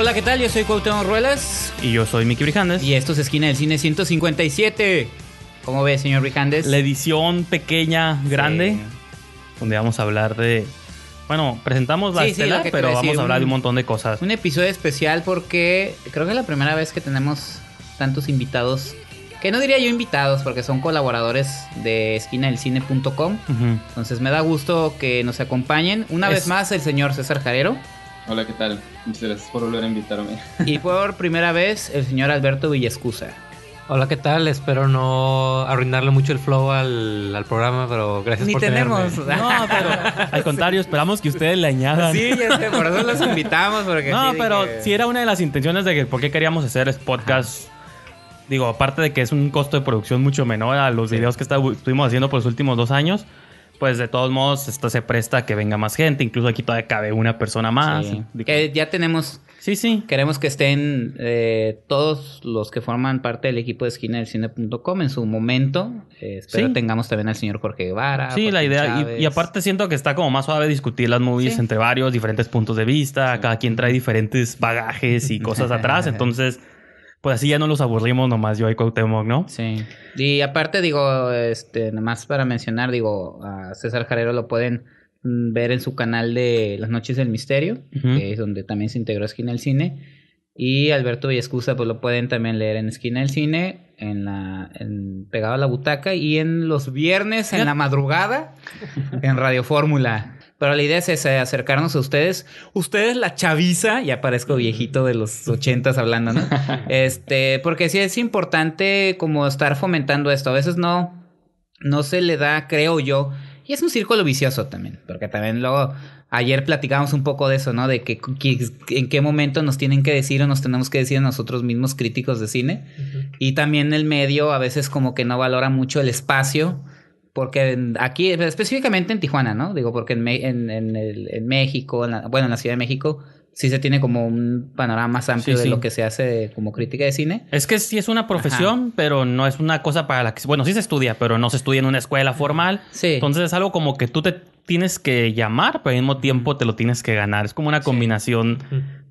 Hola, ¿qué tal? Yo soy Cuauhtémoc Ruelas. Y yo soy Miki Brijandes. Y esto es Esquina del Cine 157. ¿Cómo ve, señor Brijandes? La edición pequeña, grande, donde vamos a hablar de... Bueno, presentamos la pero vamos a hablar de un montón de cosas. Un episodio especial porque creo que es la primera vez que tenemos tantos invitados que no diría yo invitados, porque son colaboradores de esquina del cine.com. Entonces me da gusto que nos acompañen. Una vez más, el señor César Jarero. Hola, ¿qué tal? Muchas gracias por volver a invitarme. Y por primera vez, el señor Alberto Villescusa. Hola, ¿qué tal? Espero no arruinarle mucho el flow al, programa, pero gracias Ni tenemos. No, pero al contrario, esperamos que ustedes le añadan. Sí, por eso los invitamos. Porque no, pero si era una de las intenciones de que por qué queríamos hacer es este podcast. Digo, aparte de que es un costo de producción mucho menor a los videos que estuvimos haciendo por los últimos dos años, pues de todos modos esto se presta a que venga más gente. Incluso aquí todavía cabe una persona más. Que ya tenemos. Sí, sí. Queremos que estén eh, todos los que forman parte del equipo de esquina del cine.com en su momento. Eh, espero tengamos también al señor Jorge Guevara. Sí, la idea. Y, aparte siento que está como más suave discutir las movies entre varios, diferentes puntos de vista. Cada quien trae diferentes bagajes y cosas atrás. Entonces pues así ya no los aburrimos nomás yo y Cuauhtémoc, ¿no? Sí. Y aparte digo, este, nomás para mencionar, digo, a César Jarero lo pueden mm, ver en su canal de Las Noches del Misterio, que es donde también se integró Esquina del Cine. Y Alberto Villescusa, pues lo pueden también leer en Esquina del Cine, en la, pegado a la butaca, y en los viernes, en la madrugada, en Radio Fórmula. Pero la idea es acercarnos a ustedes. Ustedes, la chaviza, ya parezco viejito de los ochentas hablando, ¿no? Este, porque sí es importante como estar fomentando esto. A veces no, no se le da, creo yo. Y es un círculo vicioso también, porque también luego ayer platicamos un poco de eso, ¿no? De que, en qué momento nos tienen que decir o nos tenemos que decir nosotros mismos críticos de cine. Y también el medio a veces como que no valora mucho el espacio porque aquí, específicamente en Tijuana, ¿no? Digo, porque en, en, México, bueno, en la Ciudad de México, sí se tiene como un panorama más amplio de lo que se hace como crítica de cine. Es que sí es una profesión, pero no es una cosa para la que... Bueno, sí se estudia, pero no se estudia en una escuela formal. Sí. Entonces es algo como que tú te tienes que llamar, pero al mismo tiempo te lo tienes que ganar. Es como una combinación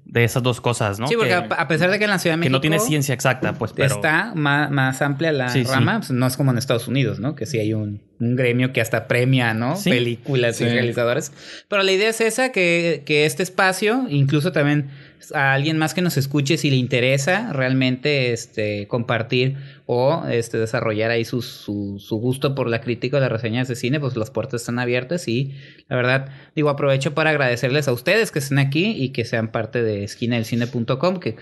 de esas dos cosas, ¿no? Sí, porque a pesar de que en la Ciudad de México... Que no tiene ciencia exacta, pues, Está más, amplia la rama, pues, no es como en Estados Unidos, ¿no? Que sí hay un, gremio que hasta premia, ¿no? Películas y realizadores. Pero la idea es esa, que, que este espacio, incluso también a alguien más que nos escuche si le interesa realmente este, compartir o este, desarrollar ahí su, su, gusto por la crítica o las reseñas de cine, pues las puertas están abiertas y la verdad, digo, aprovecho para agradecerles a ustedes que estén aquí y que sean parte de esquinadelcine.com, que,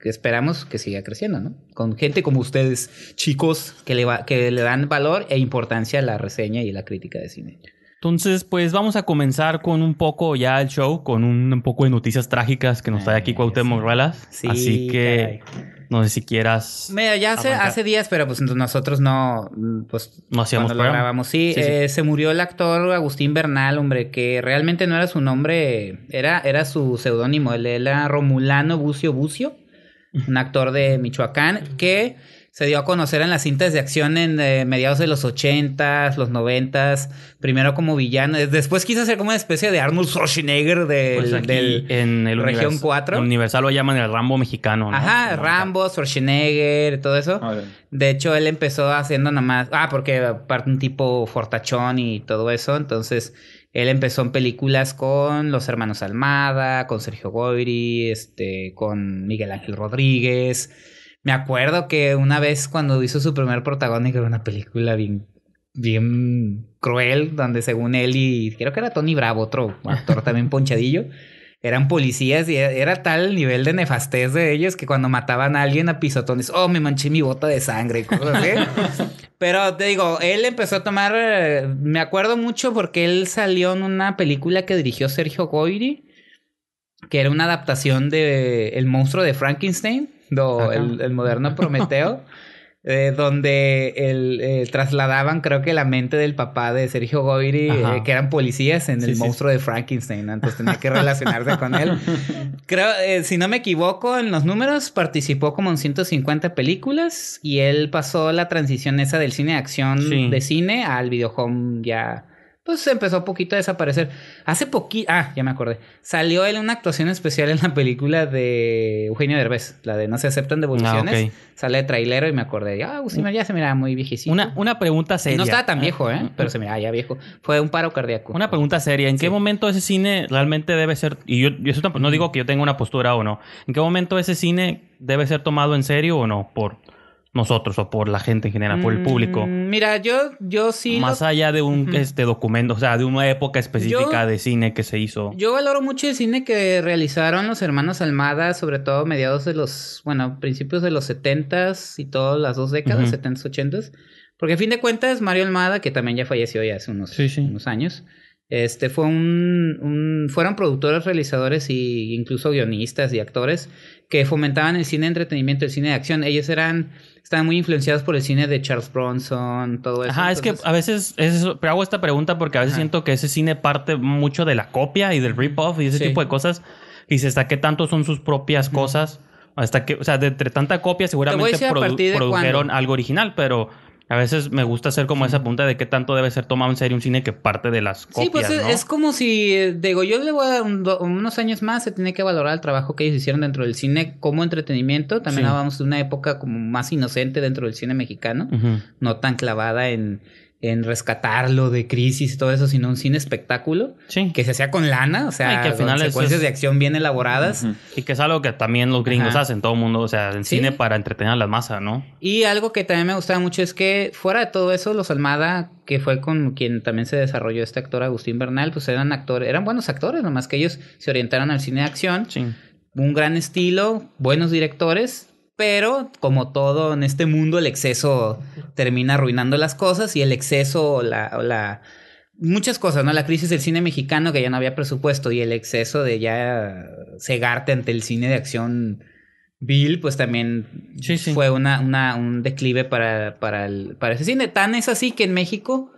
que esperamos que siga creciendo, ¿no? Con gente como ustedes, chicos, que le, va, que le dan valor e importancia a la reseña y la crítica de cine. Entonces, pues vamos a comenzar con un poco ya el show, con un, poco de noticias trágicas que nos trae aquí eh, Cuauhtémoc Ruelas. Así que no sé si quieras. Mira, ya hace, hace, días, pero pues nosotros no, pues, no hacíamos lo grabamos. Sí, eh, se murió el actor Agustín Bernal, hombre, que realmente no era su nombre, era, era su seudónimo. Él era Romulano Bucio Bucio, un actor de Michoacán que se dio a conocer en las cintas de acción en eh, mediados de los 80s, los 90s, primero como villano, después quiso ser como una especie de Arnold Schwarzenegger del, pues aquí, en el Región Universal lo llaman el Rambo mexicano. Ajá, Rambo, Schwarzenegger, todo eso. Ah, de hecho, él empezó haciendo nada más, ah, porque aparte un tipo fortachón y todo eso, entonces él empezó en películas con los hermanos Almada, con Sergio Goyri, este, con Miguel Ángel Rodríguez me acuerdo que una vez cuando hizo su primer protagónico era una película bien, bien cruel, donde según él y creo que era Tony Bravo, otro actor también ponchadillo, eran policías y e-, era tal nivel de nefastez de ellos que cuando mataban a alguien a pisotones, oh, me manché mi bota de sangre Pero te digo, él empezó a tomar, eh, me acuerdo mucho porque él salió en una película que dirigió Sergio Goyri, que era una adaptación de El monstruo de Frankenstein el, moderno Prometeo, eh, donde el, eh, trasladaban, creo que la mente del papá de Sergio Goyri, eh, que eran policías en el monstruo de Frankenstein, entonces tenía que relacionarse con él. Creo, si no me equivoco, en los números participó como en 150 películas y él pasó la transición esa del cine de acción de cine al videojuego ya pues empezó un poquito a desaparecer. Hace poquito, ah, ya me acordé, salió él en una actuación especial en la película de Eugenio Derbez, la de No se aceptan devoluciones. Ah, Sale de trailero y me acordé, ah, ya se miraba muy viejísimo. Una, una pregunta seria. No estaba tan viejo, ah, ¿eh? Ah, Pero se miraba ya viejo. Fue un paro cardíaco. Una pregunta seria, ¿en qué momento ese cine realmente debe ser, y yo, eso tampoco, no digo que yo tenga una postura o no, ¿en qué momento ese cine debe ser tomado en serio o no? Por nosotros o por la gente en general, por el público. Mm, mira, yo, yo sí. Más allá de un este documento, o sea, de una época específica de cine que se hizo. Yo valoro mucho el cine que realizaron los hermanos Almada, sobre todo mediados de los, bueno, principios de los setentas y todas las dos décadas, setentas, 70s, Porque a fin de cuentas, Mario Almada, que también ya falleció ya hace unos, años. Este fue un, un, fueron productores, realizadores e incluso guionistas y actores que fomentaban el cine de entretenimiento, el cine de acción. Ellos eran están muy influenciados por el cine de Charles Bronson, todo eso. Ajá, es que a veces, pero hago esta pregunta porque a veces siento que ese cine parte mucho de la copia y del rip-off y ese tipo de cosas. Y se está qué tanto son sus propias cosas. Hasta que, o sea, de entre tanta copia seguramente produjeron algo original, pero a veces me gusta hacer como esa punta de qué tanto debe ser tomado en serio un cine que parte de las copias. Sí, pues es, como si, digo, yo le voy a unos años más, se tiene que valorar el trabajo que ellos hicieron dentro del cine como entretenimiento. También hablábamos de una época como más inocente dentro del cine mexicano, no tan clavada en, en rescatarlo de crisis y todo eso, sino un cine espectáculo que se hacía con lana, o sea, secuencias de acción bien elaboradas. Y que es algo que también los gringos hacen, todo el mundo, o sea, en cine para entretener a la masa, ¿no? Y algo que también me gustaba mucho es que fuera de todo eso, los Almada, que fue con quien también se desarrolló este actor Agustín Bernal, pues eran actores, eran buenos actores, nomás que ellos se orientaron al cine de acción. Un gran estilo, buenos directores, pero como todo en este mundo, el exceso termina arruinando las cosas y el exceso, la, muchas cosas, ¿no? La crisis del cine mexicano, que ya no había presupuesto, y el exceso de ya cegarte ante el cine de acción Bill, pues también fue un declive para, el, para ese cine. Tan es así que en México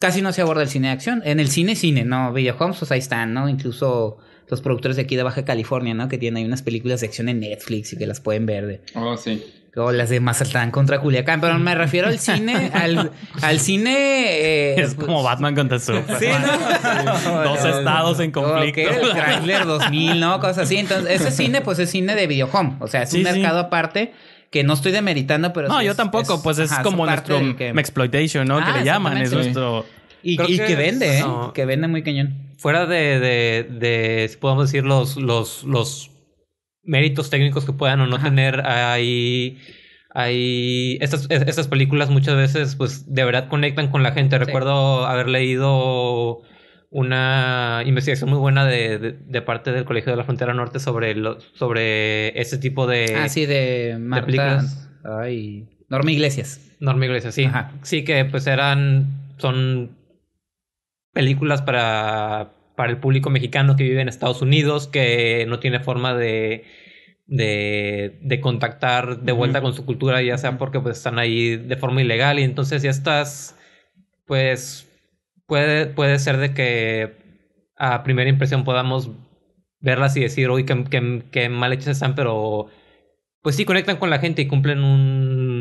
casi no se aborda el cine de acción. En el cine, cine, ¿no? Videohomes, pues ahí están, ¿no? Incluso los productores de aquí de Baja California, ¿no? Que tienen ahí unas películas de acción en Netflix y que las pueden ver. oh, sí. O las de Mazatlán contra Culiacán, pero me refiero al cine, al, cine... Eh, es como pues, Batman contra Superman. Sí, Dos estados en conflicto. el 2000, ¿no? Cosas así. Entonces, ese cine, pues es cine de videohome. O sea, es un mercado aparte que no estoy demeritando, pero... No, yo tampoco, pues es como nuestro exploitation, ¿no? que ah, le llaman, es nuestro y, que, vende, ¿eh? Que vende muy cañón. Fuera de, si podemos decir, los, los, méritos técnicos que puedan o no tener ahí hay estas, estas películas muchas veces pues de verdad conectan con la gente. Recuerdo haber leído una investigación muy buena de, de, parte del Colegio de la Frontera Norte sobre, lo, sobre ese tipo de, ah, sí, de, Marta, Norma Iglesias. Norma Iglesias, sí. Sí que pues eran, son películas para, el público mexicano que vive en Estados Unidos, que no tiene forma de, de, contactar de vuelta con su cultura, ya sea porque pues, están ahí de forma ilegal y entonces ya estás, pues puede, puede ser de que a primera impresión podamos verlas y decir, uy, qué, qué mal hechas están, pero pues sí conectan con la gente y cumplen un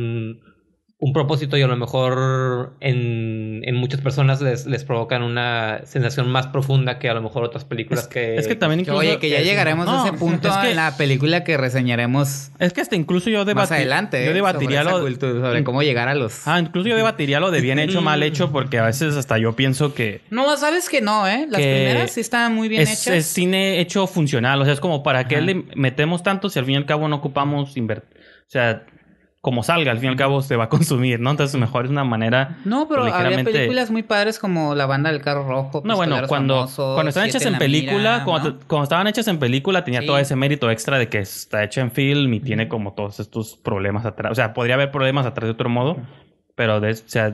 un propósito y a lo mejor en, muchas personas les, provocan una sensación más profunda que a lo mejor otras películas que... Es que también Que, oye, que ya llegaremos a ese punto es que, en la película que reseñaremos... Es que hasta incluso yo debatiría... Más adelante, Yo ¿eh? debatiría sobre, lo, cómo llegar a los... Ah, incluso yo debatiría lo de bien hecho, mal mm. hecho, porque a veces hasta yo pienso que... No, sabes que no, ¿eh? Las primeras sí están muy bien hechas. Es cine hecho funcional, o sea, es como para qué le metemos tanto si al fin y al cabo no ocupamos O sea, como salga, al fin y al cabo se va a consumir, ¿no? Entonces mejor es una manera... No, pero había películas muy padres como La Banda del Carro Rojo. No, bueno, cuando, cuando estaban hechas en, película, cuando, estaban hechas en película tenía todo ese mérito extra de que está hecho en film y tiene como todos estos problemas atrás. O sea, podría haber problemas atrás de otro modo, pero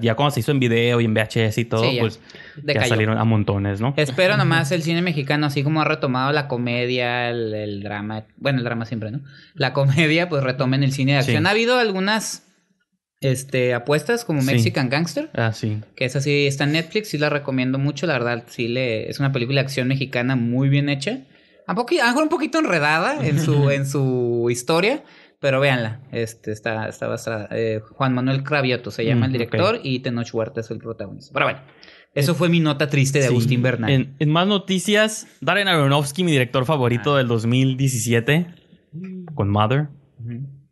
ya cuando se hizo en video y en VHS y todo, pues ya salieron a montones, ¿no? Espero nomás el cine mexicano, así como ha retomado la comedia, el, drama, bueno, el drama siempre, ¿no? La comedia, pues retomen el cine de acción. Ha habido algunas este, apuestas como Mexican Gangster. Ah, sí. Que es así, está en Netflix, sí la recomiendo mucho, la verdad, sí le, es una película de acción mexicana muy bien hecha. A, un poquito enredada en su, en su historia, pero véanla, este, está, está eh, Juan Manuel Cravioto se llama mm, el director y Tenoch Huerta es el protagonista. Pero bueno, eso eh, fue mi nota triste de Agustín Bernal. En, más noticias, Darren Aronofsky, mi director favorito ah. del 2017, mm. con Mother.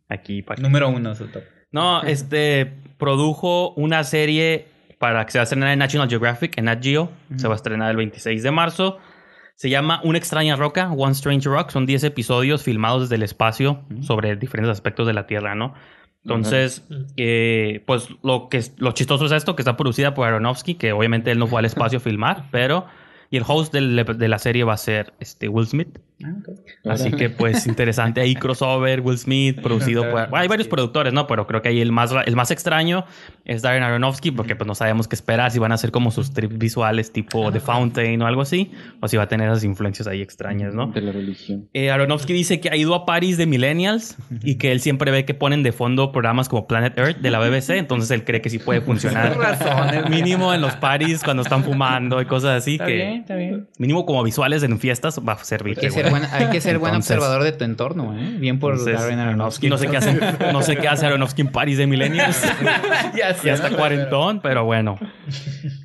Aquí, para Número uno, su top. No, este produjo una serie para que se va a estrenar en National Geographic, en Nat Geo. Se va a estrenar el 26 de marzo. Se llama Una extraña roca, One Strange Rock. Son 10 episodios filmados desde el espacio sobre diferentes aspectos de la Tierra, ¿no? Entonces, eh, pues lo que lo chistoso es esto, que está producida por Aronofsky, que obviamente él no fue al espacio a filmar, pero y el host de la serie va a ser este Will Smith. Ah, así que pues interesante ahí crossover Will Smith producido por hay varios productores no pero creo que ahí el más el más extraño es Darren Aronofsky porque pues no sabemos qué esperar si van a hacer como sus trips visuales tipo The Fountain o algo así o si va a tener esas influencias ahí extrañas no de la religión eh, Aronofsky dice que ha ido a París de millennials y que él siempre ve que ponen de fondo programas como Planet Earth de la BBC entonces él cree que sí puede funcionar razón, mínimo en los París cuando están fumando y cosas así que mínimo como visuales en fiestas va a servir hay que ser buen observador de tu entorno, ¿eh? Bien por Darren Aronofsky. No sé qué hace, no sé Aronofsky en París de Milenios, ya, está cuarentón, pero bueno.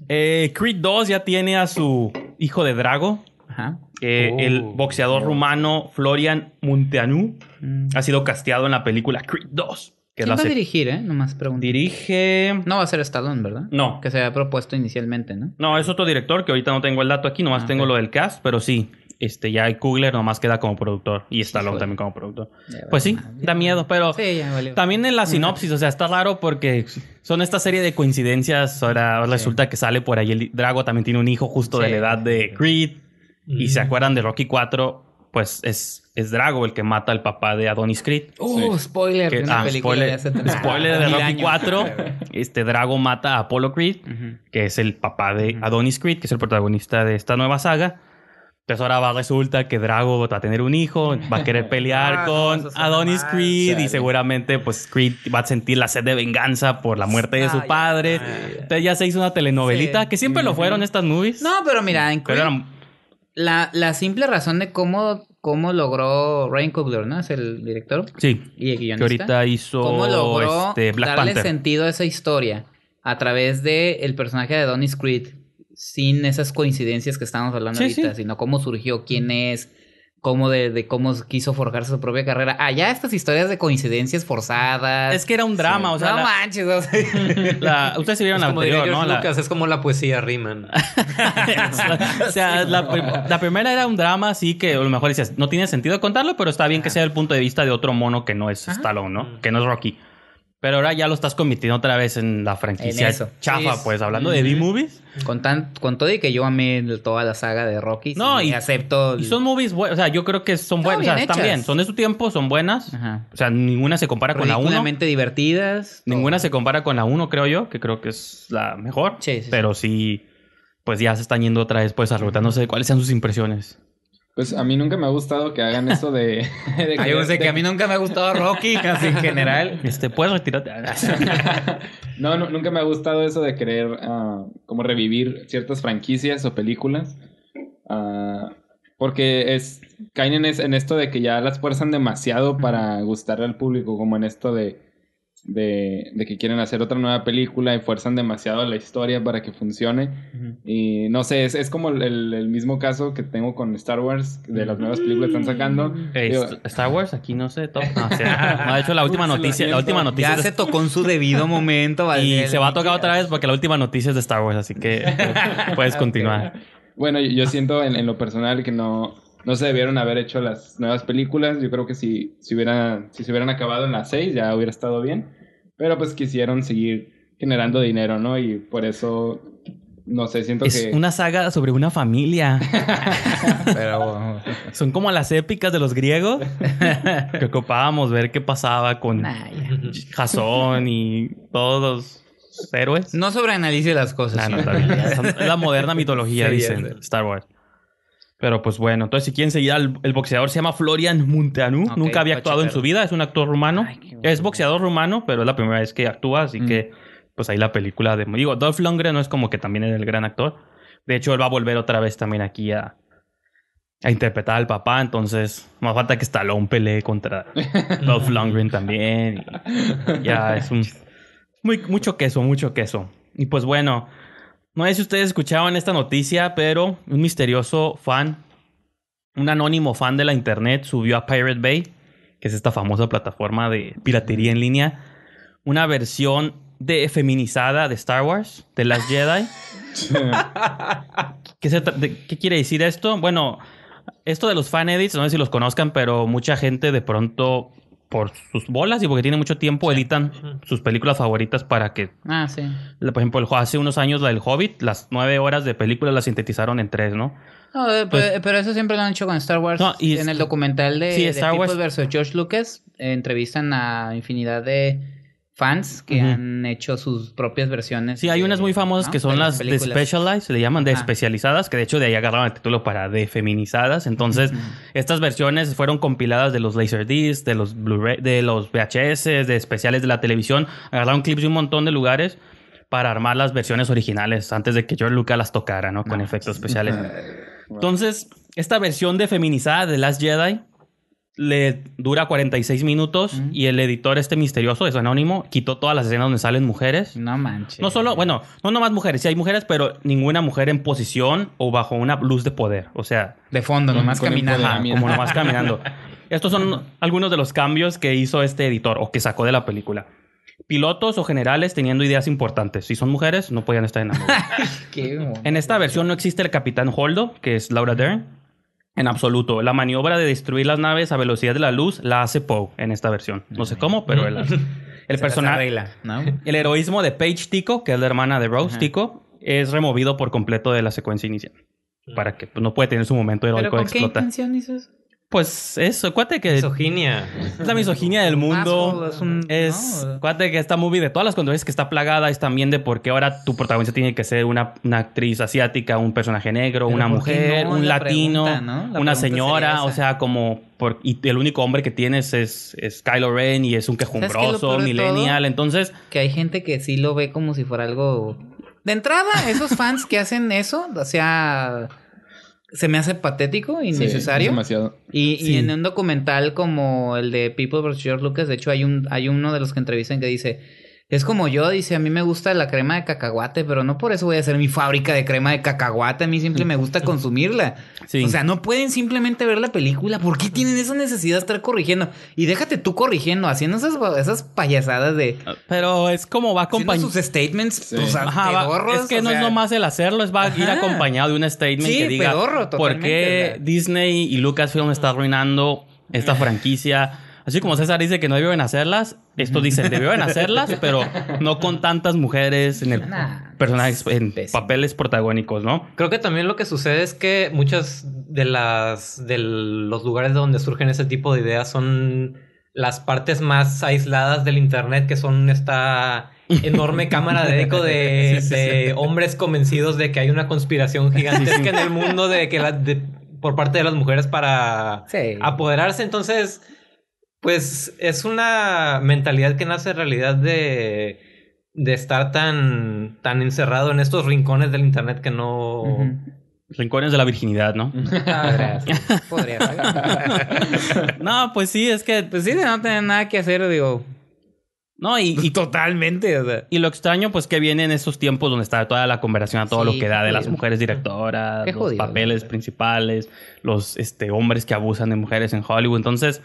Eh, Creed 2 ya tiene a su hijo de Drago. Eh, el oh. boxeador rumano Florian Munteanu mm. ha sido casteado en la película Creed 2. ¿Quién va a dirigir, eh? Nomás pregunto. Dirige... No va a ser Stallone, ¿verdad? No. Que se había propuesto inicialmente, ¿no? No, es otro director que ahorita no tengo el dato aquí, nomás ah, tengo lo del cast, pero sí este, ya Kugler nomás queda como productor y Stallone también como productor. pues sí, da miedo, pero también en la sinopsis, o sea, está raro porque son esta serie de coincidencias. Ahora, resulta que sale por ahí el Drago, también tiene un hijo justo de la edad de Creed y se acuerdan de Rocky 4. Pues es, es Drago el que mata al papá de Adonis Creed. ¡Uh! Ah, spoiler de película de spoiler Rocky 4. este Drago mata a Apollo Creed, que es el papá de Adonis Creed, que es el protagonista de esta nueva saga. Entonces ahora va, resulta que Drago va a tener un hijo, va a querer pelear ah, con Adonis Creed y seguramente pues Creed va a sentir la sed de venganza por la muerte de su ah, padre. Ah, Entonces ya se hizo una telenovelita, que siempre lo fueron estas movies. No, pero mira, en la, simple razón de cómo cómo logró Ryan Coogler, ¿no? Es el director. Sí. Y el guionista. Que ahorita hizo ¿Cómo logró este, darle sentido a esa historia a través del personaje de Donny Creed sin esas coincidencias que estábamos hablando ahorita, sino cómo surgió, quién es, cómo de, cómo quiso forjarse su propia carrera. Allá ah, estas historias de coincidencias forzadas. Es que era un drama, o sea. No manches, La, ustedes vieron anterior, es como la poesía Riemann. o sea, la, primera era un drama, así que a lo mejor dices, no tiene sentido contarlo, pero está bien que sea el punto de vista de otro mono que no es ah. Stallone, ¿no? Que no es Rocky. Pero ahora ya lo estás cometiendo otra vez en la franquicia. eso. Chafa, pues, hablando de B-movies. Con, tan, con todo y que yo amé toda la saga de Rocky. No, y acepto. Y son movies buenas. O sea, yo creo que son buenas. o sea, están bien. Son de su tiempo, son buenas. O sea, ninguna se compara con la 1. divertidas. Ninguna se compara con la 1, creo yo, que creo que es la mejor. Sí, pero sí, pues ya se están yendo otra vez, pues, No sé cuáles sean sus impresiones. Pues a mí nunca me ha gustado que hagan eso de. Hay que, que a mí nunca me ha gustado Rocky, casi en general. Este, puedes retirarte. no, nunca me ha gustado eso de querer ah, como revivir ciertas franquicias o películas. Ah, porque es, caen en, esto de que ya las fuerzan demasiado para gustarle al público, como en esto de de, que quieren hacer otra nueva película y fuerzan demasiado la historia para que funcione. Y no sé, es, como el, mismo caso que tengo con Star Wars, de las nuevas películas que están sacando. Mm. Star Wars, aquí no sé ha ah, ah, No, hecho, la última noticia. La última noticia ya se tocó en su debido momento. y se va a tocar otra vez porque la última noticia es de Star Wars, así que puedes continuar. Bueno, yo siento en, lo personal que no, no se debieron haber hecho las nuevas películas. Yo creo que si, si, hubiera, si se hubieran acabado en las seis ya hubiera estado bien. Pero pues quisieron seguir generando dinero, ¿no? Y por eso, no sé, siento que... Es una saga sobre una familia. Pero Son como las épicas de los griegos que ocupábamos ver qué pasaba con ah, Jason y todos los héroes. No sobreanalice las cosas. Ah, la moderna mitología, dicen Star Wars. Pero pues bueno, entonces si quieren seguir al el boxeador se llama Florian Munteanu, nunca había actuado en su vida, es un actor rumano, es boxeador rumano, pero es la primera vez que actúa, así mm. que pues ahí la película de... Digo, Dolph Lundgren no es como que también es el gran actor, de hecho él va a volver otra vez también aquí a, a interpretar al papá, entonces más falta que Stallone pelee contra Dolph Lundgren también, ya es un... Muy, mucho queso, mucho queso. Y pues bueno, no sé si ustedes escuchaban esta noticia, pero un misterioso fan, un anónimo fan de la internet, subió a Pirate Bay, que es esta famosa plataforma de piratería en línea, una versión de feminizada de Star Wars, de las Jedi. ¿Qué, ¿Qué quiere decir esto? Bueno, esto de los fan edits, no sé si los conozcan, pero mucha gente de pronto por sus bolas y porque tiene mucho tiempo editan sus películas favoritas para que... Ah, sí. Por ejemplo, hace unos años la del Hobbit, las nueve horas de película las sintetizaron en tres, ¿no? Eh, pues pero eso siempre lo han hecho con Star Wars. y en el documental de, Star Wars versus George Lucas, eh, entrevistan a infinidad de fans que han hecho sus propias versiones. Sí, hay unas muy famosas que son las, de specialized, se le llaman de especializadas, que de hecho de ahí agarraron el título para de feminizadas. Entonces, estas versiones fueron compiladas de los Laserdiscs, de los Blu-ray, de los VHS, de especiales de la televisión. Agarraron clips de un montón de lugares para armar las versiones originales antes de que George Luca las tocara, ¿no? Con ah, efectos especiales. Entonces, esta versión de feminizada de Last Jedi le dura 46 minutos y el editor este misterioso, es anónimo, quitó todas las escenas donde salen mujeres. No manches. No solo, bueno, no nomás mujeres, sí hay mujeres, pero ninguna mujer en posición o bajo una luz de poder, o sea... De fondo, nomás caminando. como nomás caminando. Estos son algunos de los cambios que hizo este editor o que sacó de la película. Pilotos o generales teniendo ideas importantes. Si son mujeres, no podían estar en la En esta versión no existe el Capitán Holdo, que es Laura Dern en absoluto. La maniobra de destruir las naves a velocidad de la luz la hace Poe en esta versión. No sé cómo, pero El personaje. El heroísmo de Paige Tico, que es la hermana de Rose Tico, es removido por completo de la secuencia inicial. Para que pues, no puede tener su momento heroico de explotar. Pues eso, cuate que. Misoginia. Es la misoginia del mundo. Es, eh. cuate que esta movie de todas las controversias que está plagada es también de por qué ahora tu protagonista tiene que ser una, actriz asiática, un personaje negro, una mujer, un latino, una señora, o sea, como. y el único hombre que tienes es, Kylo Ren y es un quejumbroso, millennial. entonces. Que hay gente que sí lo ve como si fuera algo. De entrada, esos fans que hacen eso, o sea se me hace patético, innecesario. Y, y, en un documental como el de People vs. George Lucas, de hecho hay un hay uno de los que entrevistan que dice es como yo, dice, a mí me gusta la crema de cacahuate, pero no por eso voy a hacer mi fábrica de crema de cacahuate, a mí siempre me gusta consumirla. O sea, no pueden simplemente ver la película, ¿por qué tienen esa necesidad de estar corrigiendo? Y déjate tú corrigiendo, haciendo esas, payasadas de... Ah. Pero es como va acompañado... sus statements, Ajá, Es que no es nomás el hacerlo, es va a ir acompañado de un statement que diga... ¿Por qué Disney y Lucasfilm están arruinando esta franquicia? Así como César dice que no debieron hacerlas, esto dice que debió hacerlas, pero no con tantas mujeres en el en papeles protagónicos, ¿no? Creo que también lo que sucede es que muchas de las de los lugares donde surgen ese tipo de ideas son las partes más aisladas del internet que son esta enorme cámara de eco de, hombres convencidos de que hay una conspiración gigantesca en el mundo de que por parte de las mujeres para apoderarse. Entonces, pues es una mentalidad que nace realidad de, estar tan, tan encerrado en estos rincones del Internet que no... Rincones de la virginidad, ¿no? Ah, Podría no, pues sí, es que... Pues sí, de no tener nada que hacer, digo, no, y, totalmente. Y lo extraño, pues que viene en esos tiempos donde está toda la conversación a todo lo que da de las mujeres directoras, los papeles principales, los este, hombres que abusan de mujeres en Hollywood. Entonces,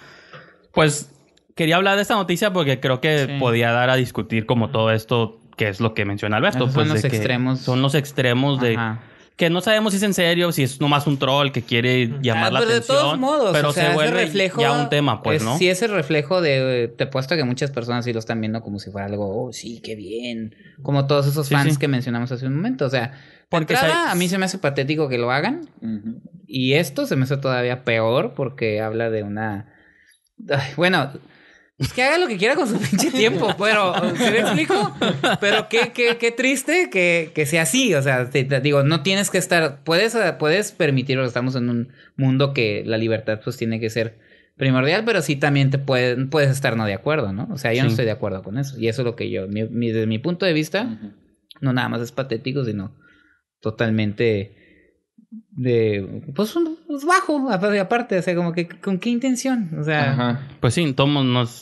pues quería hablar de esta noticia porque creo que podía dar a discutir como todo esto, que es lo que menciona Alberto. Pues, son los extremos. Son los extremos de que no sabemos si es en serio, si es nomás un troll que quiere ah, llamar la pero pues atención. De todos modos, pero se vuelve reflejo, ya un tema, pues, ¿no? Sí, es el reflejo de. Te puesto que muchas personas sí lo están viendo como si fuera algo, oh, sí, qué bien. Como todos esos fans que mencionamos hace un momento. O sea, porque a mí se me hace patético que lo hagan. Y esto se me hace todavía peor porque habla de una bueno, pues que haga lo que quiera con su pinche tiempo, pero ¿se me explico? Pero qué, qué, qué triste que, sea así. O sea, digo, no tienes que estar. Puedes, puedes permitirlo. Estamos en un mundo que la libertad, pues, tiene que ser primordial, pero sí también te puedes estar no de acuerdo, ¿no? O sea, yo no estoy de acuerdo con eso. Y eso es lo que yo, desde mi punto de vista, no nada más es patético, sino totalmente de pues, pues bajo aparte o sea como que con qué intención o sea pues sí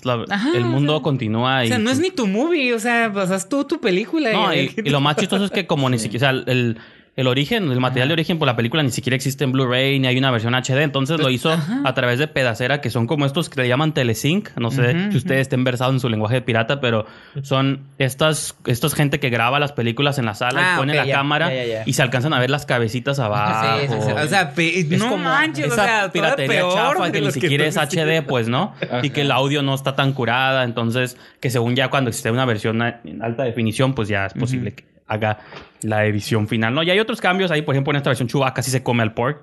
la, el mundo continúa y, o sea no es pues ni tu movie o sea pasas pues, tú tu película y, lo más chistoso es que como ni siquiera o sea, el el origen, el material de origen por pues la película ni siquiera existe en Blu-ray, ni hay una versión HD. Entonces lo hizo a través de pedacera, que son como estos que le llaman Telesync. No sé si ustedes estén versados en su lenguaje de pirata, pero son estas, estos gente que graba las películas en la sala y ah, pone la cámara y se alcanzan a ver las cabecitas abajo. o sea, es como o sea, piratería chafa que ni siquiera es HD, pues, ¿no? Y que el audio no está tan curada. Entonces, que según ya cuando existe una versión en alta definición, pues ya es posible que haga la edición final. No, y hay otros cambios ahí, por ejemplo, en esta versión Chewbacca sí se come al pork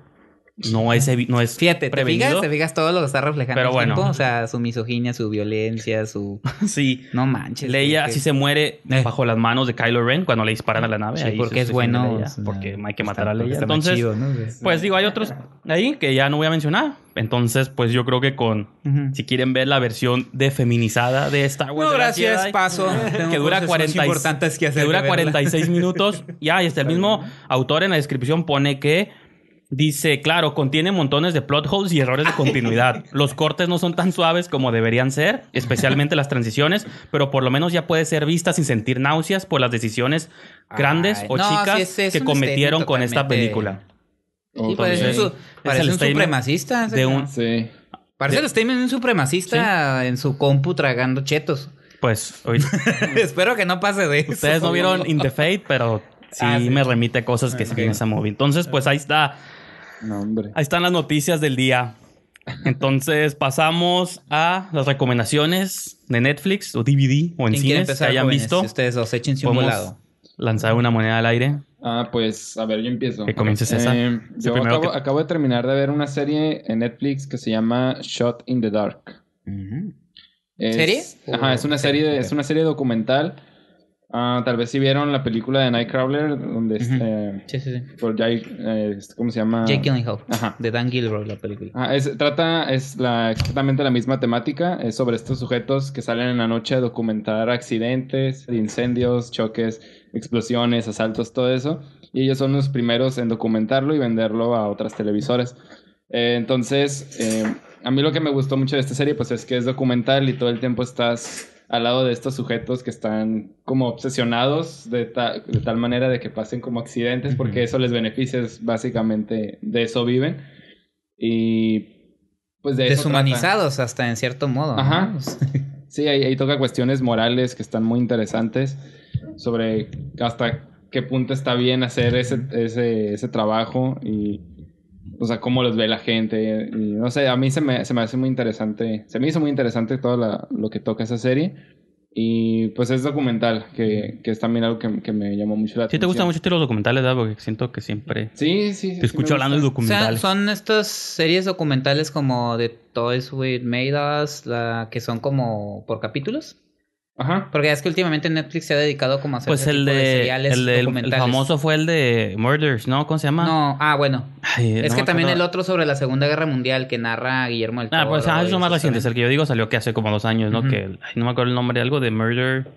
no es, no es Fíjate, Te fijas, todo lo que está reflejando. Pero bueno. O sea, su misoginia, su violencia, su... Sí. No manches. Leia así se muere eh. bajo las manos de Kylo Ren cuando le disparan a la nave. Sí, porque es bueno. porque hay que matar a Leia. Entonces, pues digo, hay otros ahí que ya no voy a mencionar. Entonces, pues yo creo que con... Si quieren ver la versión de feminizada de esta Wars... No, gracias, paso. que dura, 40, que, que dura 46 minutos. Ya, y hasta el mismo autor en la descripción pone que Dice, claro, contiene montones de plot holes y errores de continuidad. Los cortes no son tan suaves como deberían ser, especialmente las transiciones, pero por lo menos ya puede ser vista sin sentir náuseas por las decisiones grandes o chicas que cometieron con esta película. parece un supremacista. Parece el statement de un supremacista en su compu tragando chetos. Pues, espero que no pase de eso. Ustedes no vieron In the Fate, pero sí, ah, me remite cosas que ah, se esa movie. Entonces, pues ahí está. Ahí están las noticias del día. Entonces pasamos a las recomendaciones de Netflix o DVD o en cines que hayan visto. ustedes un Lanzar una moneda al aire. Ah, pues a ver, yo empiezo. Que comiences eh, yo acabo, de terminar de ver una serie en Netflix que se llama Shot in the Dark. ¿Series? ¿Serie? Ajá, es una serie, es una serie documental Ah, tal vez si sí vieron la película de Nightcrawler, donde este, Sí, sí, sí. Por eh, este, ¿Cómo se llama? Jake Gyllenhaal. Ajá. De Dan Gilroy, la película. Ah, trata, es la, exactamente la misma temática. Es sobre estos sujetos que salen en la noche a documentar accidentes, incendios, choques, explosiones, asaltos, todo eso. Y ellos son los primeros en documentarlo y venderlo a otras televisoras. Eh, entonces, eh, a mí lo que me gustó mucho de esta serie, pues es que es documental y todo el tiempo estás al lado de estos sujetos que están como obsesionados de, tal manera de que pasen como accidentes porque eso les beneficia, básicamente de eso viven. Y pues de Deshumanizados hasta en cierto modo. Ajá. Sí, ahí, toca cuestiones morales que están muy interesantes sobre hasta qué punto está bien hacer ese, ese, ese trabajo y o sea, cómo los ve la gente. no sé, a mí se me, se me hace muy interesante, se me hizo muy interesante todo lo que toca esa serie. Y pues es documental, que, que es también algo que, que, me llamó mucho la atención. Sí, te gustan mucho los documentales, ¿verdad? Porque siento que siempre. Sí, sí. te escucho hablando de documentales. O sea, son estas series documentales como de Toys with Made Us, la, que son como por capítulos. Ajá. Porque es que últimamente Netflix se ha dedicado como a hacer pues el de, seriales el, El famoso fue el de Murders, ¿no? ¿Cómo se llama? No, ah, bueno. es que también el otro sobre la Segunda Guerra Mundial que narra Guillermo del ah, Toro. Pues, ah, pues es lo más reciente. Es El que yo digo salió que hace como dos años, ¿no? Que no me acuerdo el nombre, de algo de Murder...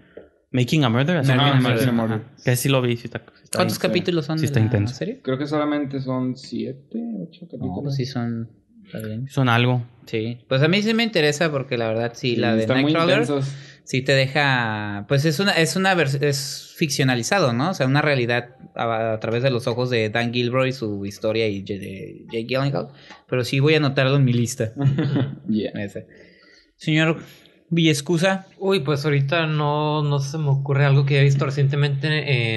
Making a Murder. Making no, a Murder. Que sí lo vi. si está, ¿Cuántos capítulos son? Sí está intenso. Creo que solamente son siete, ocho capítulos. No, pues sí son... Son algo. Sí. Pues a mí sí me interesa porque la verdad sí, la de Nightcrawler sí te deja, pues es una, es una, es ficcionalizado, ¿no? O sea, una realidad a, través de los ojos de Dan Gilroy, su historia y de Jake Gyllenhaal, pero sí voy a anotarlo en mi lista. yeah. Ese. Señor Villescusa. Uy, pues ahorita no, no se me ocurre algo que haya visto recientemente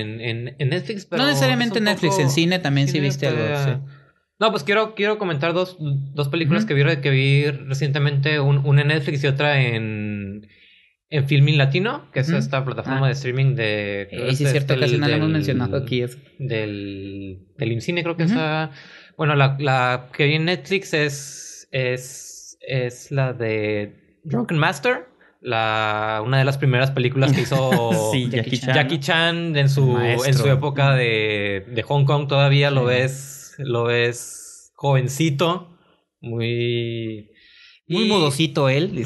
en, Netflix, pero No necesariamente en Netflix, en cine también sí viste algo. No, pues quiero, quiero comentar dos, películas que, vi, que vi recientemente, una en Netflix y otra en, en Filmin Latino, que es esta plataforma ah. de streaming de... Eh, sí, es cierto, casi no la hemos mencionado aquí. es Del, del creo que está... Bueno, la, que vi en Netflix es, es, es la de Drunken Master, la, una de las primeras películas que hizo Jackie, Chan, Jackie, Chan, en su, en su época de, de Hong Kong. Todavía lo ves, lo ves jovencito, muy... Muy modocito modosito él.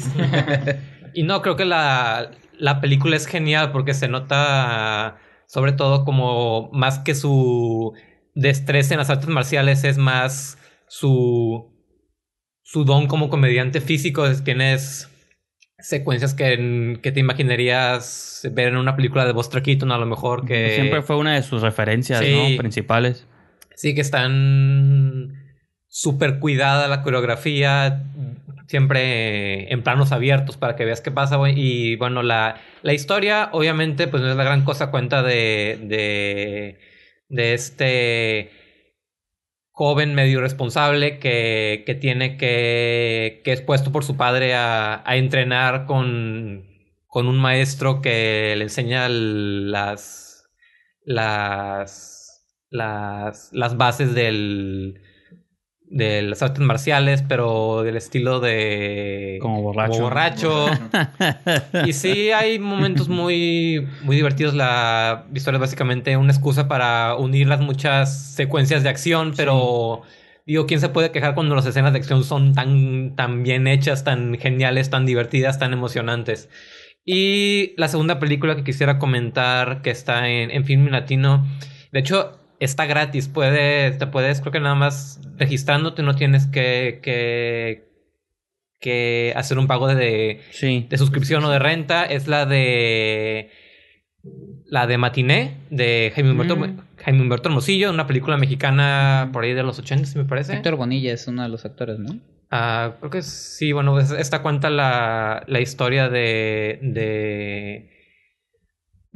y no, creo que la, la película es genial porque se nota, sobre todo, como más que su destreza en las artes marciales, es más su, su don como comediante físico. Tienes secuencias que, que te imaginarías ver en una película de Buster Keaton, a lo mejor que... Siempre fue una de sus referencias principales. Sí, que están super cuidada la coreografía, siempre en planos abiertos para que veas qué pasa, Y bueno, la, historia, obviamente, pues no es la gran cosa, cuenta de, este joven medio irresponsable que, tiene que, que es puesto por su padre a, entrenar con, un maestro que le enseña las, las, las bases del, de las artes marciales, pero del estilo de... Como borracho. y sí, hay momentos muy, muy divertidos. La historia es básicamente una excusa para unir las muchas secuencias de acción, pero... Digo, ¿quién se puede quejar cuando las escenas de acción son tan, tan bien hechas, tan geniales, tan divertidas, tan emocionantes? Y la segunda película que quisiera comentar, que está en, en film latino, de hecho, está gratis, puedes, te puedes, creo que nada más registrándote no tienes que, que, que hacer un pago de, de suscripción o de renta. Es la de la de Matiné de Jaime Humberto, mm. Hermosillo, una película mexicana mm. por ahí de los 80, si me parece. Héctor Bonilla es uno de los actores, ¿no? Ah, creo que sí, bueno, esta cuenta la, la historia de, de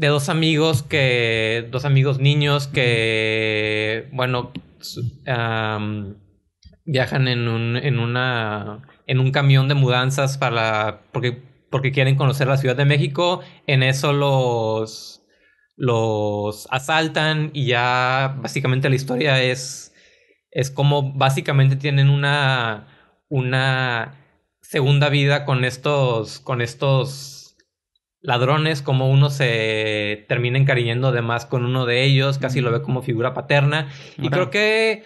de dos amigos que, dos amigos niños que, bueno, viajan en un, en una, en un camión de mudanzas para, porque, porque quieren conocer la Ciudad de México. En eso los, los asaltan y ya básicamente la historia es, es como básicamente tienen una, una segunda vida con estos, con estos ladrones, como uno se termina encariñando además con uno de ellos, casi lo ve como figura paterna. Y creo que,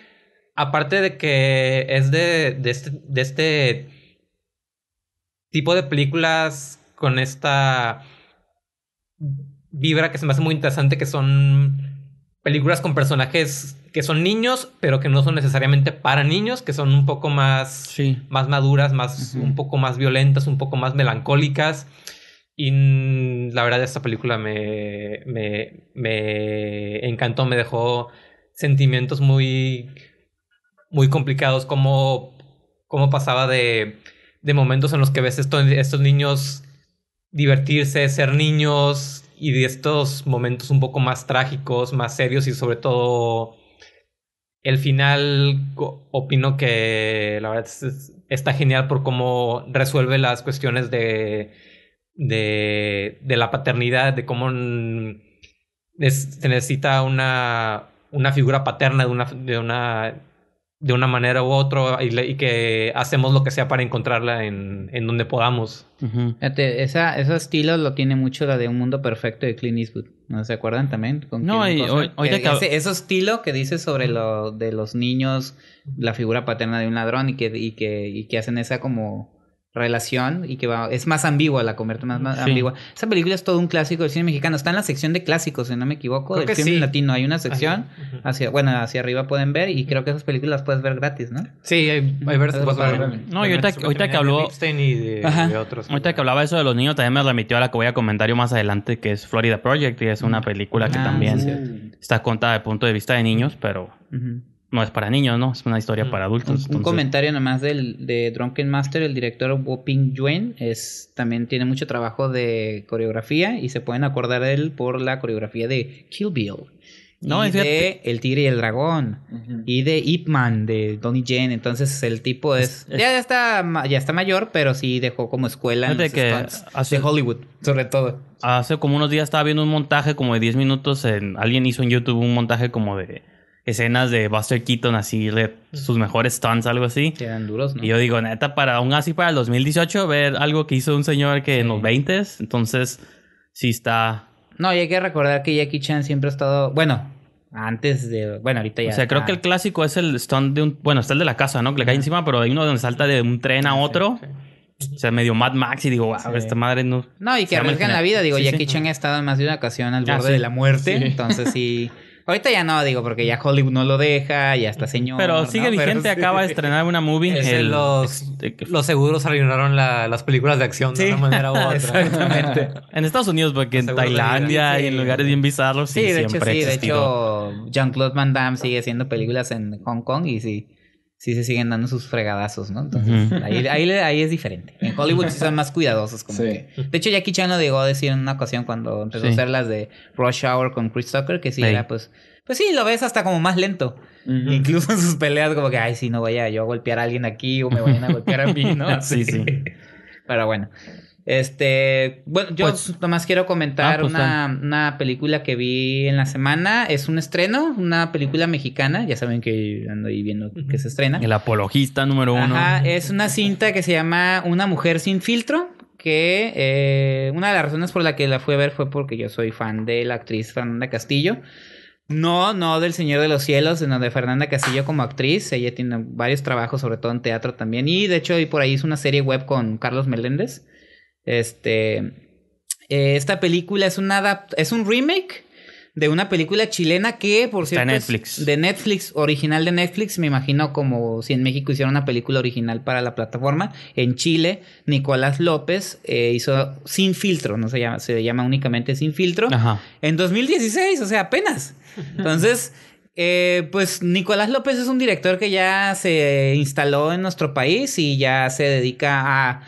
aparte de que es de, este, de, este, tipo de películas con esta vibra que se me hace muy interesante, que son películas con personajes que son niños, pero que no son necesariamente para niños, que son un poco más, más maduras, más, un poco más violentas, un poco más melancólicas. Y la verdad, esta película me, encantó, me dejó sentimientos muy, muy complicados, como, como pasaba de, de momentos en los que ves estos niños divertirse, ser niños, y de estos momentos un poco más trágicos, más serios y sobre todo el final opino que la verdad está genial por cómo resuelve las cuestiones de de, la paternidad, de cómo se necesita una, una figura paterna de una, de una, de una manera u otra y, que hacemos lo que sea para encontrarla en, donde podamos. ese estilo lo tiene mucho la de Un Mundo Perfecto de Clint Eastwood. ¿No se acuerdan también? no, y, hoy, ese, estilo que dice sobre lo de los niños, la figura paterna de un ladrón y y que hacen esa como relación y que es más ambigua la convierte más, más ambigua. Esa película es todo un clásico del cine mexicano. Está en la sección de clásicos, si no me equivoco, del cine latino. Hay una sección hacia, bueno, hacia arriba pueden ver y creo que esas películas las puedes ver gratis, ¿no? Sí, hay, hay ver, No, ahorita, que habló de otros Ahorita que hablaba eso de los niños también me remitió a la que voy a comentario más adelante que es Florida Project y es una mm. película que ah, también está contada de punto de vista de niños, pero no es para niños, ¿no? Es una historia mm. para adultos. Un, comentario nomás del, de Drunken Master, el director Wu Ping Yuen, es, también tiene mucho trabajo de coreografía y se pueden acordar de él por la coreografía de Kill Bill. No, y de El Tigre y el Dragón. Y de Ip Man, de Donnie Jen. Entonces el tipo es, ya, está, ya está mayor, pero sí dejó como escuela en hace, Hollywood, sobre todo. Hace como unos días estaba viendo un montaje como de 10 minutos. alguien hizo en YouTube un montaje como de escenas de Buster Keaton así, de sus mejores stunts, algo así. Quedan duros, ¿no? Y yo digo, neta, para aún así para el 2018 ver algo que hizo un señor que en los 20 s entonces sí está... No, y hay que recordar que Jackie Chan siempre ha estado, bueno, antes de, bueno, ahorita ya... O sea, creo que el clásico es el stunt de un, bueno, está el de la casa, ¿no? Que le cae encima, pero hay uno donde salta de un tren a otro. O sea, medio Mad Max y digo, wow, esta madre no. No, y que en la vida. Digo, Jackie Chan ha estado en más de una ocasión al ah, borde de la muerte. Entonces sí. Ahorita ya no, digo, porque ya Hollywood no lo deja, ya está señor. Pero sigue vigente, acaba de estrenar una movie. los, los seguros arreglaron las películas de acción de una manera u otra. Exactamente. en Estados Unidos, porque en Tailandia y en lugares bien bizarros. Sí, de hecho, sí. De hecho, Jean-Claude Van Damme sigue haciendo películas en Hong Kong y sí sí se siguen dando sus fregadazos, ¿no? Entonces, ahí, ahí, es diferente. En Hollywood sí son más cuidadosos. Como que. De hecho, Jackie Chan lo llegó a decir en una ocasión cuando empezó a hacer las de Rush Hour con Chris Tucker, que sí, era pues... Pues sí, lo ves hasta como más lento. Incluso en sus peleas como que, ay, sí, no vaya yo a golpear a alguien aquí o me vayan a golpear a mí, ¿no? sí, sí. Pero bueno. Este, bueno, yo pues, nomás quiero comentar ah, pues, una, película que vi en la semana. Es un estreno, una película mexicana. Ya saben que ando ahí viendo que se estrena. El apologista número uno. es una cinta que se llama Una mujer sin filtro. Que eh, una de las razones por la que la fui a ver fue porque yo soy fan de la actriz Fernanda Castillo. No, no del Señor de los Cielos, sino de Fernanda Castillo como actriz. Ella tiene varios trabajos, sobre todo en teatro también. Y de hecho, ahí por ahí hizo una serie web con Carlos Meléndez. Este. Eh, esta película es, una es un remake de una película chilena que, por cierto, Netflix. de Netflix, original de Netflix. Me imagino como si en México hiciera una película original para la plataforma. En Chile, Nicolás López eh, hizo Sin Filtro, no se llama, se llama únicamente Sin Filtro. En 2016, o sea, apenas. Entonces. Eh, pues Nicolás López es un director que ya se instaló en nuestro país y ya se dedica a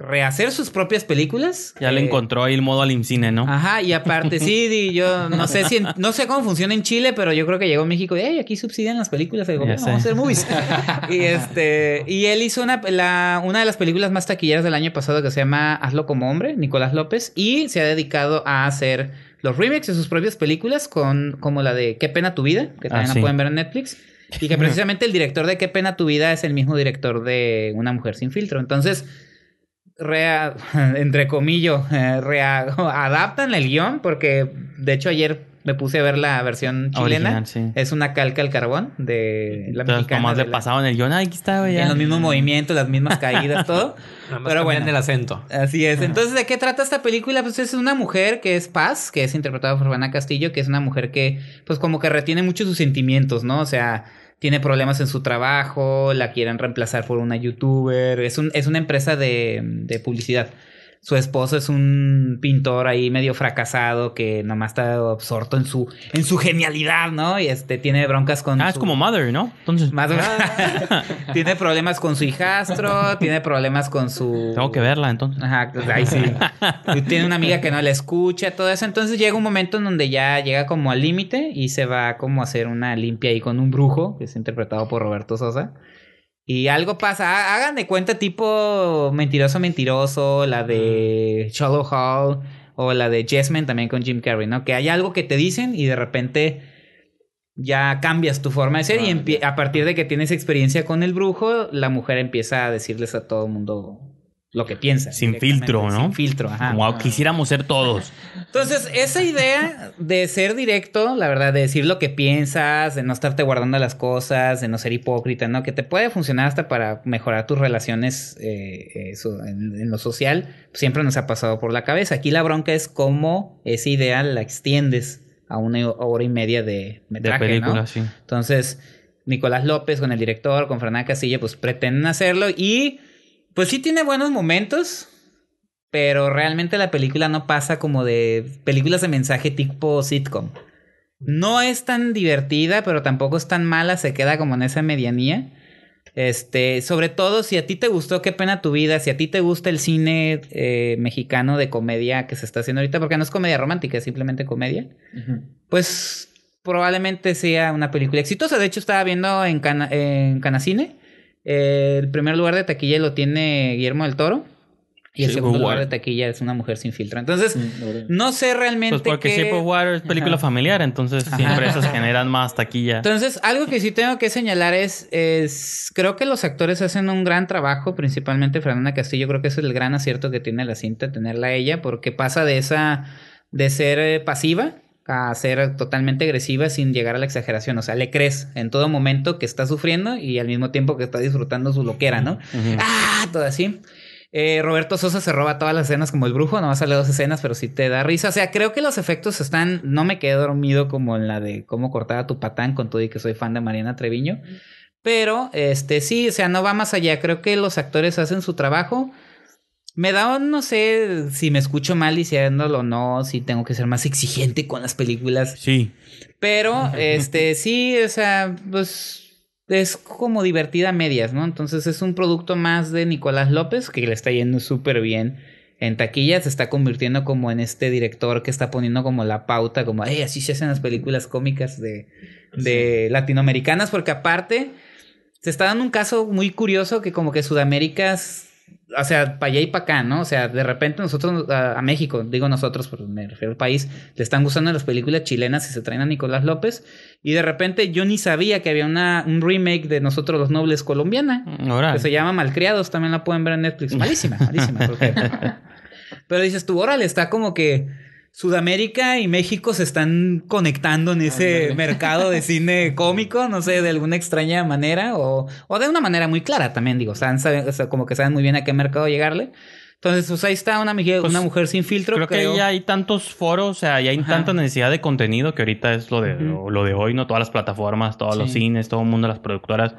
rehacer sus propias películas. Ya le eh, encontró ahí el modo al IMCINE, ¿no? Ajá, y aparte, sí, yo no sé si no sé cómo funciona en Chile, pero yo creo que llegó a México y hey, aquí subsidian las películas vamos a hacer movies. y este, y él hizo una, una de las películas más taquilleras del año pasado que se llama Hazlo como hombre, Nicolás López, y se ha dedicado a hacer los remakes de sus propias películas, con, como la de Qué pena tu vida, que ah, también la pueden ver en Netflix. Y que precisamente el director de Qué pena tu vida es el mismo director de Una mujer sin filtro. Entonces, rea, entre comillas, eh, adaptan el guión, porque de hecho ayer me puse a ver la versión chilena. Es una calca al carbón de la mexicana. Como le en el guión, aquí está, ya. En los mismos movimientos, las mismas caídas, todo. Pero bueno, el acento. Así es. Entonces, ¿de qué trata esta película? Pues es una mujer que es Paz, que es interpretada por Juana Castillo, que es una mujer que, pues como que retiene mucho sus sentimientos, ¿no? O sea, tiene problemas en su trabajo, la quieren reemplazar por una youtuber, es, un, es una empresa de, de publicidad su esposo es un pintor ahí medio fracasado que nomás está absorto en su, en su genialidad, ¿no? Y este tiene broncas con. Ah, es como Mother, ¿no? Entonces. Más... Ah. tiene problemas con su hijastro, tiene problemas con su. Tengo que verla entonces. Ajá, pues, ahí sí. tiene una amiga que no le escucha, todo eso. Entonces llega un momento en donde ya llega como al límite y se va como a hacer una limpia ahí con un brujo, que es interpretado por Roberto Sosa. Y algo pasa, hagan de cuenta tipo Mentiroso Mentiroso, la de mm. Shallow Hall o la de Jessman también con Jim Carrey, ¿no? Que hay algo que te dicen y de repente ya cambias tu forma de ser y ah, a partir de que tienes experiencia con el brujo, la mujer empieza a decirles a todo el mundo lo que piensas. Sin filtro, ¿no? Sin filtro, ajá. Como quisiéramos ser todos. Entonces, esa idea de ser directo, la verdad, de decir lo que piensas, de no estarte guardando las cosas, de no ser hipócrita, ¿no? Que te puede funcionar hasta para mejorar tus relaciones eh, eh, en, lo social, siempre nos ha pasado por la cabeza. Aquí la bronca es cómo esa idea la extiendes a una hora y media de metraje, de película, sí. Entonces, Nicolás López con el director, con Fernanda Casilla, pues pretenden hacerlo y pues sí tiene buenos momentos, pero realmente la película no pasa como de películas de mensaje tipo sitcom. No es tan divertida, pero tampoco es tan mala, se queda como en esa medianía. Este, sobre todo si a ti te gustó Qué pena tu vida, si a ti te gusta el cine eh, mexicano de comedia que se está haciendo ahorita, porque no es comedia romántica, es simplemente comedia, pues probablemente sea una película exitosa. De hecho, estaba viendo en, Cana en Canacine eh, el primer lugar de taquilla lo tiene Guillermo del Toro. Y el segundo lugar de taquilla es Una Mujer Sin Filtro. Entonces, no sé realmente. Pues porque que... of Water es película familiar, entonces siempre generan más taquilla. Entonces, algo que sí tengo que señalar es, es. Creo que los actores hacen un gran trabajo, principalmente Fernanda Castillo. Creo que es el gran acierto que tiene la cinta, tenerla ella, porque pasa de esa. de ser eh, pasiva a ser totalmente agresiva sin llegar a la exageración. O sea, le crees en todo momento que está sufriendo y al mismo tiempo que está disfrutando su loquera, ¿no? ¡Ah! Todo así. Eh, Roberto Sosa se roba todas las escenas como el brujo, No a salir dos escenas, pero sí te da risa. O sea, creo que los efectos están. No me quedé dormido como en la de cómo cortaba tu patán con todo y que soy fan de Mariana Treviño. Pero este sí, o sea, no va más allá. Creo que los actores hacen su trabajo me da, no sé si me escucho mal diciéndolo o no, si tengo que ser más exigente con las películas. Sí. Pero, este, sí, o sea, pues es como divertida a medias, ¿no? Entonces es un producto más de Nicolás López, que le está yendo súper bien. En taquilla se está convirtiendo como en este director que está poniendo como la pauta, como, hey, así se hacen las películas cómicas de, de latinoamericanas, porque aparte se está dando un caso muy curioso que como que Sudamérica o sea, para allá y para acá, ¿no? O sea, de repente nosotros a, México, digo nosotros, porque me refiero al país, le están gustando las películas chilenas y se traen a Nicolás López. Y de repente yo ni sabía que había una, un remake de Nosotros los Nobles colombiana, mm, que se llama Malcriados, también la pueden ver en Netflix. Malísima, malísima. Pero dices tú, órale, está como que Sudamérica y México se están conectando en ese mercado de cine cómico, no sé, de alguna extraña manera o, o de una manera muy clara también, digo, como que saben muy bien a qué mercado llegarle. Entonces, pues, ahí está una, mujer, pues, una mujer sin filtro. Creo, que ya hay tantos foros, o sea, ya hay tanta necesidad de contenido que ahorita es lo de, lo, de hoy, ¿no? Todas las plataformas, todos los cines, todo el mundo, las productoras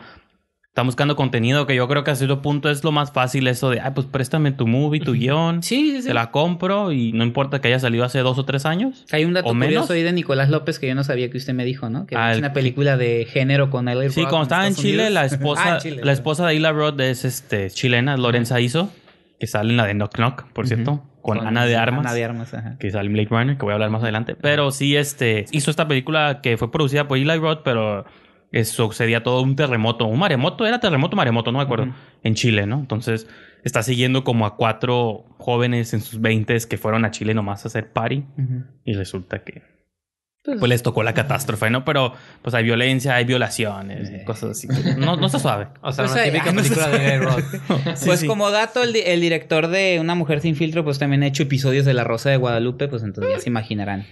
están buscando contenido, que yo creo que a cierto punto es lo más fácil eso de, ay, pues préstame tu movie, tu guión, sí, sí, te la compro y no importa que haya salido hace dos o tres años. Hay un dato curioso ahí de Nicolás López que yo no sabía que usted me dijo, ¿no? Que ah, es una película de género con él. Sí, cuando estaba ah, en Chile, la esposa, la esposa de Eli Roth es este, chilena, Lorenza hizo, que sale en la de Knock Knock, por cierto. Con, Ana de Armas. Ana de Armas, ajá. Que sale en Blade Runner, que voy a hablar más adelante. Pero sí, este, hizo esta película que fue producida por Eli Roth, pero sucedía todo un terremoto, un maremoto, era terremoto, maremoto, no me acuerdo, en Chile, ¿no? Entonces está siguiendo como a cuatro jóvenes en sus veintes que fueron a Chile nomás a hacer party y resulta que pues, pues, les tocó la catástrofe, ¿no? Pero pues hay violencia, hay violaciones, cosas así. No, no está suave. O sea, pues típica película de pues como dato, el, el, director de Una Mujer Sin Filtro pues también ha hecho episodios de La Rosa de Guadalupe, pues entonces ya se imaginarán.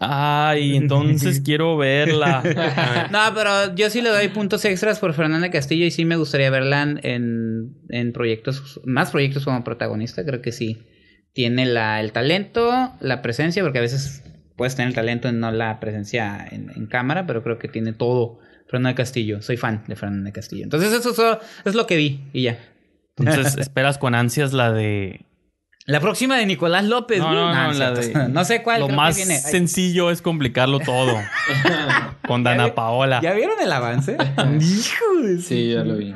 Ay, entonces quiero verla. no, pero yo sí le doy puntos extras por Fernanda Castillo y sí me gustaría verla en, en proyectos, más proyectos como protagonista, creo que sí. Tiene la, el talento, la presencia, porque a veces puedes tener el talento y no la presencia en, en, cámara, pero creo que tiene todo. Fernanda Castillo, soy fan de Fernanda Castillo. Entonces eso es lo que vi y ya. Entonces, ¿esperas con ansias la de la próxima de Nicolás López. No, no, sé cuál. Lo más sencillo es complicarlo todo. con Dana Paola. ¿Ya vieron el avance? Sí, ya lo vi.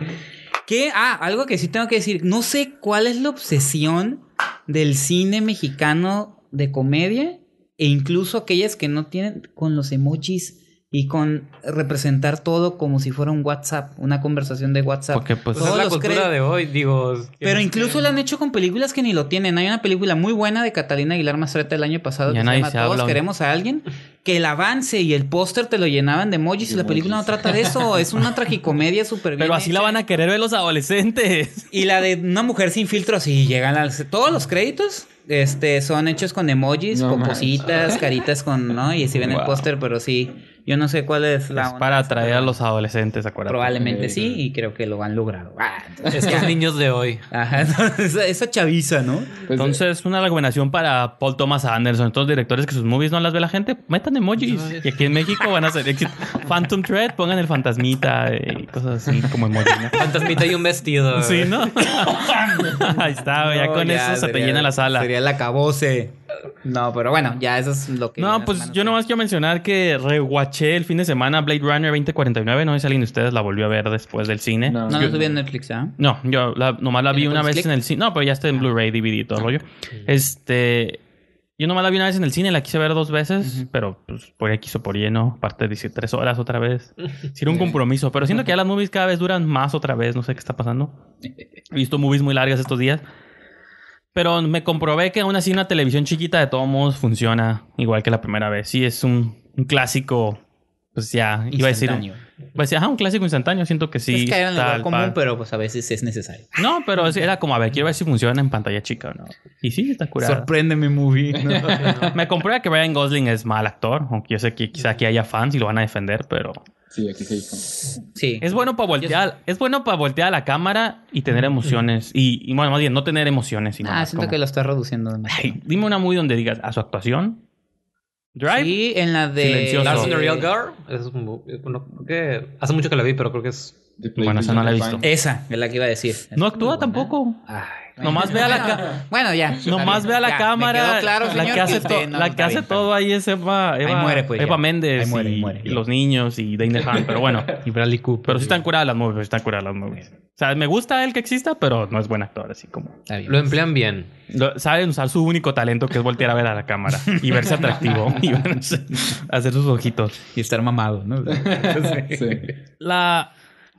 ¿Qué? ah, algo que sí tengo que decir. No sé cuál es la obsesión del cine mexicano de comedia e incluso aquellas que no tienen con los emojis y con representar todo como si fuera un WhatsApp, una conversación de WhatsApp. Porque pues Todos es la cultura de hoy, digo. Pero este, incluso la lo han hecho con películas que ni lo tienen. Hay una película muy buena de Catalina Aguilar Mastreta el año pasado que se llama Todos queremos a alguien, que el avance y el póster te lo llenaban de emojis y, la película no trata de eso. Es una tragicomedia súper Pero así la van a querer ver los adolescentes. Y la de una mujer sin filtros y llegan a todos los créditos este, son hechos con emojis, con cositas, caritas con, ¿no? Y si ven el póster, pero sí. Yo no sé cuál es la. para atraer a los adolescentes, acuerdo? Probablemente sí, y creo que lo han logrado. Ah, Estos niños de hoy. Ajá, esa, chaviza, ¿no? Pues, entonces, una recomendación para Paul Thomas Anderson, todos los directores que sus movies no las ve la gente, metan emojis. y aquí en México van a hacer Phantom Thread, pongan el fantasmita y cosas así como emojis. Fantasmita y un vestido. Sí, ¿no? Ahí está, ya con eso se te llena la sala. Sería la cabose. No, pero bueno, ya eso es lo que. No, pues yo nomás quiero mencionar que rewatché el fin de semana Blade Runner 2049. No sé alguien de ustedes la volvió a ver después del cine. No, no, yo, en Netflix, ¿eh? No, yo nomás la vi una vez en el cine. No, pero ya está en ah. Blu-ray, DVD y todo el rollo. Este. Yo nomás la vi una vez en el cine, la quise ver dos veces, pero pues por ahí quiso por lleno, Aparte de 13 horas otra vez. Sí, un compromiso, pero siento que ya las movies cada vez duran más otra vez, no sé qué está pasando. He visto movies muy largas estos días. Pero me comprobé que aún así una televisión chiquita de todos modos funciona igual que la primera vez. Sí, es un, un clásico pues ya, iba a decir. Iba a decir, ajá, un clásico instantáneo, siento que sí. Es que era común, pero pues a veces es necesario. No, pero era como, a ver, quiero ver si funciona en pantalla chica o no. Y sí, está curado. Sorprende mi movie. Me comprueba que Ryan Gosling es mal actor, aunque yo sé que quizá aquí haya fans y lo van a defender, pero. Sí, aquí sí. Es bueno para voltear, es bueno para voltear la cámara y tener emociones. Y, bueno, más bien, no tener emociones. Sino ah, siento que lo está reduciendo. dime una movie donde digas a su actuación Drive. Sí, en la de. Silencioso. Lars the Real Girl. Es, un, es como que hace mucho que la vi, pero creo que es bueno, esa no la he visto. Esa es la que iba a decir. No actúa tampoco. Ay, nomás vea la cámara. Bueno, ya. Nomás vea la cámara. claro, la que hace, la que hace todo ahí es Eva, muere, pues, Eva Méndez. muere, y, muere, los niños y Dane Han, pero bueno. y Bradley Cooper. Pero sí están curadas las movies, están curadas las O sea, me gusta el que exista, pero no es buen actor, así como. lo emplean bien. saben usar su único talento que es voltear a ver a la cámara y verse atractivo y hacer sus ojitos. Y estar mamado, ¿no? sí. La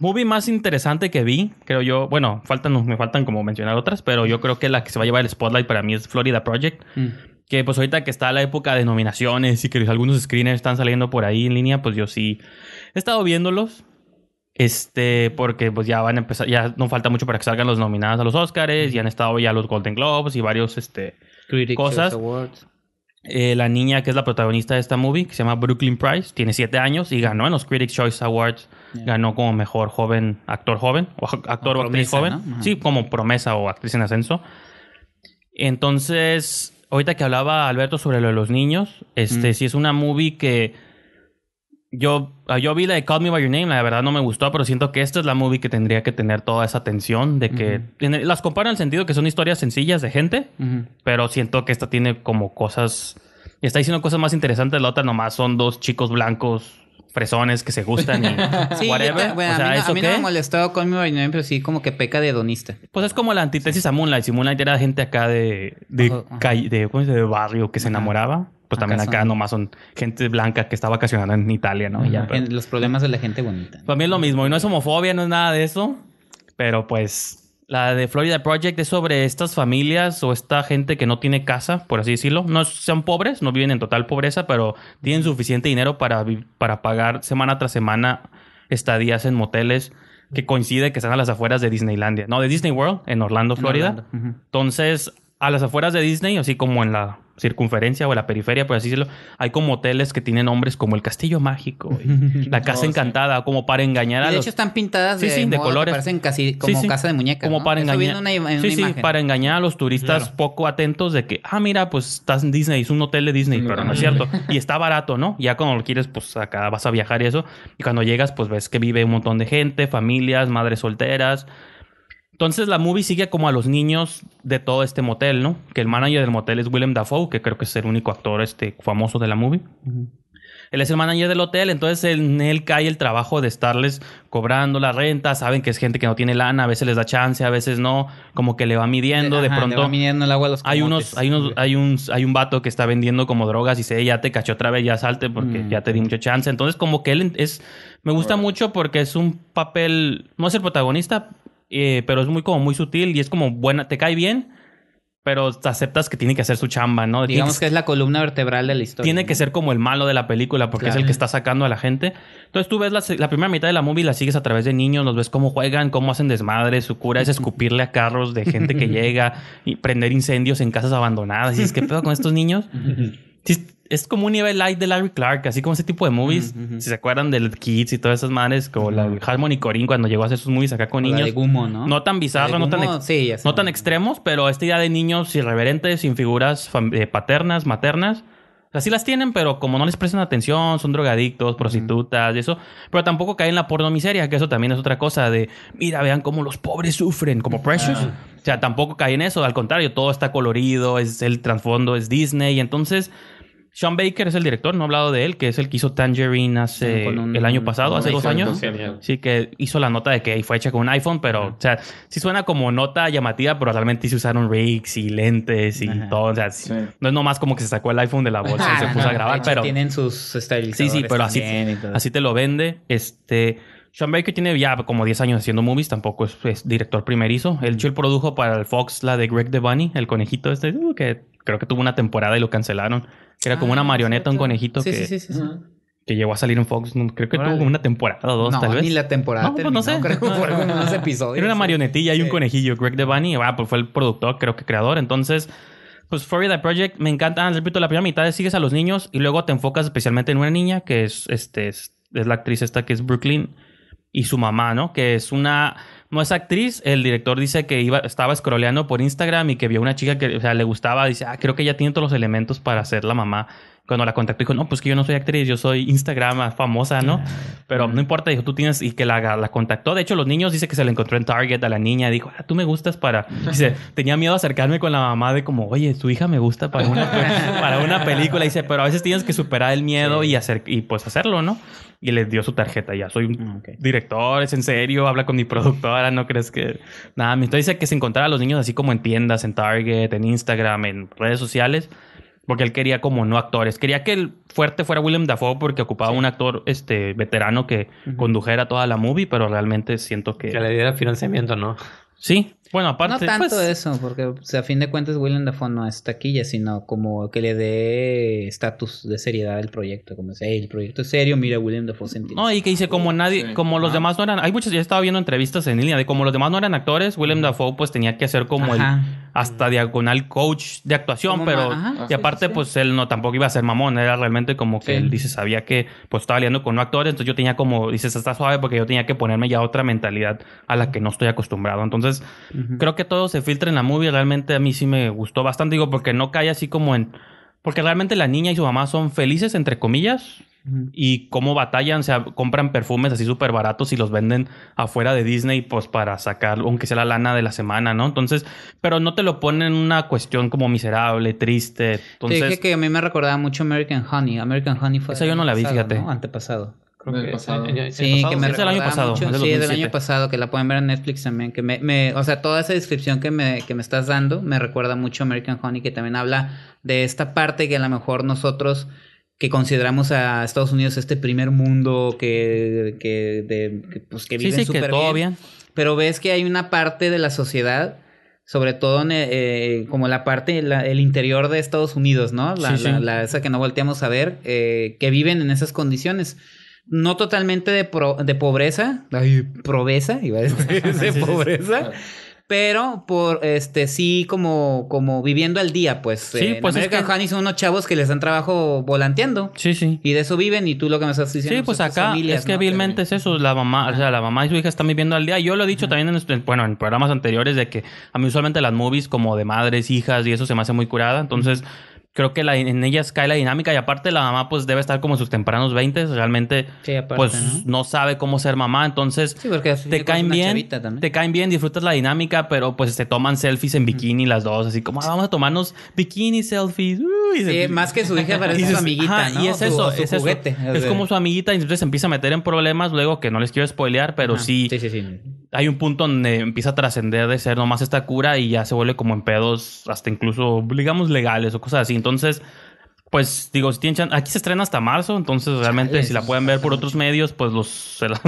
Movie más interesante que vi, creo yo. Bueno, faltan, me faltan como mencionar otras, pero yo creo que la que se va a llevar el spotlight para mí es Florida Project. Mm. Que pues ahorita que está la época de nominaciones y que algunos screeners están saliendo por ahí en línea, pues yo sí he estado viéndolos. Este, porque pues ya van a empezar, ya no falta mucho para que salgan los nominados a los Oscars, mm. y han estado ya los Golden Globes y varios, este, cosas. Awards. Eh, la niña que es la protagonista de esta movie, que se llama Brooklyn Price, tiene 7 años y ganó en los Critics Choice Awards ganó como mejor joven, actor joven, o actor o, actriz joven. Sí, como promesa o actriz en ascenso. Entonces, ahorita que hablaba Alberto sobre lo de los niños, este sí es una movie que yo, ah, yo vi la de Call Me By Your Name, la verdad no me gustó, pero siento que esta es la movie que tendría que tener toda esa atención de que... las comparo en el sentido que son historias sencillas de gente, pero siento que esta tiene como cosas... Está diciendo cosas más interesantes, la otra nomás son dos chicos blancos fresones que se gustan y sí, whatever. Bueno, o sea, a mí, no, me molestó con mi pero sí como que peca de hedonista. Pues es como la antítesis a Moonlight. Si Moonlight era gente acá de, de, de, ¿cómo dice? de barrio que se enamoraba. Pues también acá nomás son gente blanca que está vacacionando en Italia, ¿no? Ya, Los problemas de la gente bonita. También pues mí es lo mismo. Y no es homofobia, no es nada de eso. Pero pues la de Florida Project es sobre estas familias o esta gente que no tiene casa, por así decirlo. No son pobres, no viven en total pobreza, pero tienen suficiente dinero para, para pagar semana tras semana estadías en moteles que coincide que están a las afueras de Disneylandia. No, de Disney World, en Orlando, Florida. Entonces, a las afueras de Disney, así como en la circunferencia o la periferia, por así decirlo, hay como hoteles que tienen nombres como el Castillo Mágico, la Casa Encantada, como para engañar a los... De hecho están pintadas de, colores. parecen casi como casa de muñecas, Como para engañar... sí, para engañar a los turistas poco atentos de que, ah, mira, pues estás en Disney, es un hotel de Disney, pero no es cierto. y está barato, ¿no? Ya cuando lo quieres, pues acá vas a viajar y eso. Y cuando llegas, pues ves que vive un montón de gente, familias, madres solteras, entonces la movie sigue como a los niños de todo este motel, ¿no? Que el manager del motel es Willem Dafoe, que creo que es el único actor este, famoso de la movie. Él es el manager del hotel, entonces en él cae el trabajo de estarles cobrando la renta. Saben que es gente que no tiene lana, a veces les da chance, a veces no. Como que le va midiendo, de pronto. Le va midiendo el agua a los hay unos, hay unos, hay un, hay un vato que está vendiendo como drogas y dice, ya te caché otra vez, ya salte porque mm. ya te di mucha chance. Entonces, como que él es. Me gusta mucho porque es un papel. No es el protagonista, eh, pero es muy como muy sutil y es como buena, te cae bien, pero aceptas que tiene que hacer su chamba, ¿no? Digamos que es la columna vertebral de la historia. Tiene que ser como el malo de la película porque es el que está sacando a la gente. Entonces tú ves la, primera mitad de la movie, la sigues a través de niños, los ves cómo juegan, cómo hacen desmadres su cura es escupirle a carros de gente que llega y prender incendios en casas abandonadas. Y es que pedo con estos niños. es como un nivel light de Larry Clark, así como ese tipo de movies. Si se acuerdan del Kids y todas esas madres, como la Harmony Corinne cuando llegó a hacer sus movies acá con niños. ¿no? tan bizarro, no tan, no tan extremos, pero esta idea de niños irreverentes, sin figuras eh, paternas, maternas. Así las tienen, pero como no les prestan atención, son drogadictos, prostitutas y eso. Pero tampoco cae en la pornomiseria, que eso también es otra cosa de, mira, vean cómo los pobres sufren, como Precious. O sea, tampoco cae en eso. Al contrario, todo está colorido, es el trasfondo, es Disney. Y entonces, sean Baker es el director, no he hablado de él, que es el que hizo Tangerine hace el año pasado, hace dos años. Sí, que hizo la nota de que fue hecha con un iPhone, pero, o sea, sí suena como nota llamativa, pero realmente se usaron rigs y lentes y todo. O sea, no es nomás como que se sacó el iPhone de la bolsa y se puso a grabar, pero. Tienen sus estabilizadores. Sí, sí, pero así, así te lo vende. Este. Sean Baker tiene ya como 10 años haciendo movies, tampoco es, director primerizo. Él, el produjo para el Fox la de Greg the Bunny, el conejito este, que creo que tuvo una temporada y lo cancelaron que era como una ah, marioneta, un conejito que, sí, que llegó a salir en Fox. Creo que tuvo una temporada o dos, tal vez. Ni la temporada. No, pues, terminó, Creo que fueron unos episodios. Era una marionetilla y un conejillo. Greg Devani, ah, pues fue el productor, creo que creador. Entonces, pues Florida Project me encanta. Ah, repito, la primera mitad sigues a los niños y luego te enfocas especialmente en una niña que es, este, es la actriz esta que es Brooklyn y su mamá, ¿no? Que es una no es actriz, el director dice que iba, estaba scrolleando por Instagram y que vio una chica que le gustaba, dice, ah, creo que ella tiene todos los elementos para ser la mamá. Cuando la contactó dijo, no, pues que yo no soy actriz, yo soy Instagram famosa, ¿no? Ah. Pero no importa, dijo, tú tienes, y que la, contactó. De hecho, los niños dice que se la encontró en Target a la niña, dijo, ah, tú me gustas para... Dice, tenía miedo acercarme con la mamá de como, oye, su hija me gusta para una, película. Dice, pero a veces tienes que superar el miedo y, hacer, y pues hacerlo, ¿no? y les dio su tarjeta. Ya soy un mm, director, es en serio, habla con mi productora, no crees que. Nada, me historia dice que se encontraba a los niños así como en tiendas, en Target, en Instagram, en redes sociales. Porque él quería como no actores. Quería que el fuerte fuera William Dafoe porque ocupaba un actor este veterano que condujera toda la movie, pero realmente siento que... Que le diera financiamiento, ¿no? Sí, bueno, aparte. No tanto pues, eso, porque sea, a fin de cuentas William Dafoe no es taquilla, sino como que le dé estatus de seriedad al proyecto. Como dice, el proyecto es serio, mira, William Dafoe se No, y que dice, como nadie, como los demás no eran. Hay muchos, ya estaba viendo entrevistas en línea de como los demás no eran actores, William Dafoe pues tenía que hacer como el hasta diagonal coach de actuación, pero y aparte pues él no tampoco iba a ser mamón, era realmente como que él dice sabía que pues estaba liando con un actor. entonces yo tenía como dices está suave porque yo tenía que ponerme ya otra mentalidad a la que no estoy acostumbrado, entonces creo que todo se filtra en la movie, realmente a mí sí me gustó bastante, digo porque no cae así como en porque realmente la niña y su mamá son felices entre comillas, y cómo batallan, o sea, compran perfumes así súper baratos y los venden afuera de Disney, pues para sacar, aunque sea la lana de la semana, ¿no? Entonces, pero no te lo ponen una cuestión como miserable, triste. Entonces, dije que a mí me recordaba mucho American Honey. American Honey fue. Esa yo no la vi, fíjate. ¿no? Antepasado. Creo que El, sí, que me es del año pasado. sí, del año pasado, que la pueden ver en Netflix también. Que me, o sea, toda esa descripción que me, que me estás dando me recuerda mucho American Honey, que también habla de esta parte que a lo mejor nosotros que consideramos a Estados Unidos este primer mundo que, que, pues, viven súper bien, Pero ves que hay una parte de la sociedad sobre todo eh, como la parte, el interior de Estados Unidos, ¿no? La, esa que no volteamos a ver, eh, que viven en esas condiciones. No totalmente de, de pobreza, hay proveza, iba a decir, de pobreza, pero por este sí como como viviendo al día, pues. Sí, pues en es que... son unos chavos que les dan trabajo volanteando. Sí, sí. Y de eso viven y tú lo que me estás diciendo. Sí, pues, acá es que vilmente es eso, la mamá, o sea, la mamá y su hija están viviendo al día. Yo lo he dicho también en, este, bueno, en programas anteriores de que a mí usualmente las movies como de madres, hijas y eso se me hace muy curada, entonces creo que en ellas cae la dinámica y aparte la mamá pues debe estar como en sus tempranos 20, realmente pues ¿no? sabe cómo ser mamá, entonces te caen bien, te caen bien, disfrutas la dinámica, pero pues te toman selfies en bikini las dos, así como ah, vamos a tomarnos bikini selfies. más que su hija parece su amiguita, Y es eso, es, como su amiguita y entonces se empieza a meter en problemas luego que no les quiero spoilear, pero ah, sí, hay un punto donde empieza a trascender de ser nomás esta cura y ya se vuelve como en pedos hasta incluso digamos legales o cosas así. Entonces, pues digo, si tienen chance, aquí se estrena hasta marzo, entonces realmente si la pueden ver por otros medios, pues los,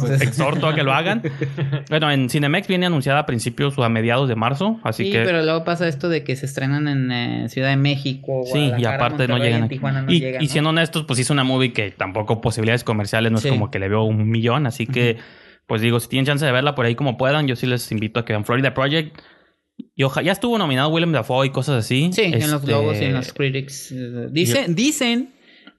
pues, exhorto a que lo hagan. bueno, en Cinemex viene anunciada a principios o a mediados de marzo, así sí, que... pero luego pasa esto de que se estrenan en eh, Ciudad de México, Sí, y aparte no llegan aquí. y, y, siendo honestos, pues hizo una movie que tampoco posibilidades comerciales, no es como que le veo un millón, así que... Pues digo, si tienen chance de verla por ahí como puedan, yo sí les invito a que vean Florida Project ya estuvo nominado Willem Dafoe y cosas así. Sí, en los este, Globos y en los Critics. Eh, dicen,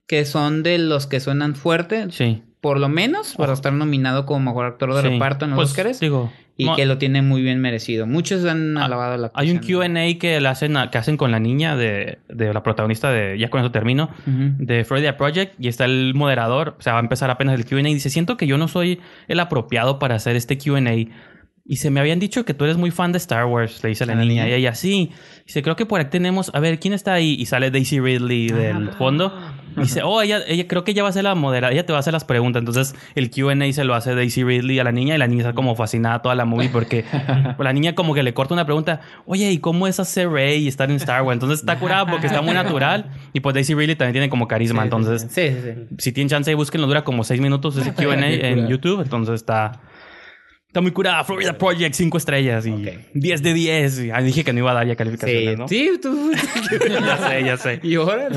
que son de los que suenan fuerte. Sí. Por lo menos para estar nominado como mejor actor de reparto en los Oscars. Pues, digo, y que lo tiene muy bien merecido. Muchos han ah, alabado la Hay un QA que, hacen, que hacen con la niña de, la protagonista de, ya con eso termino, de Freudia Project, y está el moderador, o sea, va a empezar apenas el QA y dice, siento que yo no soy el apropiado para hacer este QA y se me habían dicho que tú eres muy fan de Star Wars, le dice la, ah, niña. Y ella, sí. Dice, creo que por ahí tenemos, a ver, ¿quién está ahí? Y sale Daisy Ridley ah, del fondo. dice, oh, ella, ella creo que ella va a ser la moderada, ella te va a hacer las preguntas. Entonces el QA se lo hace Daisy Ridley a la niña y la niña está como fascinada toda la movie porque la niña como que le corta una pregunta, oye, ¿y cómo es hacer Rey y estar en Star Wars? Entonces está curada porque está muy natural y pues Daisy Ridley también tiene como carisma. entonces, sí, sí, si tienen chance, búsquenlo, dura como seis minutos ese QA en YouTube. Entonces está, Está muy curada. Florida Project, 5 estrellas y 10 de 10. dije que no iba a dar ya calificaciones, sí. ¿no? Sí, tú. ya sé, ya sé. Y ahora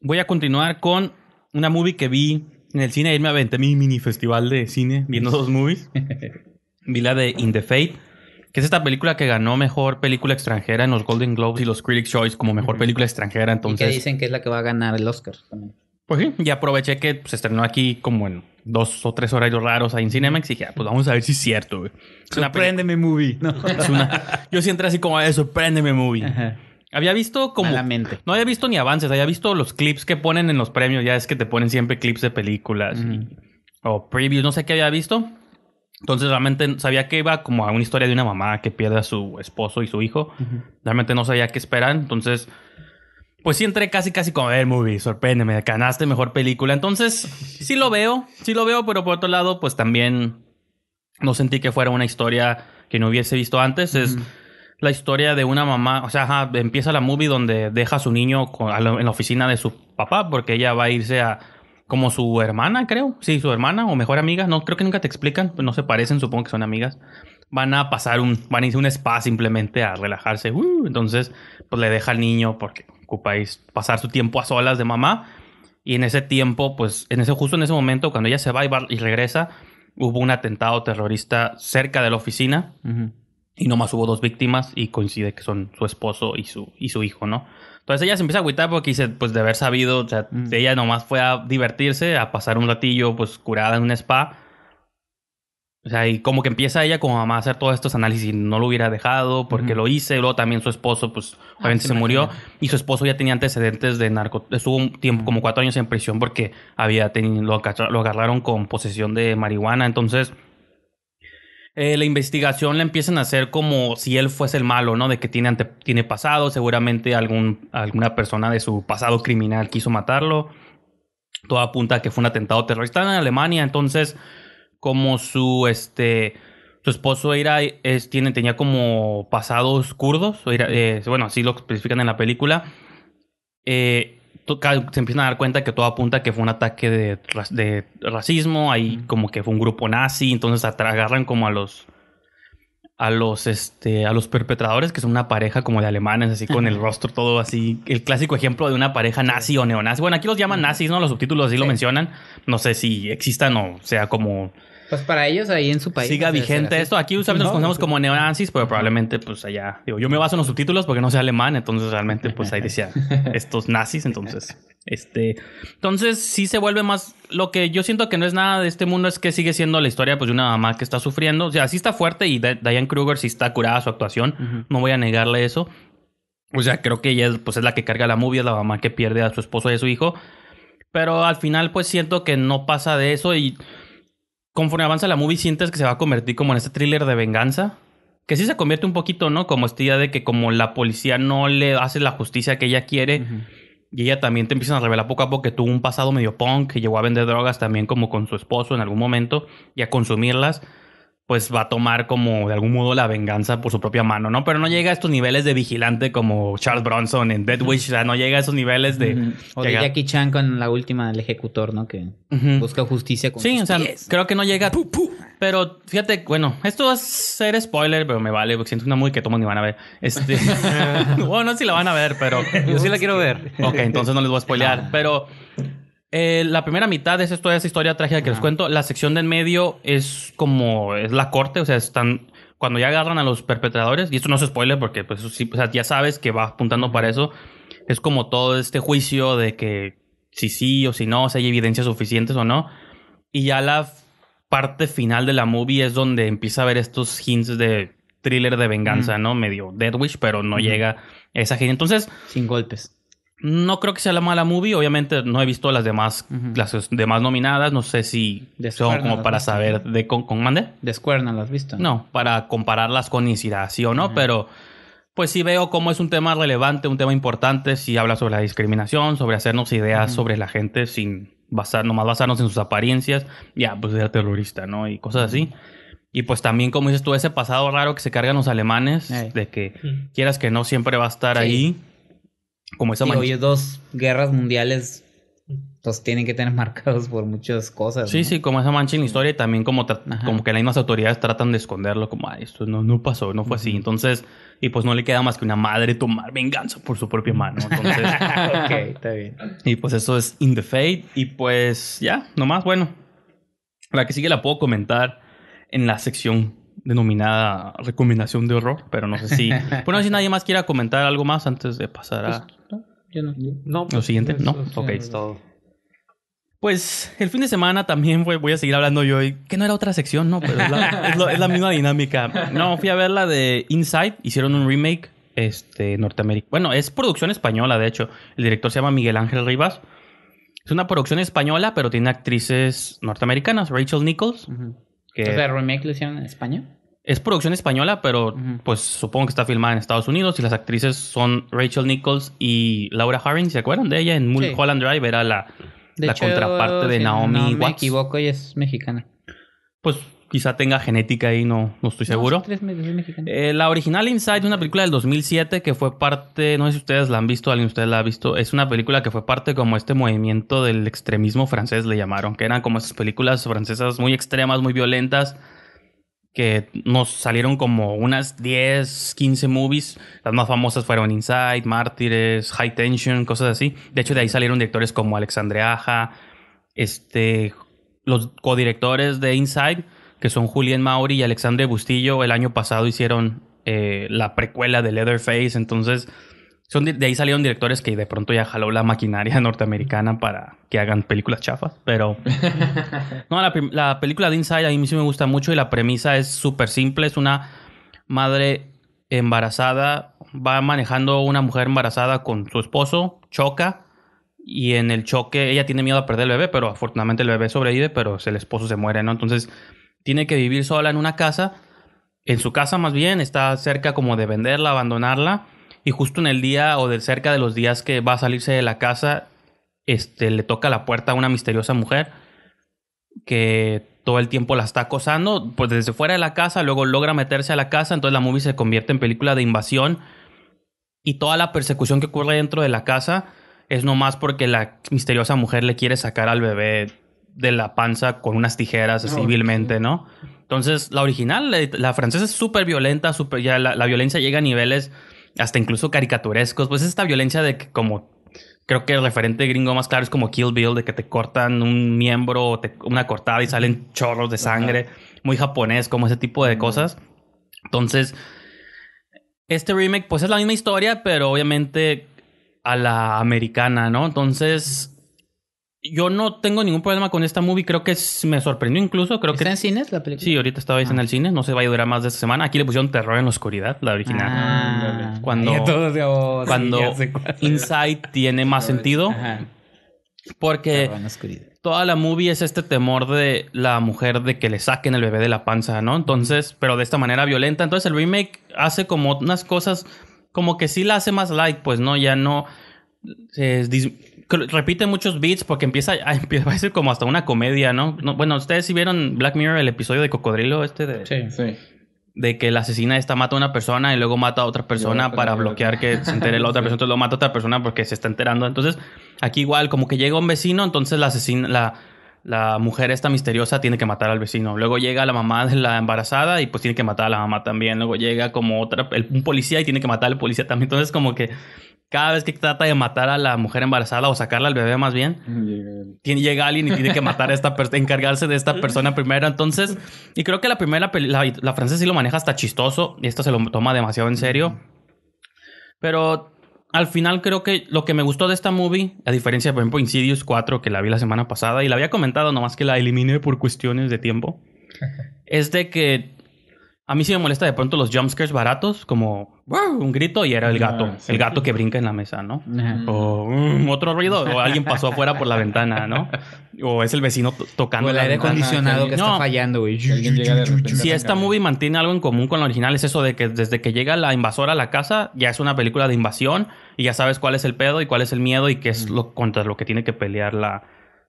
Voy a continuar con una movie que vi en el cine. Ayer me aventé mi mini festival de cine viendo dos movies. vi la de In the Fate, que es esta película que ganó mejor película extranjera en los Golden Globes y los Critics Choice como mejor película extranjera. Entonces, ¿Y que dicen que es la que va a ganar el Oscar también. Pues sí, y aproveché que pues, se estrenó aquí como en dos o tres horarios raros ahí en Cinemax y dije, ah, pues vamos a ver si es cierto, güey. Es sorpréndeme, movie. Yo siempre así como, eso, sorpréndeme, movie. Había visto como... Malamente. No había visto ni avances, había visto los clips que ponen en los premios. Ya es que te ponen siempre clips de películas o previews, no sé qué había visto. Entonces realmente sabía que iba como a una historia de una mamá que pierde a su esposo y su hijo. Realmente no sabía qué esperar. Entonces pues sí entré casi, casi como, el movie, sorpréndeme, ganaste mejor película. Entonces, sí lo veo, sí lo veo, pero por otro lado, pues también no sentí que fuera una historia que no hubiese visto antes. Es la historia de una mamá, o sea, empieza la movie donde deja a su niño en la oficina de su papá porque ella va a irse a como su hermana, creo. Sí, su hermana o mejor amiga. No, creo que nunca te explican, no se parecen, supongo que son amigas. Van a pasar un, van a irse un spa simplemente a relajarse. Uh, entonces, pues le deja al niño porque ocupáis pasar su tiempo a solas de mamá. Y en ese tiempo, pues, en ese, justo en ese momento, cuando ella se va y, y regresa, hubo un atentado terrorista cerca de la oficina. y no Y nomás hubo dos víctimas y coincide que son su esposo y su, y su hijo, ¿no? Entonces ella se empieza a agüitar porque dice, pues de haber sabido, o sea, ella nomás fue a divertirse, a pasar un ratillo, pues curada en un spa o sea, y como que empieza ella como mamá a hacer todos estos análisis, no lo hubiera dejado, porque lo hice, luego también su esposo, pues ah, obviamente se murió, y su esposo ya tenía antecedentes de narco, estuvo un tiempo, como cuatro años en prisión porque había tenido, lo, agarraron con posesión de marihuana, entonces eh, la investigación la empiezan a hacer como si él fuese el malo, ¿no? De que tiene, tiene pasado, seguramente algún, alguna persona de su pasado criminal quiso matarlo, todo apunta a que fue un atentado terrorista en Alemania, entonces como su este su esposo era tiene tenía como pasados kurdos eh, bueno así lo especifican en la película eh, se empiezan a dar cuenta que todo apunta que fue un ataque de, racismo ahí como que fue un grupo nazi entonces agarran como a los a los este a los perpetradores que son una pareja como de alemanes así con el rostro todo así el clásico ejemplo de una pareja nazi o neonazi bueno aquí los llaman nazis no los subtítulos así lo mencionan no sé si existan o sea como pues para ellos ahí en su país. Siga vigente esto. Aquí usualmente nos conocemos como neonazis, pero probablemente pues allá. Digo, yo me baso en los subtítulos porque no sé alemán, entonces realmente pues ahí decía estos nazis, entonces. Este, entonces sí se vuelve más lo que yo siento que no es nada de este mundo es que sigue siendo la historia pues de una mamá que está sufriendo, o sea, sí está fuerte y Diane Kruger sí está curada su actuación, no voy a negarle eso. O sea, creo que ella pues es la que carga la movie, es la mamá que pierde a su esposo y a su hijo, pero al final pues siento que no pasa de eso y conforme avanza la movie sientes que se va a convertir como en este thriller de venganza. Que sí se convierte un poquito, ¿no? Como esta idea de que como la policía no le hace la justicia que ella quiere. Y ella también te empiezan a revelar poco a poco que tuvo un pasado medio punk, que llegó a vender drogas también como con su esposo en algún momento y a consumirlas pues va a tomar como de algún modo la venganza por su propia mano, ¿no? Pero no llega a estos niveles de vigilante como Charles Bronson en Dead Wish, o sea, no llega a esos niveles de... O de Jackie Chan con la última del ejecutor, ¿no? Que busca justicia con Sí, o sea, creo que no llega... Pero fíjate, bueno, esto va a ser spoiler, pero me vale, porque siento una muy que tomo ni van a ver. Este, bueno, no sé si la van a ver, pero... Yo sí la quiero ver. Ok, entonces no les voy a spoilear, pero... Eh, la primera mitad es esto, esa historia trágica que les cuento. La sección de en medio es como es la corte, o sea, están cuando ya agarran a los perpetradores, y esto no se spoiler porque pues ya sabes que va apuntando para eso, es como todo este juicio de que si sí o si no, si hay evidencias suficientes o no. Y ya la parte final de la movie es donde empieza a ver estos hints de thriller de venganza, ¿no? Medio Dead Wish, pero no llega esa gente. Entonces... Sin golpes. No creo que sea la mala movie. Obviamente no he visto las demás, las demás nominadas. No sé si son como para saber de con, con Mande. De las vistas. No, para compararlas con Isira, sí o no, pero pues sí veo cómo es un tema relevante, un tema importante, si habla sobre la discriminación, sobre hacernos ideas sobre la gente sin basar, nomás basarnos en sus apariencias, ya, pues era terrorista, ¿no? Y cosas así. Y pues también, como dices tú, ese pasado raro que se cargan los alemanes, de que quieras que no, siempre va a estar ahí. Como esa y hoy dos guerras mundiales los pues, tienen que tener marcados por muchas cosas. Sí, sí, como esa mancha en la historia y también como, como que las mismas autoridades tratan de esconderlo, como, Ay, esto no, pasó, no fue así. Entonces, y pues no le queda más que una madre tomar venganza por su propia mano. Entonces, ok, está bien. Y pues eso es In the Fate. Y pues ya, nomás, bueno. La que sigue la puedo comentar en la sección denominada recomendación de horror, pero no sé si... bueno, si nadie más quiera comentar algo más antes de pasar a... Pues, no. no lo pues, siguiente, no. Ok, es todo. Pues el fin de semana también voy a seguir hablando yo, hoy. que no era otra sección, no, pero es la, misma dinámica. No, fui a ver la de Inside, hicieron un remake este, norteamericano. Bueno, es producción española, de hecho. El director se llama Miguel Ángel Rivas. Es una producción española, pero tiene actrices norteamericanas, Rachel Nichols. que... remake lo hicieron en España. Es producción española, pero pues supongo que está filmada en Estados Unidos y las actrices son Rachel Nichols y Laura Haring. ¿se acuerdan de ella? En Mulholland Drive era la, la contraparte de Naomi no me equivoco, ella es mexicana. Pues quizá tenga genética ahí, no, no estoy seguro. Eh, la original Inside una película del 2007 que fue parte, no sé si ustedes la han visto, alguien de ustedes la ha visto, es una película que fue parte como este movimiento del extremismo francés, le llamaron, que eran como esas películas francesas muy extremas, muy violentas que nos salieron como unas 10, 15 movies. Las más famosas fueron Inside, Mártires, High Tension, cosas así. De hecho, de ahí salieron directores como Alexandre Aja, este, los codirectores de Inside, que son Julián Mauri y Alexandre Bustillo, el año pasado hicieron eh, la precuela de Leatherface. Entonces, de, ahí salieron directores que de pronto ya jaló la maquinaria norteamericana para que hagan películas chafas, pero... no, la, la, película de Inside a mí sí me gusta mucho y la premisa es súper simple. Es una madre embarazada, va manejando una mujer embarazada con su esposo, choca y en el choque ella tiene miedo a perder el bebé, pero afortunadamente el bebé sobrevive, pero el esposo se muere, ¿no? Entonces tiene que vivir sola en una casa, en su casa más bien, está cerca como de venderla, abandonarla y justo en el día o de cerca de los días que va a salirse de la casa, este, le toca la puerta a una misteriosa mujer que todo el tiempo la está acosando, pues desde fuera de la casa, luego logra meterse a la casa, entonces la movie se convierte en película de invasión y toda la persecución que ocurre dentro de la casa es nomás porque la misteriosa mujer le quiere sacar al bebé de la panza con unas tijeras civilmente, ¿no? Entonces, la original, la, francesa es súper violenta, super, ya la violencia llega a niveles hasta incluso caricaturescos, pues esta violencia de que como creo que el referente gringo más claro es como Kill Bill, de que te cortan un miembro o una cortada y salen chorros de sangre, muy japonés, como ese tipo de cosas. Entonces, este remake pues es la misma historia, pero obviamente a la americana, ¿no? Entonces yo no tengo ningún problema con esta movie. Creo que me sorprendió incluso. Creo ¿Está que... en cines la película? Sí, ahorita estaba en ah. el cine. No se va a durar más de esta semana. Aquí le pusieron Terror en la Oscuridad, la original. Ah. Cuando, cuando Inside tiene más sentido. Porque toda la movie es este temor de la mujer de que le saquen el bebé de la panza, ¿no? Entonces, pero de esta manera violenta. Entonces el remake hace como unas cosas como que sí la hace más light, pues no, ya no... Eh, se repite muchos beats porque empieza a, empieza a ser como hasta una comedia, ¿no? Bueno, ustedes sí vieron Black Mirror, el episodio de Cocodrilo este de... Sí, sí. De que la asesina esta mata a una persona y luego mata a otra persona para bloquear que se entere la otra persona, entonces lo mata a otra persona porque se está enterando. Entonces, aquí igual, como que llega un vecino, entonces la asesina, la, mujer esta misteriosa tiene que matar al vecino. Luego llega la mamá de la embarazada y pues tiene que matar a la mamá también. Luego llega como otra, un policía y tiene que matar al policía también. Entonces como que cada vez que trata de matar a la mujer embarazada o sacarla al bebé más bien, tiene, llega alguien y tiene que matar a esta encargarse de esta persona primero. Entonces, y creo que la primera, la, la francesa sí lo maneja hasta chistoso y esta se lo toma demasiado en serio. Pero al final creo que lo que me gustó de esta movie, a diferencia, por ejemplo, Insidious 4, que la vi la semana pasada y la había comentado, nomás que la eliminé por cuestiones de tiempo, es de que a mí sí me molesta de pronto los jumpscares baratos, como un grito y era el ah, gato, el gato que brinca en la mesa, ¿no? O mm, otro ruido, o alguien pasó afuera por la ventana, ¿no? O es el vecino tocando. O el aire acondicionado que está fallando, güey. Si esta movie mantiene algo en común con la original, es eso de que desde que llega la invasora a la casa, ya es una película de invasión y ya sabes cuál es el pedo y cuál es el miedo y qué es lo contra lo que tiene que pelear la,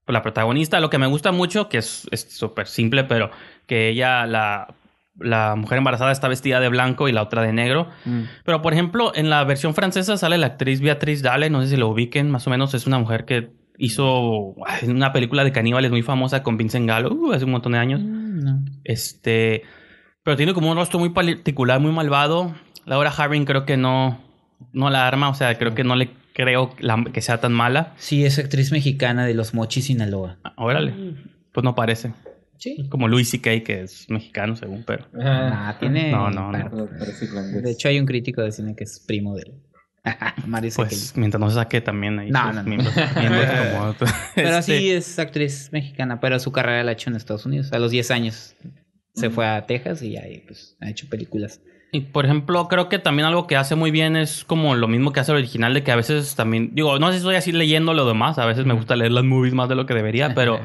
la protagonista. Lo que me gusta mucho, que es súper simple, pero que ella, la la mujer embarazada está vestida de blanco y la otra de negro. Mm. Pero, por ejemplo, en la versión francesa sale la actriz Beatriz Dale, no sé si lo ubiquen, más o menos es una mujer que hizo una película de caníbales muy famosa con Vincent Gallo uh, hace un montón de años. Mm, este, pero tiene como un rostro muy particular, muy malvado. Laura Harvin creo que no, no la arma, o sea, creo que no le creo que sea tan mala. Sí, es actriz mexicana de Los Mochis, Sinaloa. Ah, órale, mm. pues no parece. Como Luis C.K., que es mexicano, según, pero. Ah, tiene. No, no, no. De hecho, hay un crítico de cine que es primo de él. pues mientras no se saque también ahí. No, no, no. pero sí este, es actriz mexicana, pero su carrera la ha hecho en Estados Unidos. A los 10 años se fue a Texas y ahí pues ha hecho películas. Y por ejemplo, creo que también algo que hace muy bien es como lo mismo que hace el original, de que a veces también, digo, no sé si estoy así leyendo lo demás, a veces me gusta leer las movies más de lo que debería, pero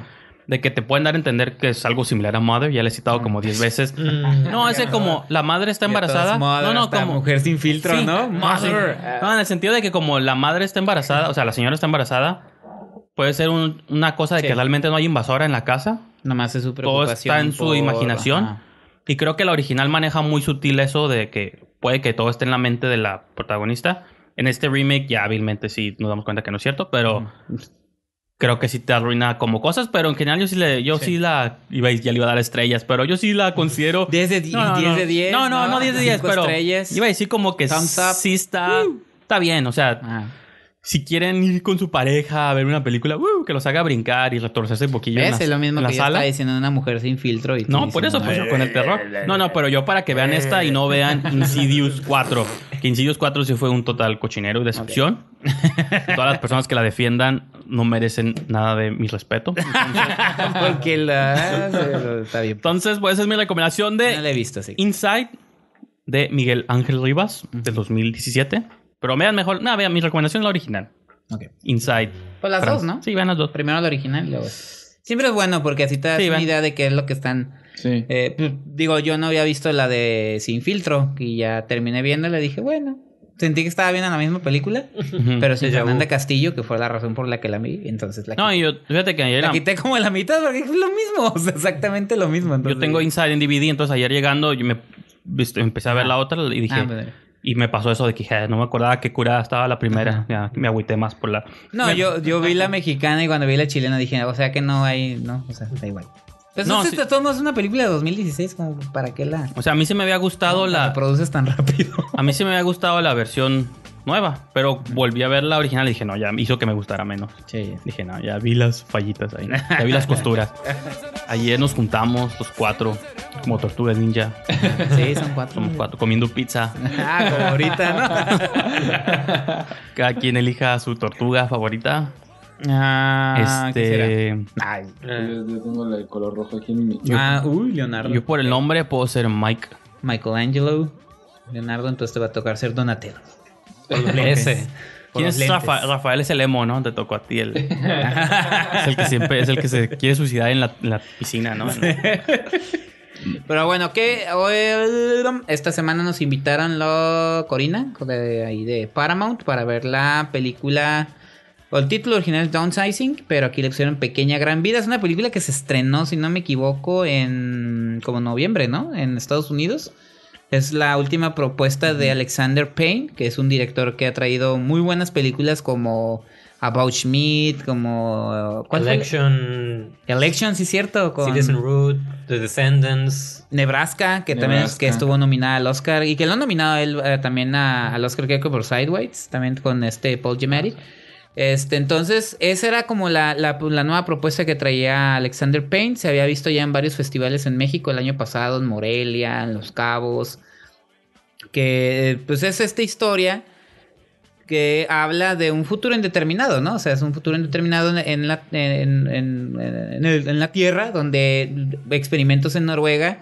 de que te pueden dar a entender que es algo similar a Mother, ya le he citado como 10 mm. veces. Mm. no, hace como la madre está embarazada. no, no, como mujer sin filtro, ¿no? Mother. No, en el sentido de que como la madre está embarazada, o sea, la señora está embarazada, puede ser una cosa de que realmente no hay invasora en la casa. más es su preocupación. Todo está en su imaginación. Y creo que la original maneja muy sutil eso de que puede que todo esté en la mente de la protagonista. En este remake ya hábilmente sí nos damos cuenta que no es cierto, pero mm creo que sí te arruina como cosas, pero en general yo sí le, yo sí, la, y ya le iba a dar estrellas, pero yo sí la considero. 10 de 10, no, no, 10 de 10. No, no, no, 10 de 10, pero. Estrellas. Iba a decir como que sí está, está bien, o sea, ah si quieren ir con su pareja a ver una película, uh, que los haga brincar y retorcerse un poquillo. Es lo mismo en la sala. Está diciendo una mujer sin filtro. no, por eso, con el terror. No, no, pero yo para que vean esta y no vean Insidious 4. Que Insidious 4 sí fue un total cochinero y decepción. Todas las personas que la defiendan no merecen nada de mi respeto. Entonces, Porque la... Entonces, pues esa es mi recomendación de... la he Inside de Miguel Ángel Rivas, del 2017. Pero vean mejor, no, vean, mi recomendación es la original. Okay. Inside. Pues las dos, ¿no? Sí, vean las dos. Primero la original y luego. Siempre es bueno porque así te das idea de qué es lo que están. Eh, pues, digo, yo no había visto la de Sin Filtro y ya terminé viendo y le dije, bueno, sentí que estaba viendo la misma película, pero se sin Fernanda Castillo, que fue la razón por la que la vi, entonces la quité. No, yo, fíjate que ayer... La, quité como la mitad porque es lo mismo, exactamente lo mismo. Yo tengo Inside en DVD, entonces ayer llegando yo me empecé a ver la otra y dije... Ah, y me pasó eso de que ah, no me acordaba qué curada estaba la primera. Ya, me agüité más por la. No, yo, yo vi la mexicana y cuando vi la chilena dije, o sea que no hay. No, o sea, está igual. entonces no, si... todo es una película de 2016, para qué la. O sea, a mí se me había gustado la. La produces tan rápido. a mí se me había gustado la versión nueva, pero volví a ver la original y dije, no, ya hizo que me gustara menos. Sí. Dije, no, ya vi las fallitas ahí, ya vi las costuras. Ayer nos juntamos los cuatro, como tortugas ninja. Sí, son cuatro. Somos cuatro, comiendo pizza. Ah, como ahorita, Cada quien elija su tortuga favorita. Ah, este. Ay. Eh, yo, tengo el color rojo aquí en mi. Ah, uy, Leonardo. Yo por el nombre puedo ser Mike. Michelangelo. Leonardo, entonces te va a tocar ser Donatello. Ese. ¿Quién es Rafael? Es el emo, ¿no? Te tocó a ti el... es el que siempre... Es el que se quiere suicidar en la, piscina, ¿no? Pero bueno, ¿qué? Esta semana nos invitaron la Corina, de ahí de Paramount, para ver la película... El título original es Downsizing, pero aquí le pusieron Pequeña Gran Vida. Es una película que se estrenó, si no me equivoco, en como noviembre, ¿no? En Estados Unidos. Es la última propuesta de Alexander Payne, que es un director que ha traído muy buenas películas como About Schmidt, como... Uh, Election. Election, sí, cierto. Citizen Root, The Descendants. Nebraska, que también que estuvo nominada al Oscar. Y que lo ha nominado él eh, también al Oscar que por Sideways, también con este Paul Giamatti. Ah, este, entonces, esa era como pues, la, nueva propuesta que traía Alexander Payne. Se había visto ya en varios festivales en México el año pasado, en Morelia, en Los Cabos. Que pues es esta historia que habla de un futuro indeterminado, ¿no? O sea, es un futuro indeterminado en la, en la Tierra, donde experimentos en Noruega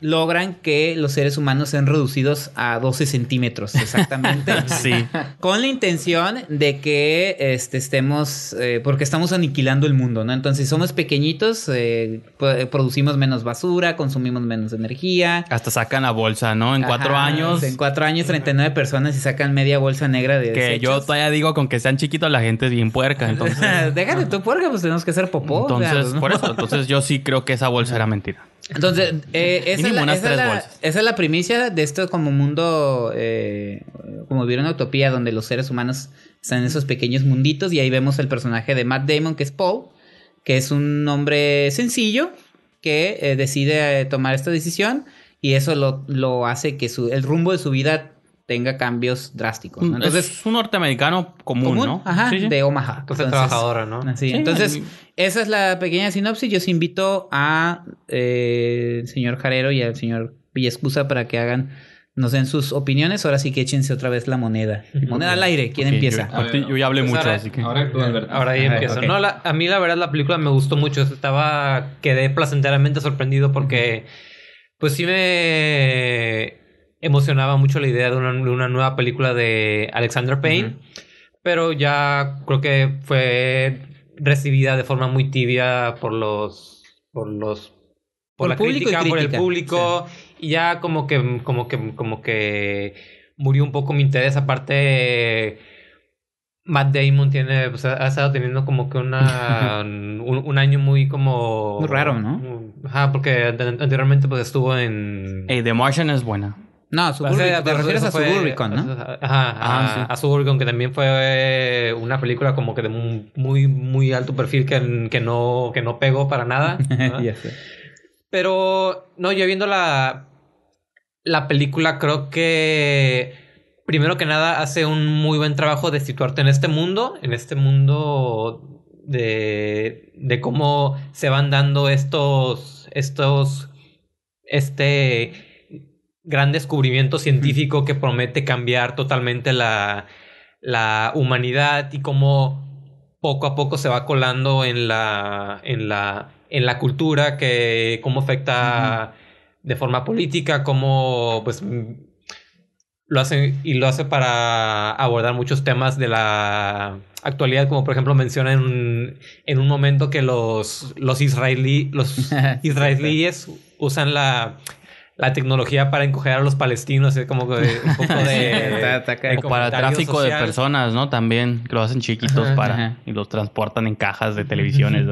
logran que los seres humanos sean reducidos a 12 centímetros, exactamente. sí. Con la intención de que este, estemos, eh, porque estamos aniquilando el mundo, ¿no? Entonces somos pequeñitos, eh, eh, producimos menos basura, consumimos menos energía. Hasta sacan la bolsa, ¿no? En cuatro años. En cuatro años, 39 personas y sacan media bolsa negra de... Que yo todavía digo, con que sean chiquitos, la gente es bien puerca, entonces... Déjate tu puerca, pues tenemos que ser popó. Entonces, por entonces yo sí creo que esa bolsa era mentira. Entonces, eh, esa, es la, primicia de esto como mundo, eh, como vieron una Utopía, donde los seres humanos están en esos pequeños munditos y ahí vemos el personaje de Matt Damon, que es Paul, que es un hombre sencillo que eh, decide tomar esta decisión y eso lo, lo hace que su, el rumbo de su vida tenga cambios drásticos. Mm, entonces, es un norteamericano común, ¿no? Ajá, de Omaha. Entonces, trabajadora, ¿no? Sí, entonces, esa es la pequeña sinopsis. Yo os invito a eh, el señor Jarero y al señor Villescusa para que hagan nos den sus opiniones. Ahora sí que échense otra vez la moneda. Moneda al aire. ¿Quién empieza? Yo, ya hablé pues mucho, así que... Ahora tú, Ahora empiezo. a mí la verdad la película me gustó mucho. Estaba... Quedé placenteramente sorprendido porque... Pues sí me emocionaba mucho la idea de una, una nueva película de Alexander Payne, pero ya creo que fue recibida de forma muy tibia por los por los por, la crítica, por el público y ya como que como que como que murió un poco mi interés aparte Matt Damon tiene ha estado teniendo como que una un, año muy como muy raro, ¿no? Ajá, porque anteriormente pues estuvo en eh, The Martian es buena. No, a Te refieres a Suburbicon, ¿no? Ajá, ah, a Suburbicon, que también fue una película como que de muy, muy alto perfil que, no, que no pegó para nada. Pero, no, yo viendo la, la película creo que, primero que nada, hace un muy buen trabajo de situarte en este mundo, en este mundo de, de cómo se van dando estos, estos, este gran descubrimiento científico que promete cambiar totalmente la, humanidad y cómo poco a poco se va colando en la, en la, en la cultura, que cómo afecta de forma política, cómo pues mm, lo hace y lo hace para abordar muchos temas de la actualidad, como por ejemplo menciona en un, momento que los, los, los israelíes usan la la tecnología para encoger a los palestinos, es como un poco de... para tráfico de personas, ¿no? También, lo hacen chiquitos para... Y los transportan en cajas de televisiones.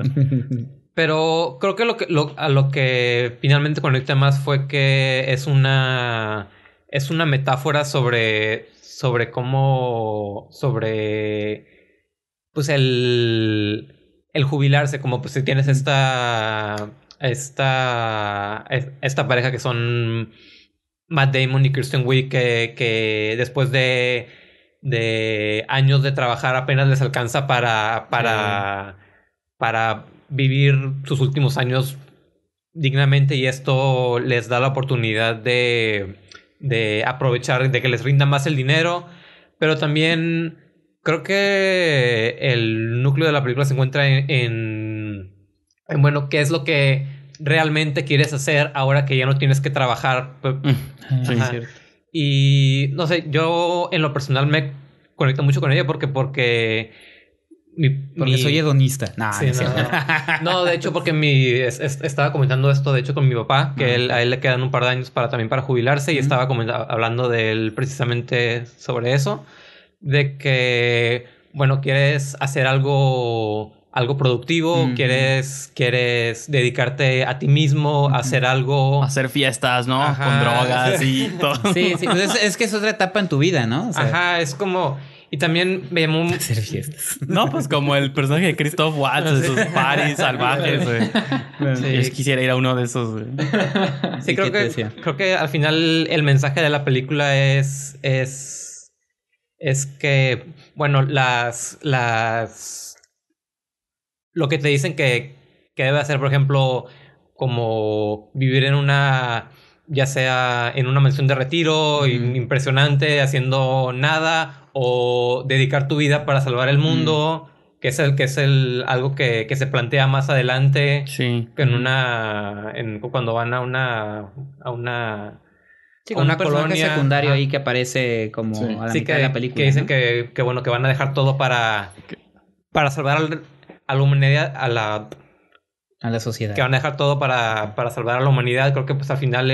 Pero creo que, lo que a lo que finalmente conecta más fue que es una... Es una metáfora sobre... Sobre cómo... Sobre... Pues el... El jubilarse, como pues si tienes esta esta, esta pareja que son Matt Damon y Christian Wiig que, después de, años de trabajar apenas les alcanza para, para, para vivir sus últimos años dignamente y esto les da la oportunidad de, aprovechar, de que les rinda más el dinero, pero también creo que el núcleo de la película se encuentra en eh, bueno, qué es lo que realmente quieres hacer ahora que ya no tienes que trabajar. Pues, mm, sí, cierto. Y no sé, yo en lo personal me conecto mucho con ella porque, porque soy hedonista. sí, no, de hecho, porque mi estaba comentando esto, de hecho, con mi papá, que él, a él le quedan un par de años para también para jubilarse, y estaba hablando de él precisamente sobre eso. De que, bueno, quieres hacer algo algo productivo, quieres, quieres dedicarte a ti mismo, hacer algo. Hacer fiestas, ¿no? Con drogas y todo. Sí, pues es, que es otra etapa en tu vida, ¿no? Ajá, es como. Y también me Hacer fiestas. No, pues como el personaje de Christoph Waltz... de sus paris salvajes, Sí. Yo quisiera ir a uno de esos, Sí, creo que, creo que al final el mensaje de la película es. es. es que. Bueno, las. las lo que te dicen que, debe hacer, por ejemplo, como vivir en una, ya sea en una mansión de retiro impresionante, haciendo nada, o dedicar tu vida para salvar el mundo, que es el, que es el algo que, se plantea más adelante, sí. en una, cuando van a una, a una una colonia secundaria ahí que aparece como así la que, de película. Que dicen que, que, bueno, que van a dejar todo para, para salvar al, a la humanidad, a la... A la sociedad. Que van a dejar todo para, salvar a la humanidad. Creo que pues al final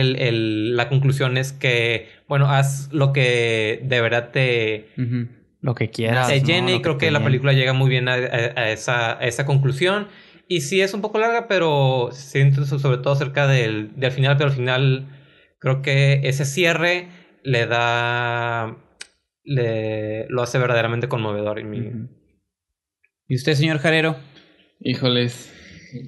la conclusión es que, bueno, haz lo que de verdad te... Lo que quieras. Se llene y creo que, la película llega muy bien a, esa, conclusión. Y sí es un poco larga, pero siento sobre todo cerca del, final, pero al final creo que ese cierre le da... lo hace verdaderamente conmovedor. Y mi, ¿Y usted, señor Jarero? Híjoles,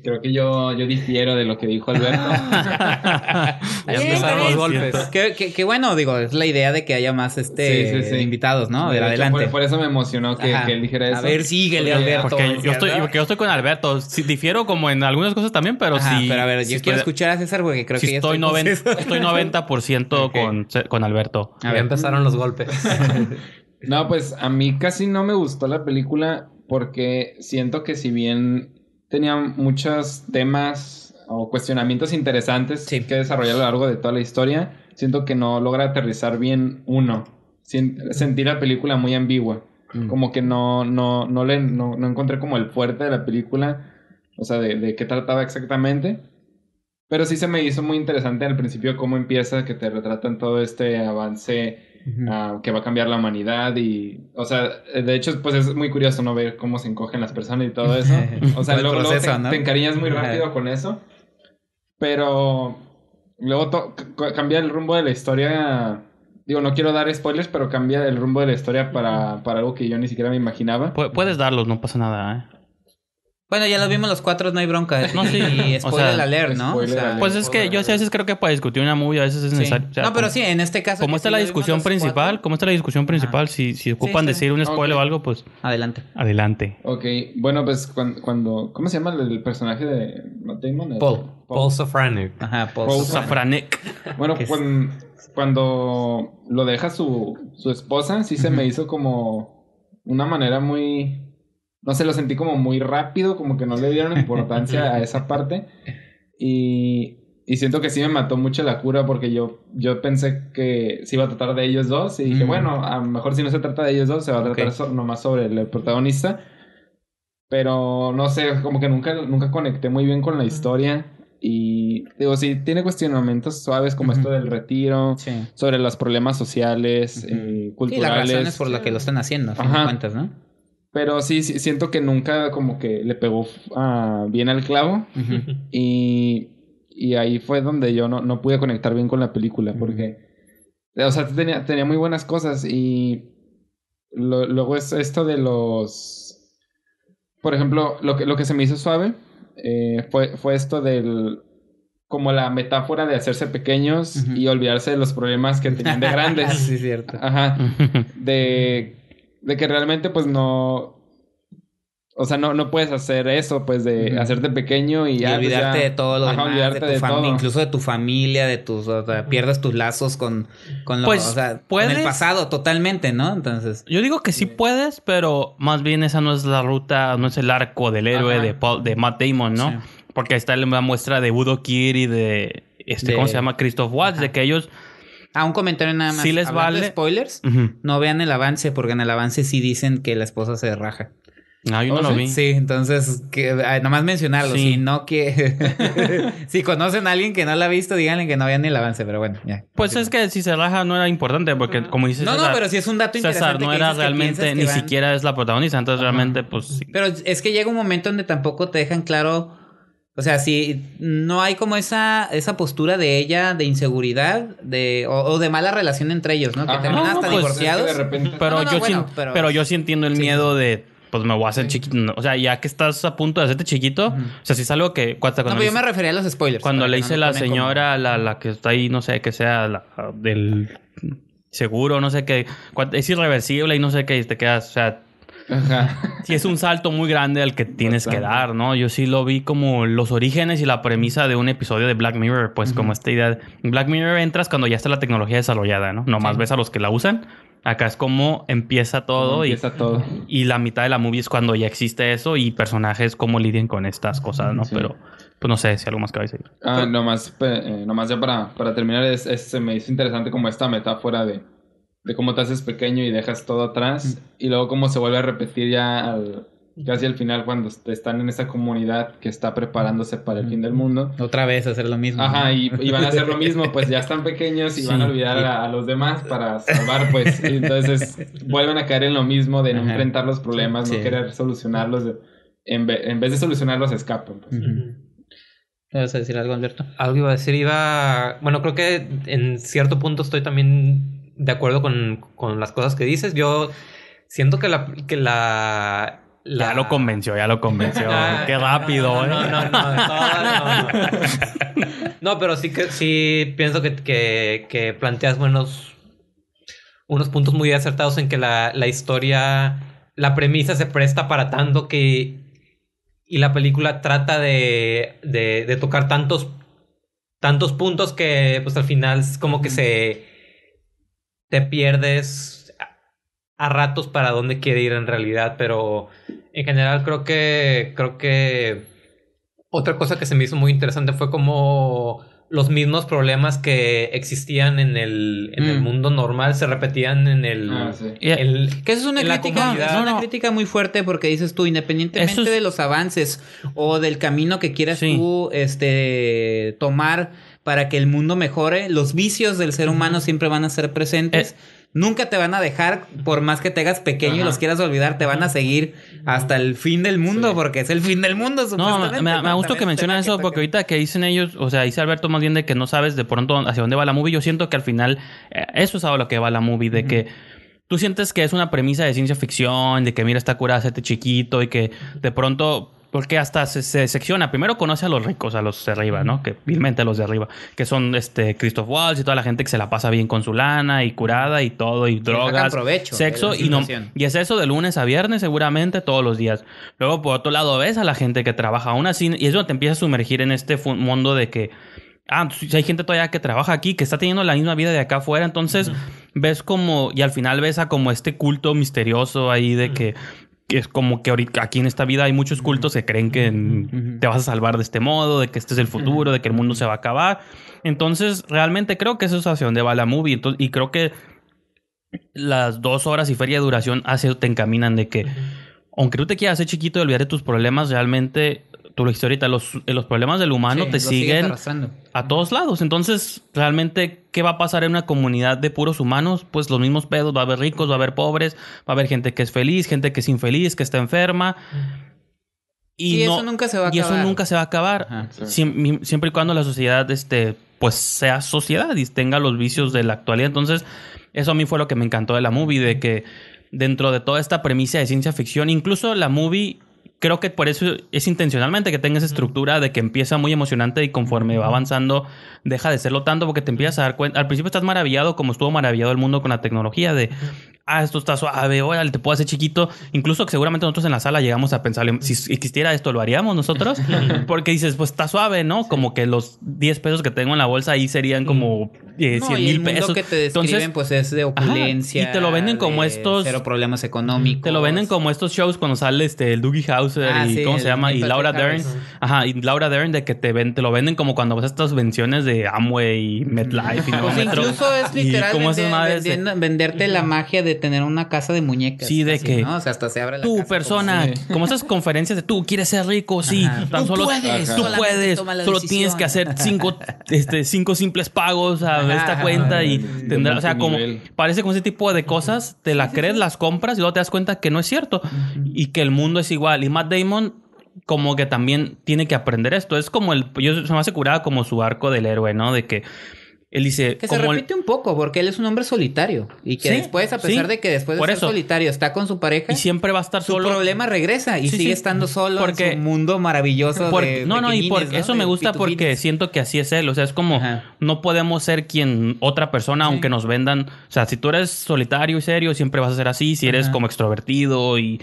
creo que yo, yo difiero de lo que dijo Alberto. ya empezaron los golpes. Qué, bueno, digo, es la idea de que haya más este invitados, ¿no? De, adelante. por, eso me emocionó que, él dijera eso. A ver, síguele, Alberto. Porque yo, estoy, yo estoy con Alberto. difiero como en algunas cosas también, pero sí. sí. Pero a ver, yo quiero escuchar a César porque creo que estoy, 90, estoy 90% con, con Alberto. ya empezaron los golpes. no, pues a mí casi no me gustó la película porque siento que si bien tenía muchos temas o cuestionamientos interesantes que desarrollar a lo largo de toda la historia, siento que no logra aterrizar bien uno. Sentí la película muy ambigua. Mm. Como que no, no, no, le, encontré como el fuerte de la película, o sea, de, qué trataba exactamente. Pero sí se me hizo muy interesante al principio cómo empieza, que te retratan todo este avance Ah, que va a cambiar la humanidad y, o sea, de hecho, pues es muy curioso, ¿no? Ver cómo se encogen las personas y todo eso. O sea, luego, te, encariñas muy rápido con eso, pero luego cambia el rumbo de la historia. Digo, no quiero dar spoilers, pero cambia el rumbo de la historia para, para algo que yo ni siquiera me imaginaba. Puedes darlos, no pasa nada, ¿eh? Bueno, ya lo vimos los cuatro, no hay bronca. No, sí. Y spoiler alert, ¿no? pues es que yo a veces creo que para discutir una movie a veces es necesario. no, pero sí, en este caso. ¿Cómo está, la discusión principal? ¿Cómo está la discusión principal? Si, si ocupan decir un spoiler o algo, pues. Adelante. Adelante. Ok, bueno, pues cuando. ¿Cómo se llama el personaje de No tengo... Paul. Paul. Safranek. Ajá, Paul, Paul Safranek. Bueno, cuando, cuando, lo deja su, esposa, sí se me hizo como una manera muy no sé, lo sentí como muy rápido, como que no le dieron importancia a esa parte. Y, siento que sí me mató mucho la cura porque yo, yo pensé que se iba a tratar de ellos dos y dije, bueno, a lo mejor si no se trata de ellos dos, se va a tratar nomás sobre el protagonista. Pero no sé, como que nunca, nunca conecté muy bien con la historia. Y digo, sí, tiene cuestionamientos suaves como esto del retiro, sobre los problemas sociales, culturales. Eh, y las razones por las que lo están haciendo, a de cuentas, ¿no? Pero sí, siento que nunca como que le pegó ah, bien al clavo. y, ahí fue donde yo no, pude conectar bien con la película. Porque, o sea, tenía, muy buenas cosas. Y luego es esto de los... Por ejemplo, lo que, lo que se me hizo suave eh, fue, esto del... Como la metáfora de hacerse pequeños y olvidarse de los problemas que tenían de grandes. sí, cierto. Ajá. De de que realmente pues no, o sea, no, no puedes hacer eso, pues, de hacerte pequeño y, y pues, olvidarte de todo lo demás, de de todo. incluso de tu familia, de tus, o pierdas tus lazos con, con lo, pues, puedes... el pasado totalmente, ¿no? Entonces. Yo digo que sí puedes, pero más bien esa no es la ruta, no es el arco del héroe de, de Matt Damon, ¿no? Porque ahí está la muestra de Udo Kiri, de, este, ¿cómo se llama? Christoph Watts, de que ellos a ah, un comentario nada más. Si les vale. spoilers, no vean el avance, porque en el avance sí dicen que la esposa se raja. Ah, yo no lo vi. Sí, entonces, que, nomás mencionarlo. Sí. Si no que. si conocen a alguien que no la ha visto, díganle que no vean el avance, pero bueno, ya. Pues es que si se raja no era importante, porque como dices. No, no, pero si es un dato interesante. César no era realmente, ni siquiera es la protagonista, entonces realmente, pues sí. Pero es que llega un momento donde tampoco te dejan claro o sea, si no hay como esa, esa postura de ella de inseguridad de, o, de mala relación entre ellos, ¿no? Que terminan hasta divorciados. Pero, yo entiendo el miedo de pues me voy a hacer chiquito. O sea, ya que estás a punto de hacerte chiquito, o sea, si es algo que. no, pero pues yo me refería a los spoilers. Cuando le dice la señora, la, la, que está ahí, no sé, que sea la, del seguro, no sé qué, es irreversible y no sé qué, y te quedas, o sea, si es un salto muy grande al que tienes que dar, ¿no? Yo sí lo vi como los orígenes y la premisa de un episodio de Black Mirror, pues como esta idea. Black Mirror entras cuando ya está la tecnología desarrollada, ¿no? Nomás ves a los que la usan. Acá es como empieza todo. y, la mitad de la movie es cuando ya existe eso y personajes cómo lidian con estas cosas, ¿no? Pero pues no sé si algo más que vais a decir. Ah, nomás, eh, nomás ya para, para terminar, se me hizo interesante como esta metáfora de de cómo te haces pequeño y dejas todo atrás y luego cómo se vuelve a repetir ya casi al final cuando están en esa comunidad que está preparándose para el fin del mundo. Otra vez hacer lo mismo. Ajá, y, van a hacer lo mismo, pues ya están pequeños y van a olvidar a, los demás para salvar, pues. entonces vuelven a caer en lo mismo de no enfrentar los problemas, no querer solucionarlos. En, vez de solucionarlos, escapan. Pues. ¿Vas a decir algo, Alberto? Algo iba a decir, iba... Bueno, creo que en cierto punto estoy también de acuerdo con, las cosas que dices. Yo siento que la, que la Ya lo convenció, ya lo convenció. Qué ah, rápido. ¿eh? No, no, no, no, no, pero sí que sí pienso que, planteas buenos unos puntos muy acertados en que la, historia, la premisa se presta para tanto que y la película trata de, de, tocar tantos tantos puntos que pues al final es como que se te pierdes a ratos para dónde quiere ir en realidad, pero en general creo que creo que otra cosa que se me hizo muy interesante fue como los mismos problemas que existían en el, en el mm. mundo normal se repetían en el... Ah, que es una, crítica, una crítica muy fuerte porque dices tú, independientemente de los avances o del camino que quieras tú este, tomar para que el mundo mejore. Los vicios del ser humano siempre van a ser presentes. Eh. Nunca te van a dejar, por más que te hagas pequeño y los quieras olvidar, te van a seguir hasta el fin del mundo, porque es el fin del mundo. No, me, me, que mencionas eso, porque ahorita que dicen ellos, o sea, dice Alberto más bien de que no sabes de pronto hacia dónde va la movie. Yo siento que al final, eh, eso es a lo que va la movie, de que tú sientes que es una premisa de ciencia ficción, de que mira, está curada, te chiquito y que de pronto porque hasta se, secciona. Primero conoce a los ricos, a los de arriba, ¿no? Que vilmente a los de arriba. Que son este Christoph Waltz y toda la gente que se la pasa bien con su lana y curada y todo, y drogas. Provecho sexo y no. Y es eso de lunes a viernes, seguramente, todos los días. Luego, por otro lado, ves a la gente que trabaja aún así. Y eso te empieza a sumergir en este mundo de que. Ah, pues, hay gente todavía que trabaja aquí, que está teniendo la misma vida de acá afuera. Entonces, ves como. Y al final ves a como este culto misterioso ahí de que es como que ahorita aquí en esta vida hay muchos cultos que creen que te vas a salvar de este modo, de que este es el futuro, de que el mundo se va a acabar. Entonces, realmente creo que eso es hacia donde va la movie. y creo que las dos horas y feria de duración te encaminan de que, aunque tú te quieras hacer chiquito y olvidar de tus problemas, realmente tú lo dijiste ahorita, los, problemas del humano te siguen a todos lados. Entonces, realmente, ¿qué va a pasar en una comunidad de puros humanos? Pues los mismos pedos, va a haber ricos, va a haber pobres, va a haber gente que es feliz, gente que es infeliz, que está enferma. Y, eso nunca se va a acabar. Y eso nunca se va a acabar. siempre y cuando la sociedad este, pues sea sociedad y tenga los vicios de la actualidad. Entonces, eso a mí fue lo que me encantó de la movie, de que dentro de toda esta premisa de ciencia ficción, incluso la movie creo que por eso es intencionalmente que tenga esa estructura de que empieza muy emocionante y conforme va avanzando deja de serlo tanto porque te empiezas a dar cuenta. Al principio estás maravillado como estuvo maravillado el mundo con la tecnología de, ah, esto está suave, órale, te puedo hacer chiquito. Incluso que seguramente nosotros en la sala llegamos a pensar, si existiera esto, lo haríamos nosotros. Porque dices, pues está suave, ¿no? Como que los 10 pesos que tengo en la bolsa ahí serían como eh, mil pesos. que te Entonces, pues es de opulencia. y te lo venden como estos. pero problemas económicos. Te lo venden como estos shows cuando sale este, el Doogie House Ah, y ¿cómo se llama? Y Laura Dern. Ajá, y Laura Dern de que te, ven, lo venden como cuando vas a estas venciones de Amway y MetLife y no Incluso es literal venderte la magia de tener una casa de muñecas. Sí, de que ¿no? o sea, hasta se abre la tu persona, como, esas conferencias de tú quieres ser rico, sí, tan tú solo puedes, tú puedes, solo tienes que hacer cinco este, cinco simples pagos a esta cuenta y tendrás, o sea, como parece como ese tipo de cosas, te la crees, las compras y luego te das cuenta que no es cierto y que el mundo es igual Matt Damon como que también tiene que aprender esto. Es como el, yo se me hace curada como su arco del héroe, ¿no? De que él dice... Que se repite un poco, porque él es un hombre solitario. Y que después, a pesar de que después de solitario está con su pareja... Y siempre va a estar su solo. Su problema regresa y sigue estando solo porque... en su mundo maravilloso No, no, y por... eso me gusta porque siento que así es él. O sea, es como... No podemos ser quien otra persona, aunque nos vendan... O sea, si tú eres solitario y serio, siempre vas a ser así. Si eres como extrovertido y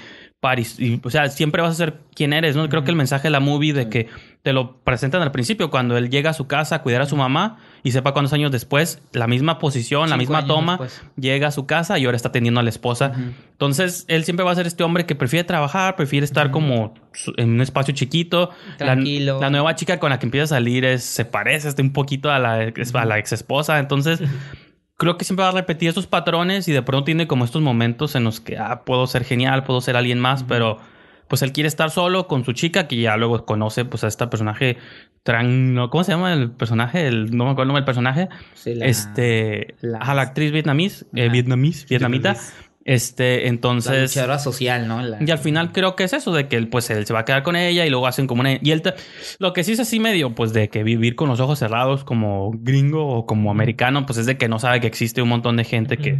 o sea, siempre vas a ser quien eres, ¿no? Creo que el mensaje de la movie de que te lo presentan al principio, cuando él llega a su casa a cuidar a su mamá y sepa cuántos años después, la misma posición, la misma toma, llega a su casa y ahora está atendiendo a la esposa. Entonces, él siempre va a ser este hombre que prefiere trabajar, prefiere estar como en un espacio chiquito. Tranquilo. La, nueva chica con la que empieza a salir se parece un poquito a la, a la ex esposa. Entonces, creo que siempre va a repetir estos patrones y de pronto tiene como estos momentos en los que, ah, puedo ser genial, puedo ser alguien más, pero pues él quiere estar solo con su chica, que ya luego conoce pues a este personaje, tran, ¿cómo se llama el personaje? no me acuerdo el nombre del personaje. Sí, la, este, a la actriz eh, vietnamita vietnamita. Este, entonces. social, ¿no? Y al final creo que es eso, de que él, pues, él se va a quedar con ella y luego hacen como una. Y él. Lo que sí es así medio, pues, de que vivir con los ojos cerrados como gringo o como americano, pues es de que no sabe que existe un montón de gente que.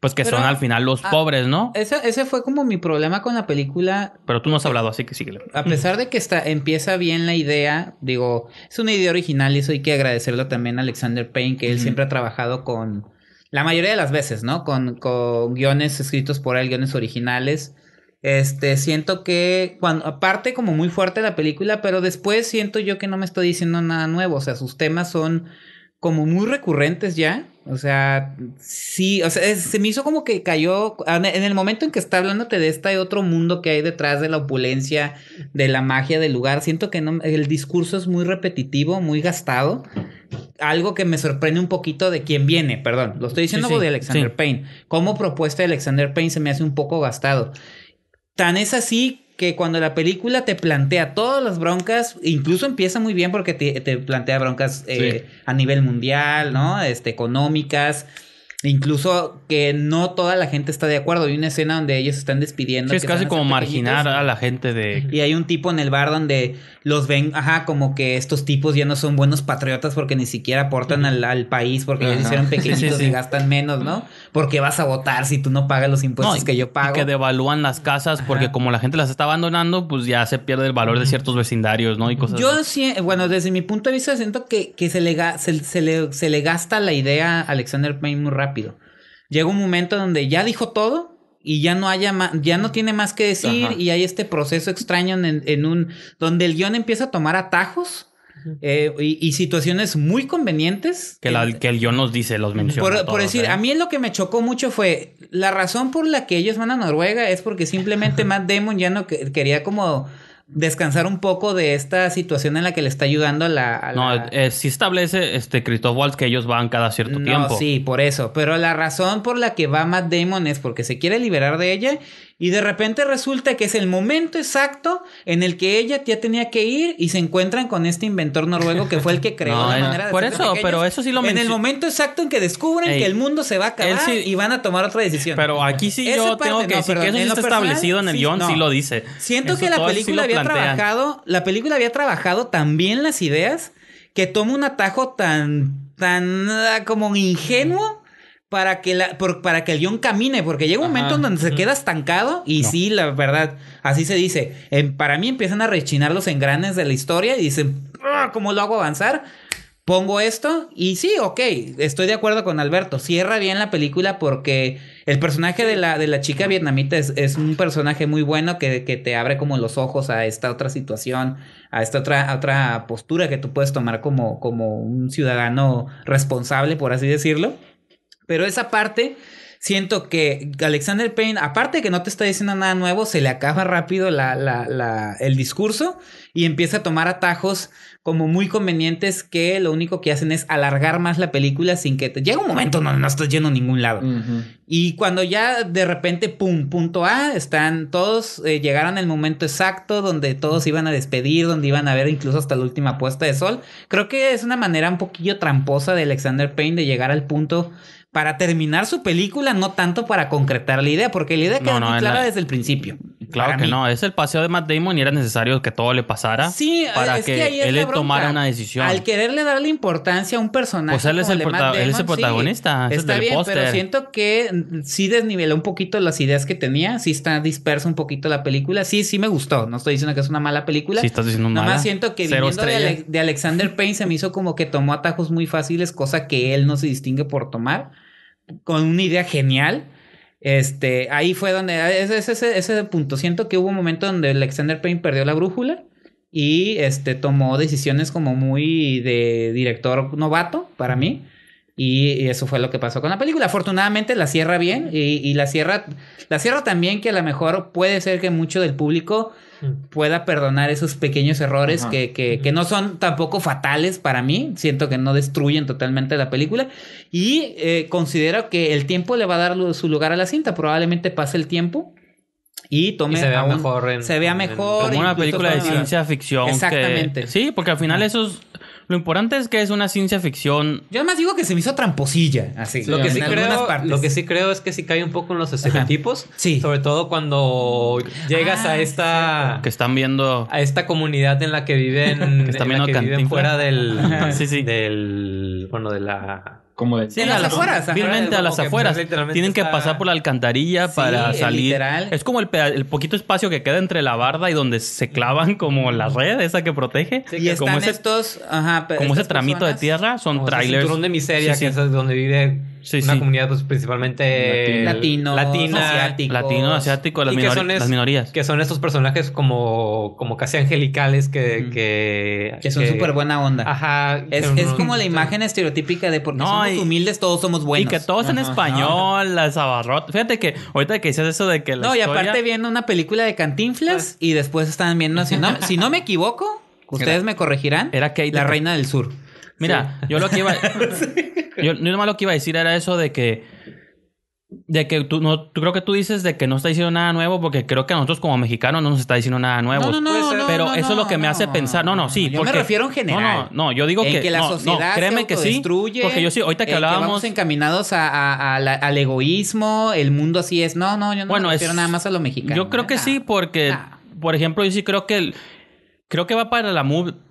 Pues que son al final los ah, pobres, ¿no? Ese, ese, fue como mi problema con la película. Pero tú no has hablado, así que sigue A pesar de que está, empieza bien la idea, digo, es una idea original y eso hay que agradecerlo también a Alexander Payne, que él siempre ha trabajado con la mayoría de las veces, ¿no? Con, con guiones escritos por él, guiones originales. Este, siento que, cuando, aparte como muy fuerte la película, pero después siento yo que no me estoy diciendo nada nuevo, o sea, sus temas son como muy recurrentes ya, o sea, sí, o sea, se me hizo como que cayó, en el momento en que está hablándote de este otro mundo que hay detrás de la opulencia, de la magia del lugar, siento que no, el discurso es muy repetitivo, muy gastado, algo que me sorprende un poquito de quién viene, perdón, lo estoy diciendo de Alexander Payne. Como propuesta de Alexander Payne se me hace un poco gastado. Tan es así que cuando la película te plantea todas las broncas, incluso empieza muy bien porque te, plantea broncas eh, a nivel mundial, ¿no? Este, económicas Incluso que no toda la gente está de acuerdo. Hay una escena donde ellos están despidiendo. es casi como marginar a la gente de. Y hay un tipo en el bar donde los ven, ajá, como que estos tipos ya no son buenos patriotas porque ni siquiera aportan al, país, porque se hicieron pequeñitos y gastan menos, ¿no? porque vas a votar si tú no pagas los impuestos que yo pago. que devalúan las casas porque como la gente las está abandonando, pues ya se pierde el valor de ciertos vecindarios, ¿no? Y cosas Yo sí, bueno, desde mi punto de vista siento que, que se, le gasta la idea a Alexander Payne muy rápido. Llega un momento donde ya dijo todo, y ya no hay ya no tiene más que decir y hay este proceso extraño en, un donde el guión empieza a tomar atajos eh, y, situaciones muy convenientes. Que, la, que el yo nos dice, los menciona. Por, decir, ¿eh? a mí lo que me chocó mucho fue la razón por la que ellos van a Noruega es porque simplemente Matt Damon ya no quería como descansar un poco de esta situación en la que le está ayudando a la... no, eh, sí establece este Christoph Waltz que ellos van cada cierto no, tiempo. Sí, por eso. Pero la razón por la que va Matt Damon es porque se quiere liberar de ella y de repente resulta que es el momento exacto en el que ella ya tenía que ir y se encuentran con este inventor noruego que fue el que creó la manera de Por eso, pero eso sí lo En el momento exacto en que descubren que el mundo se va a acabar y van a tomar otra decisión. Pero aquí sí yo tengo que decir que eso está establecido en el guión, sí lo dice. Siento que la película había trabajado, la película había trabajado también las ideas que toma un atajo tan tan ah, como ingenuo para que, la, por, para que el guión camine, porque llega un momento en donde se queda estancado y sí, la verdad, así se dice. para mí empiezan a rechinar los engranes de la historia y dicen, ah, ¿cómo lo hago avanzar? Pongo esto y sí, ok, estoy de acuerdo con Alberto, cierra bien la película porque el personaje de la, de la chica vietnamita es, un personaje muy bueno que, te abre como los ojos a esta otra situación, a esta otra, otra postura que tú puedes tomar como, como un ciudadano responsable, por así decirlo. Pero esa parte, siento que Alexander Payne, aparte de que no te está diciendo nada nuevo, se le acaba rápido el discurso y empieza a tomar atajos como muy convenientes que lo único que hacen es alargar más la película sin que te... Llega un momento donde no, estás yendo a ningún lado. Y cuando ya de repente, pum, punto A, están todos, eh, llegaron el momento exacto donde todos iban a despedir, donde iban a ver incluso hasta la última puesta de sol. Creo que es una manera un poquillo tramposa de Alexander Payne de llegar al punto para terminar su película, no tanto para concretar la idea, porque la idea quedó muy clara desde el principio. Claro que no, es el paseo de Matt Damon y era necesario que todo le pasara para que, él tomara una decisión. Al quererle darle importancia a un personaje, pues él es, el, de él es el protagonista. está es bien, pero siento que mm, sí desniveló un poquito las ideas que tenía, sí está dispersa un poquito la película. Sí, sí me gustó. No estoy diciendo que es una mala película. Sí, estás diciendo una mala. siento que viendo de, de Alexander Payne se me hizo como que tomó atajos muy fáciles, cosa que él no se distingue por tomar con una idea genial. Este, ahí fue donde, ah, ese, ese, ese punto, siento que hubo un momento donde Alexander Payne perdió la brújula y este, tomó decisiones como muy de director novato para mí. Y eso fue lo que pasó con la película. Afortunadamente la cierra bien y, y la cierra, la cierra también que a lo mejor puede ser que mucho del público pueda perdonar esos pequeños errores que, no son tampoco fatales para mí. Siento que no destruyen totalmente la película. Y eh, considero que el tiempo le va a dar su lugar a la cinta. Probablemente pase el tiempo y tome se vea mejor se vea mejor como una película de ciencia ficción exactamente sí porque al final esos lo importante es que es una ciencia ficción. Yo además digo que se me hizo tramposilla, así. lo, que sí creo, lo, que sí creo, es que sí cae un poco en los estereotipos. Sí. Sobre todo cuando llegas a ah, esta. Que están viendo. A esta comunidad en la que viven. que están viendo que viven fuera del. sí del. Bueno, de la como de sí, a las afueras, Finalmente pues, a las afueras. Tienen que pasar por la alcantarilla para salir. Es como el, poquito espacio que queda entre la barda y donde se clavan como la red esa que protege. y están como estos, ajá, como ese tramito de tierra son trailers. de miseria que es donde vive una comunidad pues, principalmente latino, asiático. Latino, asiático, las, minorías. Que son estos personajes como, como casi angelicales que... Que, son súper buena onda. Ajá. Es, como la imagen estereotípica de porque no, somos humildes, todos somos buenos. Y que todos en español, las abarrotas. Fíjate que ahorita que dices eso de que No, y aparte viendo una película de Cantinflas ah. y después están viendo... Si no, si no me equivoco, ustedes me corregirán. Era hay La Reina del Sur. Mira, yo lo que iba. yo, lo que iba a decir era eso de que. De que tú no, creo que tú dices de que no está diciendo nada nuevo, porque creo que a nosotros como mexicanos no nos está diciendo nada nuevo. No, no, no, pero eso es lo que me hace pensar. No, no, sí. Yo me refiero en general. No, no, yo digo que, que. la sociedad créeme que sí. Porque yo sí, ahorita que hablábamos. Que encaminados al egoísmo, el mundo así es. No, no, yo no bueno, me refiero nada más a lo mexicano. Yo creo ¿eh? que sí, porque, por ejemplo, yo sí creo que el, creo que va para la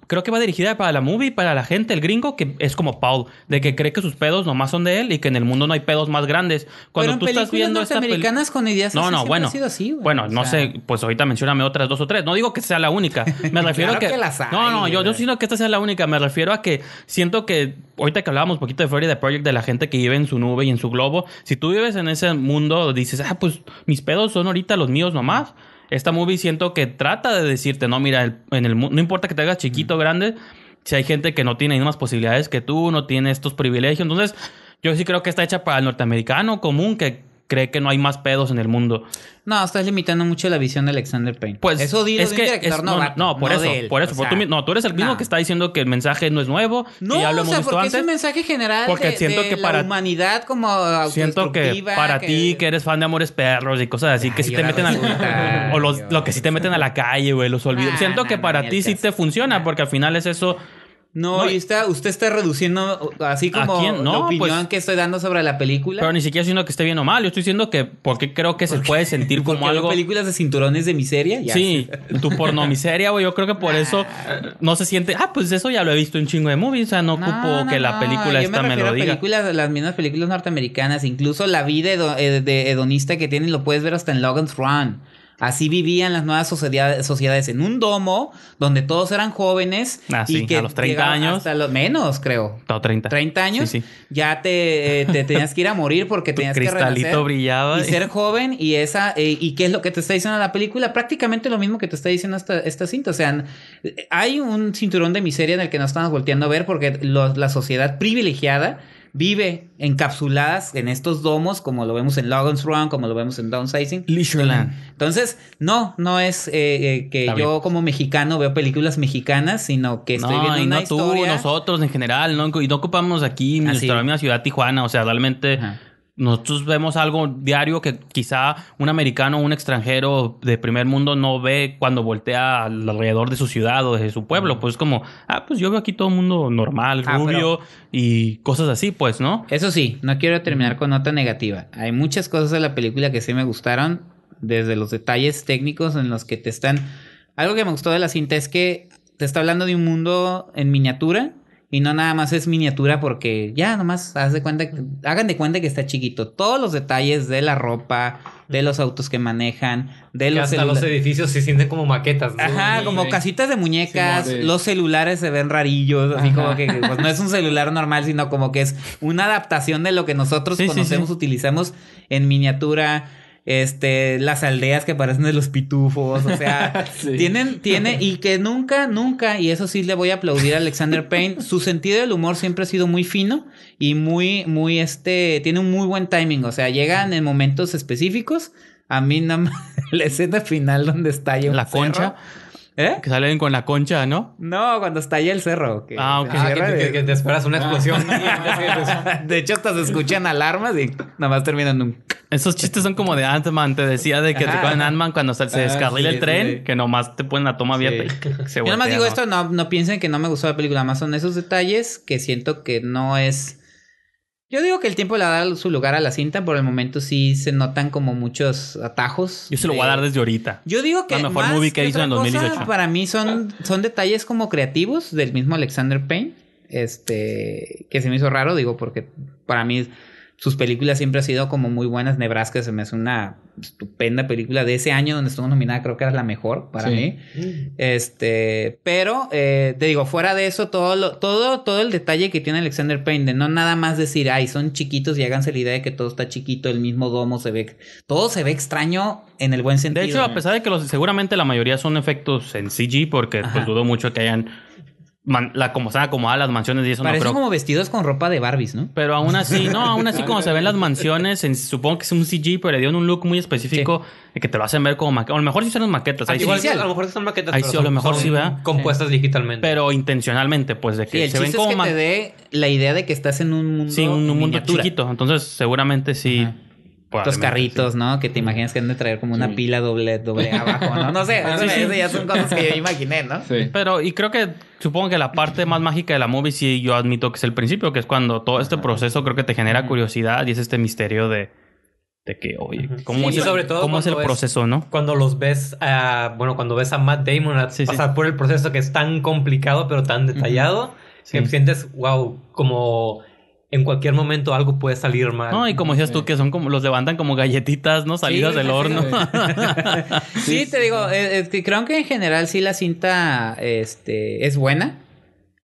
creo que va dirigida para la movie, para la gente, el gringo, que es como Paul, de que cree que sus pedos nomás son de él y que en el mundo no hay pedos más grandes. Cuando Pero tú estás viendo norteamericanas americanas con ideas así no, bueno, bueno, no sé, pues ahorita mencioname otras dos o tres. No digo que sea la única. Me refiero a que, no, no, yo, yo siento que esta sea la única. Me refiero a que siento que ahorita que hablábamos poquito de Florida Project de la gente que vive en su nube y en su globo, si tú vives en ese mundo dices, ah, pues mis pedos son ahorita los míos nomás esta movie siento que trata de decirte, no, mira, en el, no importa que te hagas chiquito o grande, si hay gente que no tiene las mismas posibilidades que tú, no tiene estos privilegios. Entonces, yo sí creo que está hecha para el norteamericano común que cree que no hay más pedos en el mundo. No, estás limitando mucho la visión de Alexander Payne. Pues eso dilo es que no, no, por eso, por eso, por tú, no, tú eres el mismo que está diciendo que el mensaje no es nuevo. No, ya lo hemos o sea, porque es un mensaje general porque de, siento que para la humanidad como siento que para ti que eres fan de Amores Perros y cosas así que si te meten a o lo que si te meten a la calle, güey, los olvidos. siento que para ti sí te funciona porque al final es eso no, usted está reduciendo así como la pues opinión que estoy dando sobre la película. Pero ni siquiera diciendo que esté bien o mal. Yo estoy diciendo que porque creo que se puede sentir como algo. películas de cinturones de miseria. Sí, tu porno miseria, güey. Yo creo que por eso ah. no se siente. Ah, pues eso ya lo he visto en chingo de movies. O sea, no, ocupo que la película esta me, Películas, las mismas películas norteamericanas, incluso la vida eh, de hedonista que tienen lo puedes ver hasta en Logan's Run. Así vivían las nuevas sociedades, en un domo donde todos eran jóvenes Así, ah, que a los 30 años hasta los menos, creo. 30. 30 años. Ya eh, te, tenías que ir a morir porque tenías que cristalito brillaba y, ser joven y esa eh, y qué es lo que te está diciendo la película, prácticamente lo mismo que te está diciendo esta, esta cinta, o sea, hay un cinturón de miseria en el que nos estamos volteando a ver porque la sociedad privilegiada vive encapsuladas en estos domos, como lo vemos en Logan's Run, como lo vemos en Downsizing. Entonces, no, no es eh, eh, que yo como mexicano veo películas mexicanas, sino que estoy viendo una no tú, nosotros en general, ¿no? Y no ocupamos aquí en nuestra misma ciudad, Tijuana. O sea, realmente nosotros vemos algo diario que quizá un americano o un extranjero de primer mundo no ve cuando voltea alrededor de su ciudad o de su pueblo. Pues como, ah, pues yo veo aquí todo el mundo normal, ah, rubio y cosas así, pues, ¿no? Eso sí, no quiero terminar con nota negativa. Hay muchas cosas de la película que sí me gustaron, desde los detalles técnicos en los que te están... Algo que me gustó de la cinta es que te está hablando de un mundo en miniatura y no nada más es miniatura porque ya nomás haz cuenta, hagan de cuenta que está chiquito. Todos los detalles de la ropa, de los autos que manejan, de los hasta los edificios se sienten como maquetas. ¿no? Ajá, como casitas de muñecas, los celulares se ven rarillos, así como que pues, no es un celular normal, sino como que es una adaptación de lo que nosotros conocemos, utilizamos en miniatura este, las aldeas que parecen de los pitufos, o sea, tienen, tiene, y que nunca, nunca, y eso sí le voy a aplaudir a Alexander Payne, su sentido del humor siempre ha sido muy fino y muy, muy, este, tiene un muy buen timing, o sea, llegan en momentos específicos, a mí nada más la escena final donde está La concha. ¿Eh? Que salen con la concha, ¿no? No, cuando está ahí el cerro. ah, ok. Ah, que, te esperas una explosión. de hecho, hasta se escuchan alarmas y nada más terminan un... Esos chistes son como de Ant-Man. Te decía de que te ponen Ant-Man cuando se ah, descarrila el tren, que nomás te ponen la toma abierta sí. y se digo esto, no, no piensen que no me gustó la película. Más son esos detalles que siento que no es yo digo que el tiempo le da su lugar a la cinta. Por el momento sí se notan como muchos atajos. Yo se lo voy a dar desde ahorita. Yo digo que. La mejor más movie que, hizo en 2018. para mí son, son detalles como creativos del mismo Alexander Payne. Este. Que se me hizo raro, digo, porque para mí sus películas siempre han sido como muy buenas. Nebraska se me hace una estupenda película de ese año donde estuvo nominada, creo que era la mejor para mí. Este, pero eh, te digo, fuera de eso, todo, lo, todo, todo el detalle que tiene Alexander Payne, de no nada más decir, ay, son chiquitos y háganse la idea de que todo está chiquito, el mismo domo se ve, todo se ve extraño en el buen sentido. De hecho, a pesar de que seguramente la mayoría son efectos en CG, porque pues, dudo mucho que hayan la, como están acomodadas las mansiones y eso Parecen como vestidos con ropa de Barbies, ¿no? Pero aún así, no, aún así como se ven las mansiones, supongo que es un CG, pero le dieron un look muy específico que te lo hacen ver como maquetas. Ah, a lo mejor sí son maquetas. a lo mejor son maquetas. sí, Compuestas digitalmente. Pero intencionalmente, pues de que el se ven como... Es que te dé la idea de que estás en un mundo Sí, un, Entonces seguramente sí... Pues, estos carritos, ¿no? Que te imaginas que han de traer como una pila doble, doble abajo, ¿no? No sé, ah, eso, ya son cosas que yo imaginé, ¿no? Sí. Pero, y creo que supongo que la parte más mágica de la movie, sí, yo admito que es el principio, que es cuando todo este ah. proceso creo que te genera curiosidad y es este misterio de, de que, oye, ¿cómo, es, sobre todo ¿cómo es el proceso, no? Cuando los ves, bueno, cuando ves a Matt Damon pasar por el proceso que es tan complicado pero tan detallado, que sientes, wow, como en cualquier momento algo puede salir mal. No, y como decías tú, que son como, los levantan como galletitas, ¿no? Salidas del horno. sí, te digo, eh, creo que en general sí la cinta este, es buena.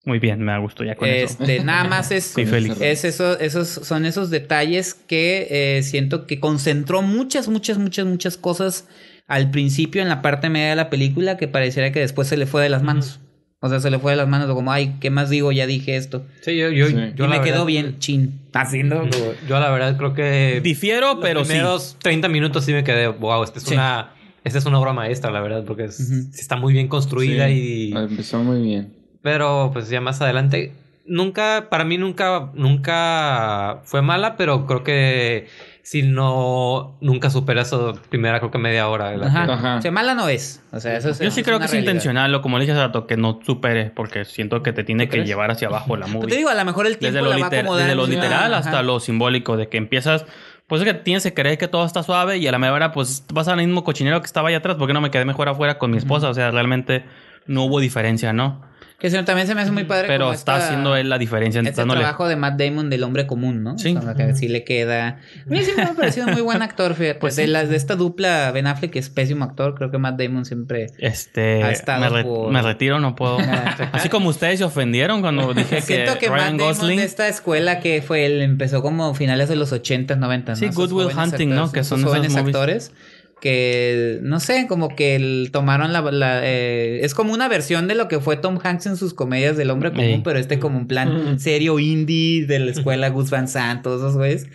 Muy bien, me da gusto ya con este, Nada más es, es eso, esos, son esos detalles que eh, siento que concentró muchas, muchas, muchas, muchas cosas al principio en la parte media de la película que pareciera que después se le fue de las manos. O sea, se le fue de las manos, como, ay, ¿qué más digo? Ya dije esto. Sí, yo, yo, y me quedó bien, chin, haciendo. Yo la verdad creo que. Difiero, pero los 30 minutos sí me quedé, wow, esta es una. Esta es una obra maestra, la verdad, porque está muy bien construida y. Ah, empezó muy bien. Pero pues ya más adelante. Nunca, para mí nunca, nunca fue mala, pero creo que si no nunca superas la primera creo que media hora. La Ajá. O sea, mala no es. eso Yo sí creo que es intencional o como le dije a que no supere porque siento que te tiene que llevar hacia abajo la muerte te digo, a lo mejor el tiempo desde lo, va a desde lo literal hasta lo simbólico de que empiezas pues es que tienes que creer que todo está suave y a la media hora pues vas al mismo cochinero que estaba allá atrás porque no me quedé mejor afuera con mi esposa, o sea, realmente no hubo diferencia, ¿no? Que también se me hace muy padre. Pero está haciendo él la diferencia. Es este el trabajo de Matt Damon del hombre común, ¿no? Sí. que le queda... A mí siempre me ha parecido muy buen actor, fíjate. Pues de, las, de esta dupla Ben Affleck que es pésimo actor, creo que Matt Damon siempre este, ha me, retiro, no puedo... Así como ustedes se ofendieron cuando dije que Siento que Ryan Matt Gosling... de esta escuela que fue él empezó como finales de los 80s, 90 Sí, Good Will Hunting, ¿no? Que son jóvenes actores que no sé, como que tomaron la, eh, es como una versión de lo que fue Tom Hanks en sus comedias del hombre común, pero este como un plan mm. serio indie de la escuela Gus Van Sant, todos esos güeyes.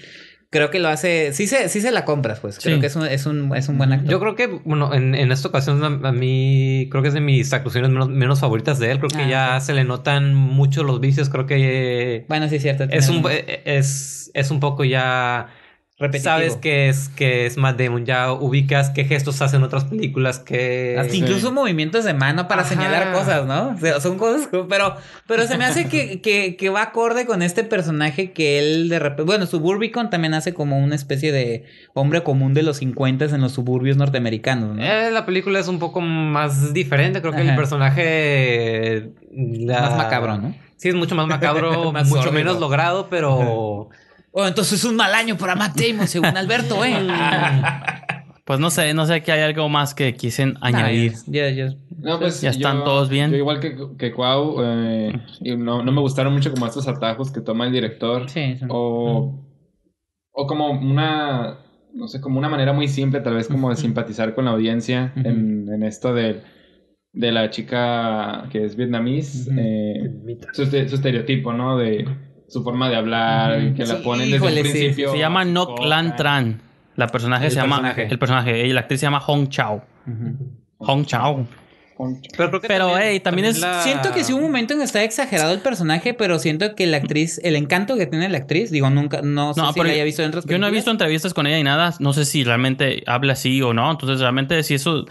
Creo que lo hace, sí se, sí se la compras, pues. Creo que es un, buen mm. actor. Yo creo que, bueno, en, esta ocasión a mí creo que es de mis actuaciones menos, favoritas de él. Creo que ah, ya se le notan mucho los vicios. Creo que. Bueno, sí, cierto. Es un, es, es un poco ya Sabes que es, que es de un ya ubicas qué gestos hacen otras películas que... incluso movimientos de mano para señalar cosas, ¿no? son cosas, pero, pero se me hace que, va acorde con este personaje que él de repente... Bueno, Suburbicon también hace como una especie de hombre común de los 50 en los suburbios norteamericanos, ¿no? Eh, la película es un poco más diferente, creo que el personaje... Más macabro, ¿no? Sí, es mucho más macabro, mucho menos logrado, pero... Oh, entonces es un mal año para Matt Damon, según Alberto, ¿eh? pues no sé, no sé que hay algo más que quisen añadir. ya pues están todos bien. Yo igual que, que eh, no, me gustaron mucho como estos atajos que toma el director. Sí, O, como una, no sé, como una manera muy simple tal vez como de simpatizar con la audiencia en, esto de la chica que es vietnamís, eh, su, este, su, estereotipo, ¿no? De su forma de hablar, que la ponen desde el principio. Se llama Nok Lan Tran. La personaje se llama. El personaje. Y la actriz se llama Hong Chao. Hong Chao. Pero, pero también, es. Siento que sí un momento en que está exagerado el personaje, pero siento que la actriz, el encanto que tiene la actriz, digo, nunca, no sé si la haya visto en otras Yo no he visto entrevistas con ella y nada, no sé si realmente habla así o no, entonces realmente si eso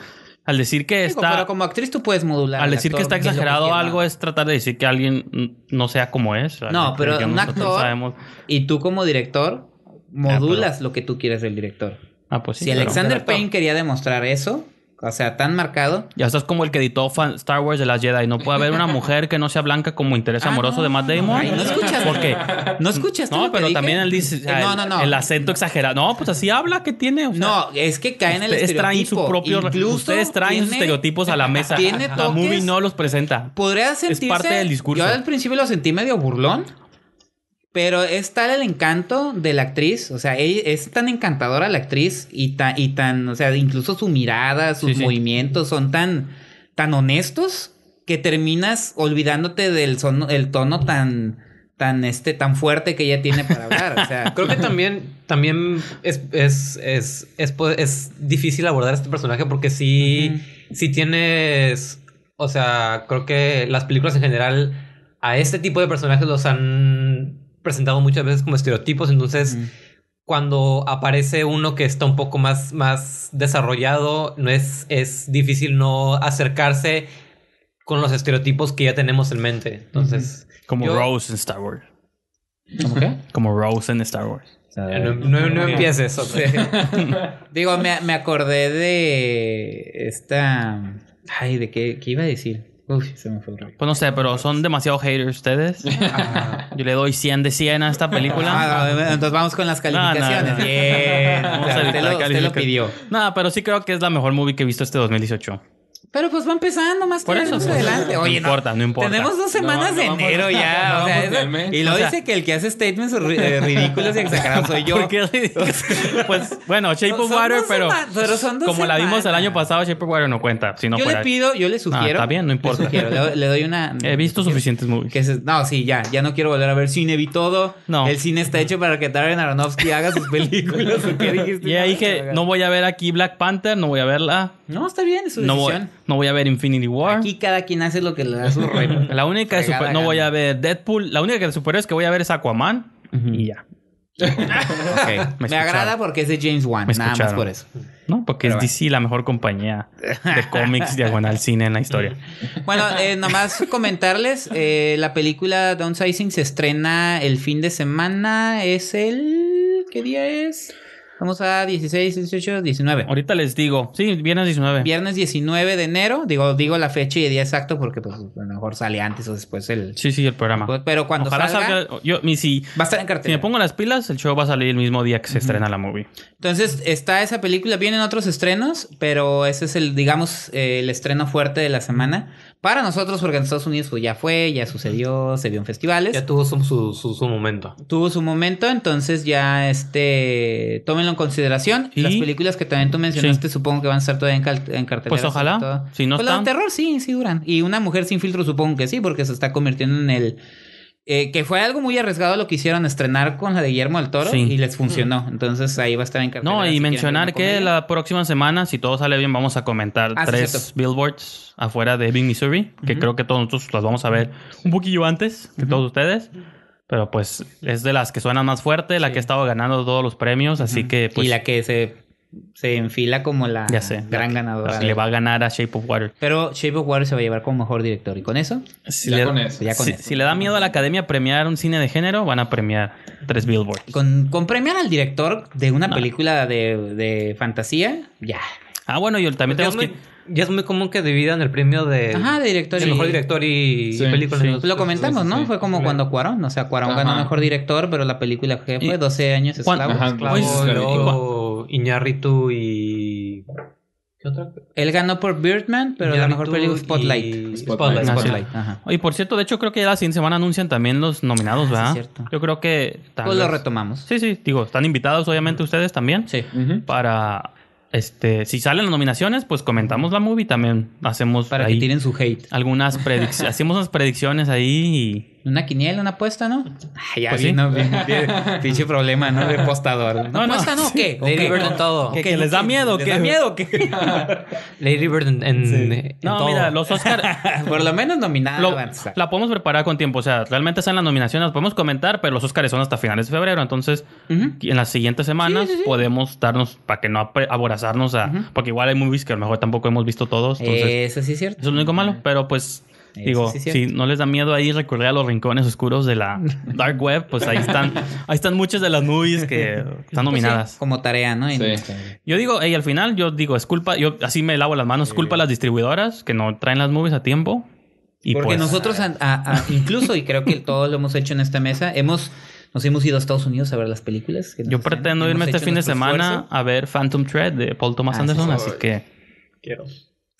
al decir que está. Pero como actriz tú puedes modular. Al decir que está exagerado algo es tratar de decir que alguien no sea como es. No, pero un actor. Sabemos... Y tú como director ah, modulas lo que tú quieres del director. Ah, pues sí, si Alexander Payne quería demostrar eso, o sea, tan marcado. Ya estás como el que editó Star Wars de las Jedi. No puede haber una mujer que no sea blanca como interés ah, amoroso de Matt Damon. no escuchas. ¿Por qué? No escuchas. No, pero también él dice. Eh, el acento exagerado. No, pues así habla que tiene. no, es que cae en el estereotipo. Traen su propio, ustedes traen estereotipos a la mesa. Tiene toques, la movie no los presenta. Podría sentirse. Es parte del discurso. Yo al principio lo sentí medio burlón. Pero es tal el encanto de la actriz, o sea, es tan encantadora la actriz y tan, y tan o sea, incluso su mirada, sus movimientos son tan, tan honestos que terminas olvidándote del son, el tono tan, tan, este, tan fuerte que ella tiene para hablar. O sea, creo que también, también es, es, es, es, difícil abordar a este personaje porque sí, sí tienes, o sea, creo que las películas en general a este tipo de personajes los han presentado muchas veces como estereotipos, entonces cuando aparece uno que está un poco más, más desarrollado, no es, es difícil no acercarse con los estereotipos que ya tenemos en mente. Entonces, como Rose en Star Wars. ¿Cómo qué? Como Rose en Star Wars. Eh, no, no, empieces. Digo, me, acordé de esta. Ay, ¿de qué, qué iba a decir? Pues no sé, pero son demasiado haters ustedes. Yo le doy 100 de 100 a esta película. Ah, entonces vamos con las calificaciones. usted, lo, pidió. Nada, pero sí creo que es la mejor movie que he visto este 2018. Pero pues va empezando más con adelante. No, Oye, no, importa, no importa. Tenemos dos semanas de enero ya. o sea, y luego dice que el que hace statements eh, ridículos y exagerados soy yo. qué pues, pues bueno, Shape of Water, pero, pero son dos como la vimos el año pasado, Shape of Water no cuenta. Si yo le pido, yo le ah, sugiero. está bien, no importa. Le, doy una. He visto suficientes movies. no, sí, ya. Ya no quiero volver a ver cine, vi todo. No. El cine está hecho para que Darren Aronofsky haga sus películas. y ahí Ya dije, no voy a ver aquí Black Panther, no voy a verla. No, está bien, es su decisión. No voy a ver Infinity War. Aquí cada quien hace lo que le da su rey. La única de No voy a ver Deadpool. La única que de superhéroes que voy a ver es Aquaman. Y ya. me, agrada porque es de James Wan, nada más por eso. No, porque es DC la mejor compañía de cómics diagonal cine en la historia. Bueno, eh, nomás comentarles, eh, la película Downsizing se estrena el fin de semana, es el... ¿Qué día es? Vamos a 16, 18, 19. Ahorita les digo. Sí, viernes 19. Viernes 19 de enero. Digo, digo la fecha y el día exacto porque pues a lo mejor sale antes o después el... Sí, sí, el programa. Pues, pero cuando salga... yo, si, va a estar en cartel. Si me pongo las pilas, el show va a salir el mismo día que se estrena la movie. Entonces, está esa película. Vienen otros estrenos, pero ese es el, digamos, eh, el estreno fuerte de la semana. Para nosotros, porque en Estados Unidos pues, ya fue, ya sucedió, se vio en festivales. Ya tuvo su, su, momento. Tuvo su momento, entonces ya este, tómenlo en consideración. ¿Y? Las películas que también tú mencionaste, supongo que van a estar todavía en, Pues ojalá. Si no pues, están... terror sí, sí duran. Y Una Mujer Sin Filtro supongo que sí, porque se está convirtiendo en el eh, que fue algo muy arriesgado lo que hicieron estrenar con la de Guillermo del Toro y les funcionó. Entonces ahí va a estar en No, y mencionar que la próxima semana, si todo sale bien, vamos a comentar ah, tres billboards afuera de Big Missouri, que creo que todos nosotros las vamos a ver un poquillo antes que todos ustedes. Pero pues es de las que suenan más fuerte, la que ha estado ganando todos los premios, así que pues... Y la que se se enfila como la gran ganadora. le va a ganar a Shape of Water. Pero Shape of Water se va a llevar como mejor director. ¿Y con eso? Si, le, da miedo a la academia premiar un cine de género, van a premiar tres billboards. Con, premiar al director de una película de, fantasía, ya. Ah, bueno, y también tenemos que ya es muy común que dividan el premio de, director mejor director y, película. lo comentamos, ¿no? Fue como cuando Cuarón, o sea, Cuarón ganó mejor director, pero la película fue 12 años Iñarritu y. ¿Qué otra? Él ganó por Birdman, pero la mejor película Spotlight. Spotlight. Spotlight. por cierto, de hecho creo que ya la siguiente semana anuncian también los nominados, ah, ¿verdad? Yo creo que... pues lo retomamos. Sí, sí. Digo, están invitados obviamente ustedes también. Sí. Para... Este, si salen las nominaciones, pues comentamos la movie también. Hacemos. Para ahí que su hate. Algunas predicciones. hacemos unas predicciones ahí y una quiniela, una apuesta, ¿no? Ay, ya pues sí. ¿no? Pinche problema, ¿no? De apostador. No, no, apuesta, no, ¿qué? Lady Bird en todo. ¿Qué? les da miedo? ¿Les da miedo? ¿qué? Lady Bird en, en, No, mira, los Oscars... Por lo menos nominados. la podemos preparar con tiempo. O sea, realmente están las nominaciones, las podemos comentar, pero los Oscars son hasta finales de febrero. Entonces, en las siguientes semanas podemos darnos, para que no aborazarnos a... Porque igual hay movies que a lo mejor tampoco hemos visto todos. Entonces, eso sí es cierto. Eso es lo único malo, pero pues... Digo, si no les da miedo ahí recorrer a los rincones oscuros de la dark web, pues ahí están, ahí están muchas de las movies que están pues nominadas. como tarea, ¿no? Yo digo, hey, al final, yo digo, es culpa, yo así me lavo las manos, es culpa a las distribuidoras que no traen las movies a tiempo. Y Porque pues nosotros, incluso, y creo que todos lo hemos hecho en esta mesa, hemos nos hemos ido a Estados Unidos a ver las películas. Yo pretendo irme este fin de semana a ver Phantom Thread de Paul Thomas ah, Anderson, así que quiero.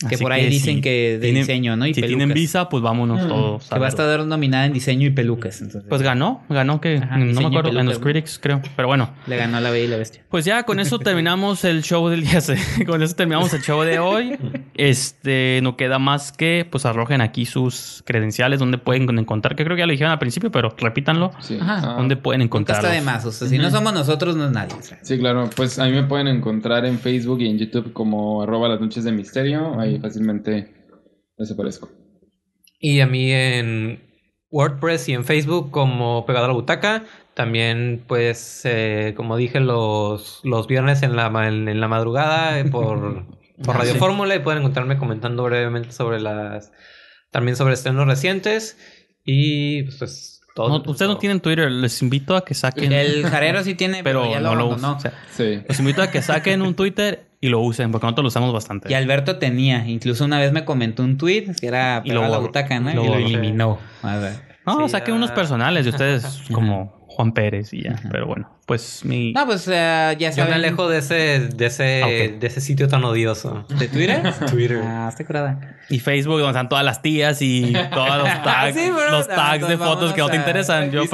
Que por ahí dicen que de diseño, ¿no? Y si tienen visa, pues vámonos mm. todos. Que va a estar nominada en diseño y peluques. Pues ganó, ganó que no me acuerdo, en los Critics, creo. Pero bueno. Le ganó la Bella y la Bestia. Pues ya con eso terminamos el show del día. con eso terminamos el show de hoy. Este, no queda más que pues arrojen aquí sus credenciales, donde pueden encontrar, que creo que ya lo dijeron al principio, pero repítanlo. Sí. Ah. Donde pueden encontrar. Está de más, o sea, si no somos nosotros, no es nadie. Sí, claro. Pues a mí me pueden encontrar en Facebook y en YouTube como arroba las noches de misterio. Ahí fácilmente desaparezco. Y a mí en WordPress y en Facebook como pegado a la butaca. También, pues, eh, como dije, los, los viernes en la, en, la madrugada eh, por, ah, por Radio Fórmula y pueden encontrarme comentando brevemente sobre las... También sobre estrenos recientes y pues todo, ustedes no tienen Twitter, les invito a que saquen. El jarero sí tiene, pero, pero no lo, lo Sí. Los invito a que saquen un Twitter y lo usen, porque nosotros lo usamos bastante. Y Alberto tenía, incluso una vez me comentó un tweet que era para la butaca, ¿no? Y lo, eliminó. A No, unos ah. personales de ustedes como Juan Pérez y ya. Pero bueno, pues mi. No, pues eh, ya se Yo me de ese, de ese, ah, de ese sitio tan odioso. ¿De Twitter? Twitter. Ah, estoy curada. Y Facebook, donde están todas las tías y todos los ah, tags, los ah, tags de fotos que no te interesan. Yo,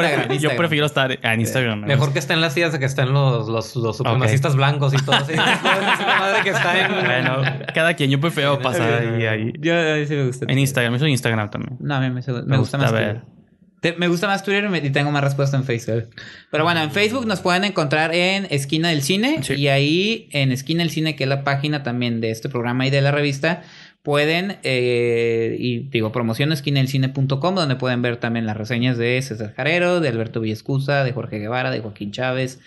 prefiero, estar en Instagram. Mejor que estén las tías que estén los, los, los supremacistas blancos y todo. Así, madre que está en... Bueno, cada quien. Yo prefiero pasar ahí. ahí. Yo, ahí sí me gusta. En Instagram, me soy Instagram también. No, a mí me, gusta, más. Ver me gusta más Twitter y, tengo más respuesta en Facebook. Pero bueno, en Facebook nos pueden encontrar en Esquina del Cine. Y ahí en Esquina del Cine, que es la página también de este programa y de la revista, pueden, eh, y digo, promoción donde pueden ver también las reseñas de César Jarero, de Alberto Villescusa, de Jorge Guevara, de Joaquín Chávez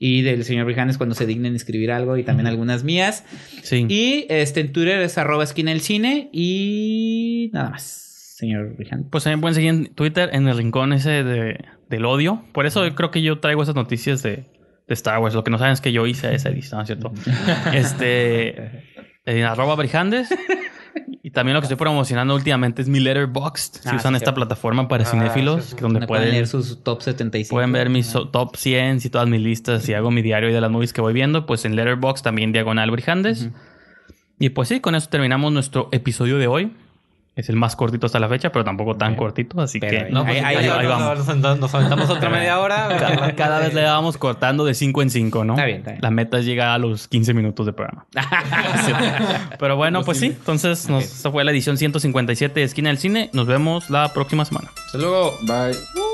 y del señor Brijanes cuando se dignen escribir algo y también algunas mías. Y este, en Twitter es arroba esquina del cine y nada más señor Rijan? Pues también eh, pueden seguir en Twitter en el rincón ese de, del odio. Por eso creo que yo traigo esas noticias de, Star Wars. Lo que no saben es que yo hice esa edición, ¿cierto? este. En arroba Brijandes. Y también lo que estoy promocionando últimamente es mi Letterboxd. si ah, usan esta plataforma para ah, cinéfilos, donde, pueden, pueden, sus top 75. Pueden ver mis ah. top 100 y todas mis listas y hago mi diario de las movies que voy viendo. Pues en Letterboxd también diagonal Brijandes. Y pues sí, con eso terminamos nuestro episodio de hoy. Es el más cortito hasta la fecha, pero tampoco tan cortito, así que... ahí, Nos, aventamos otra media hora. Cada, vez le vamos cortando de 5 en 5, ¿no? La meta es llegar a los 15 minutos de programa. Pero bueno, pues sí. Entonces, nos, fue la edición 157 de Esquina del Cine. Nos vemos la próxima semana. Hasta luego. Bye.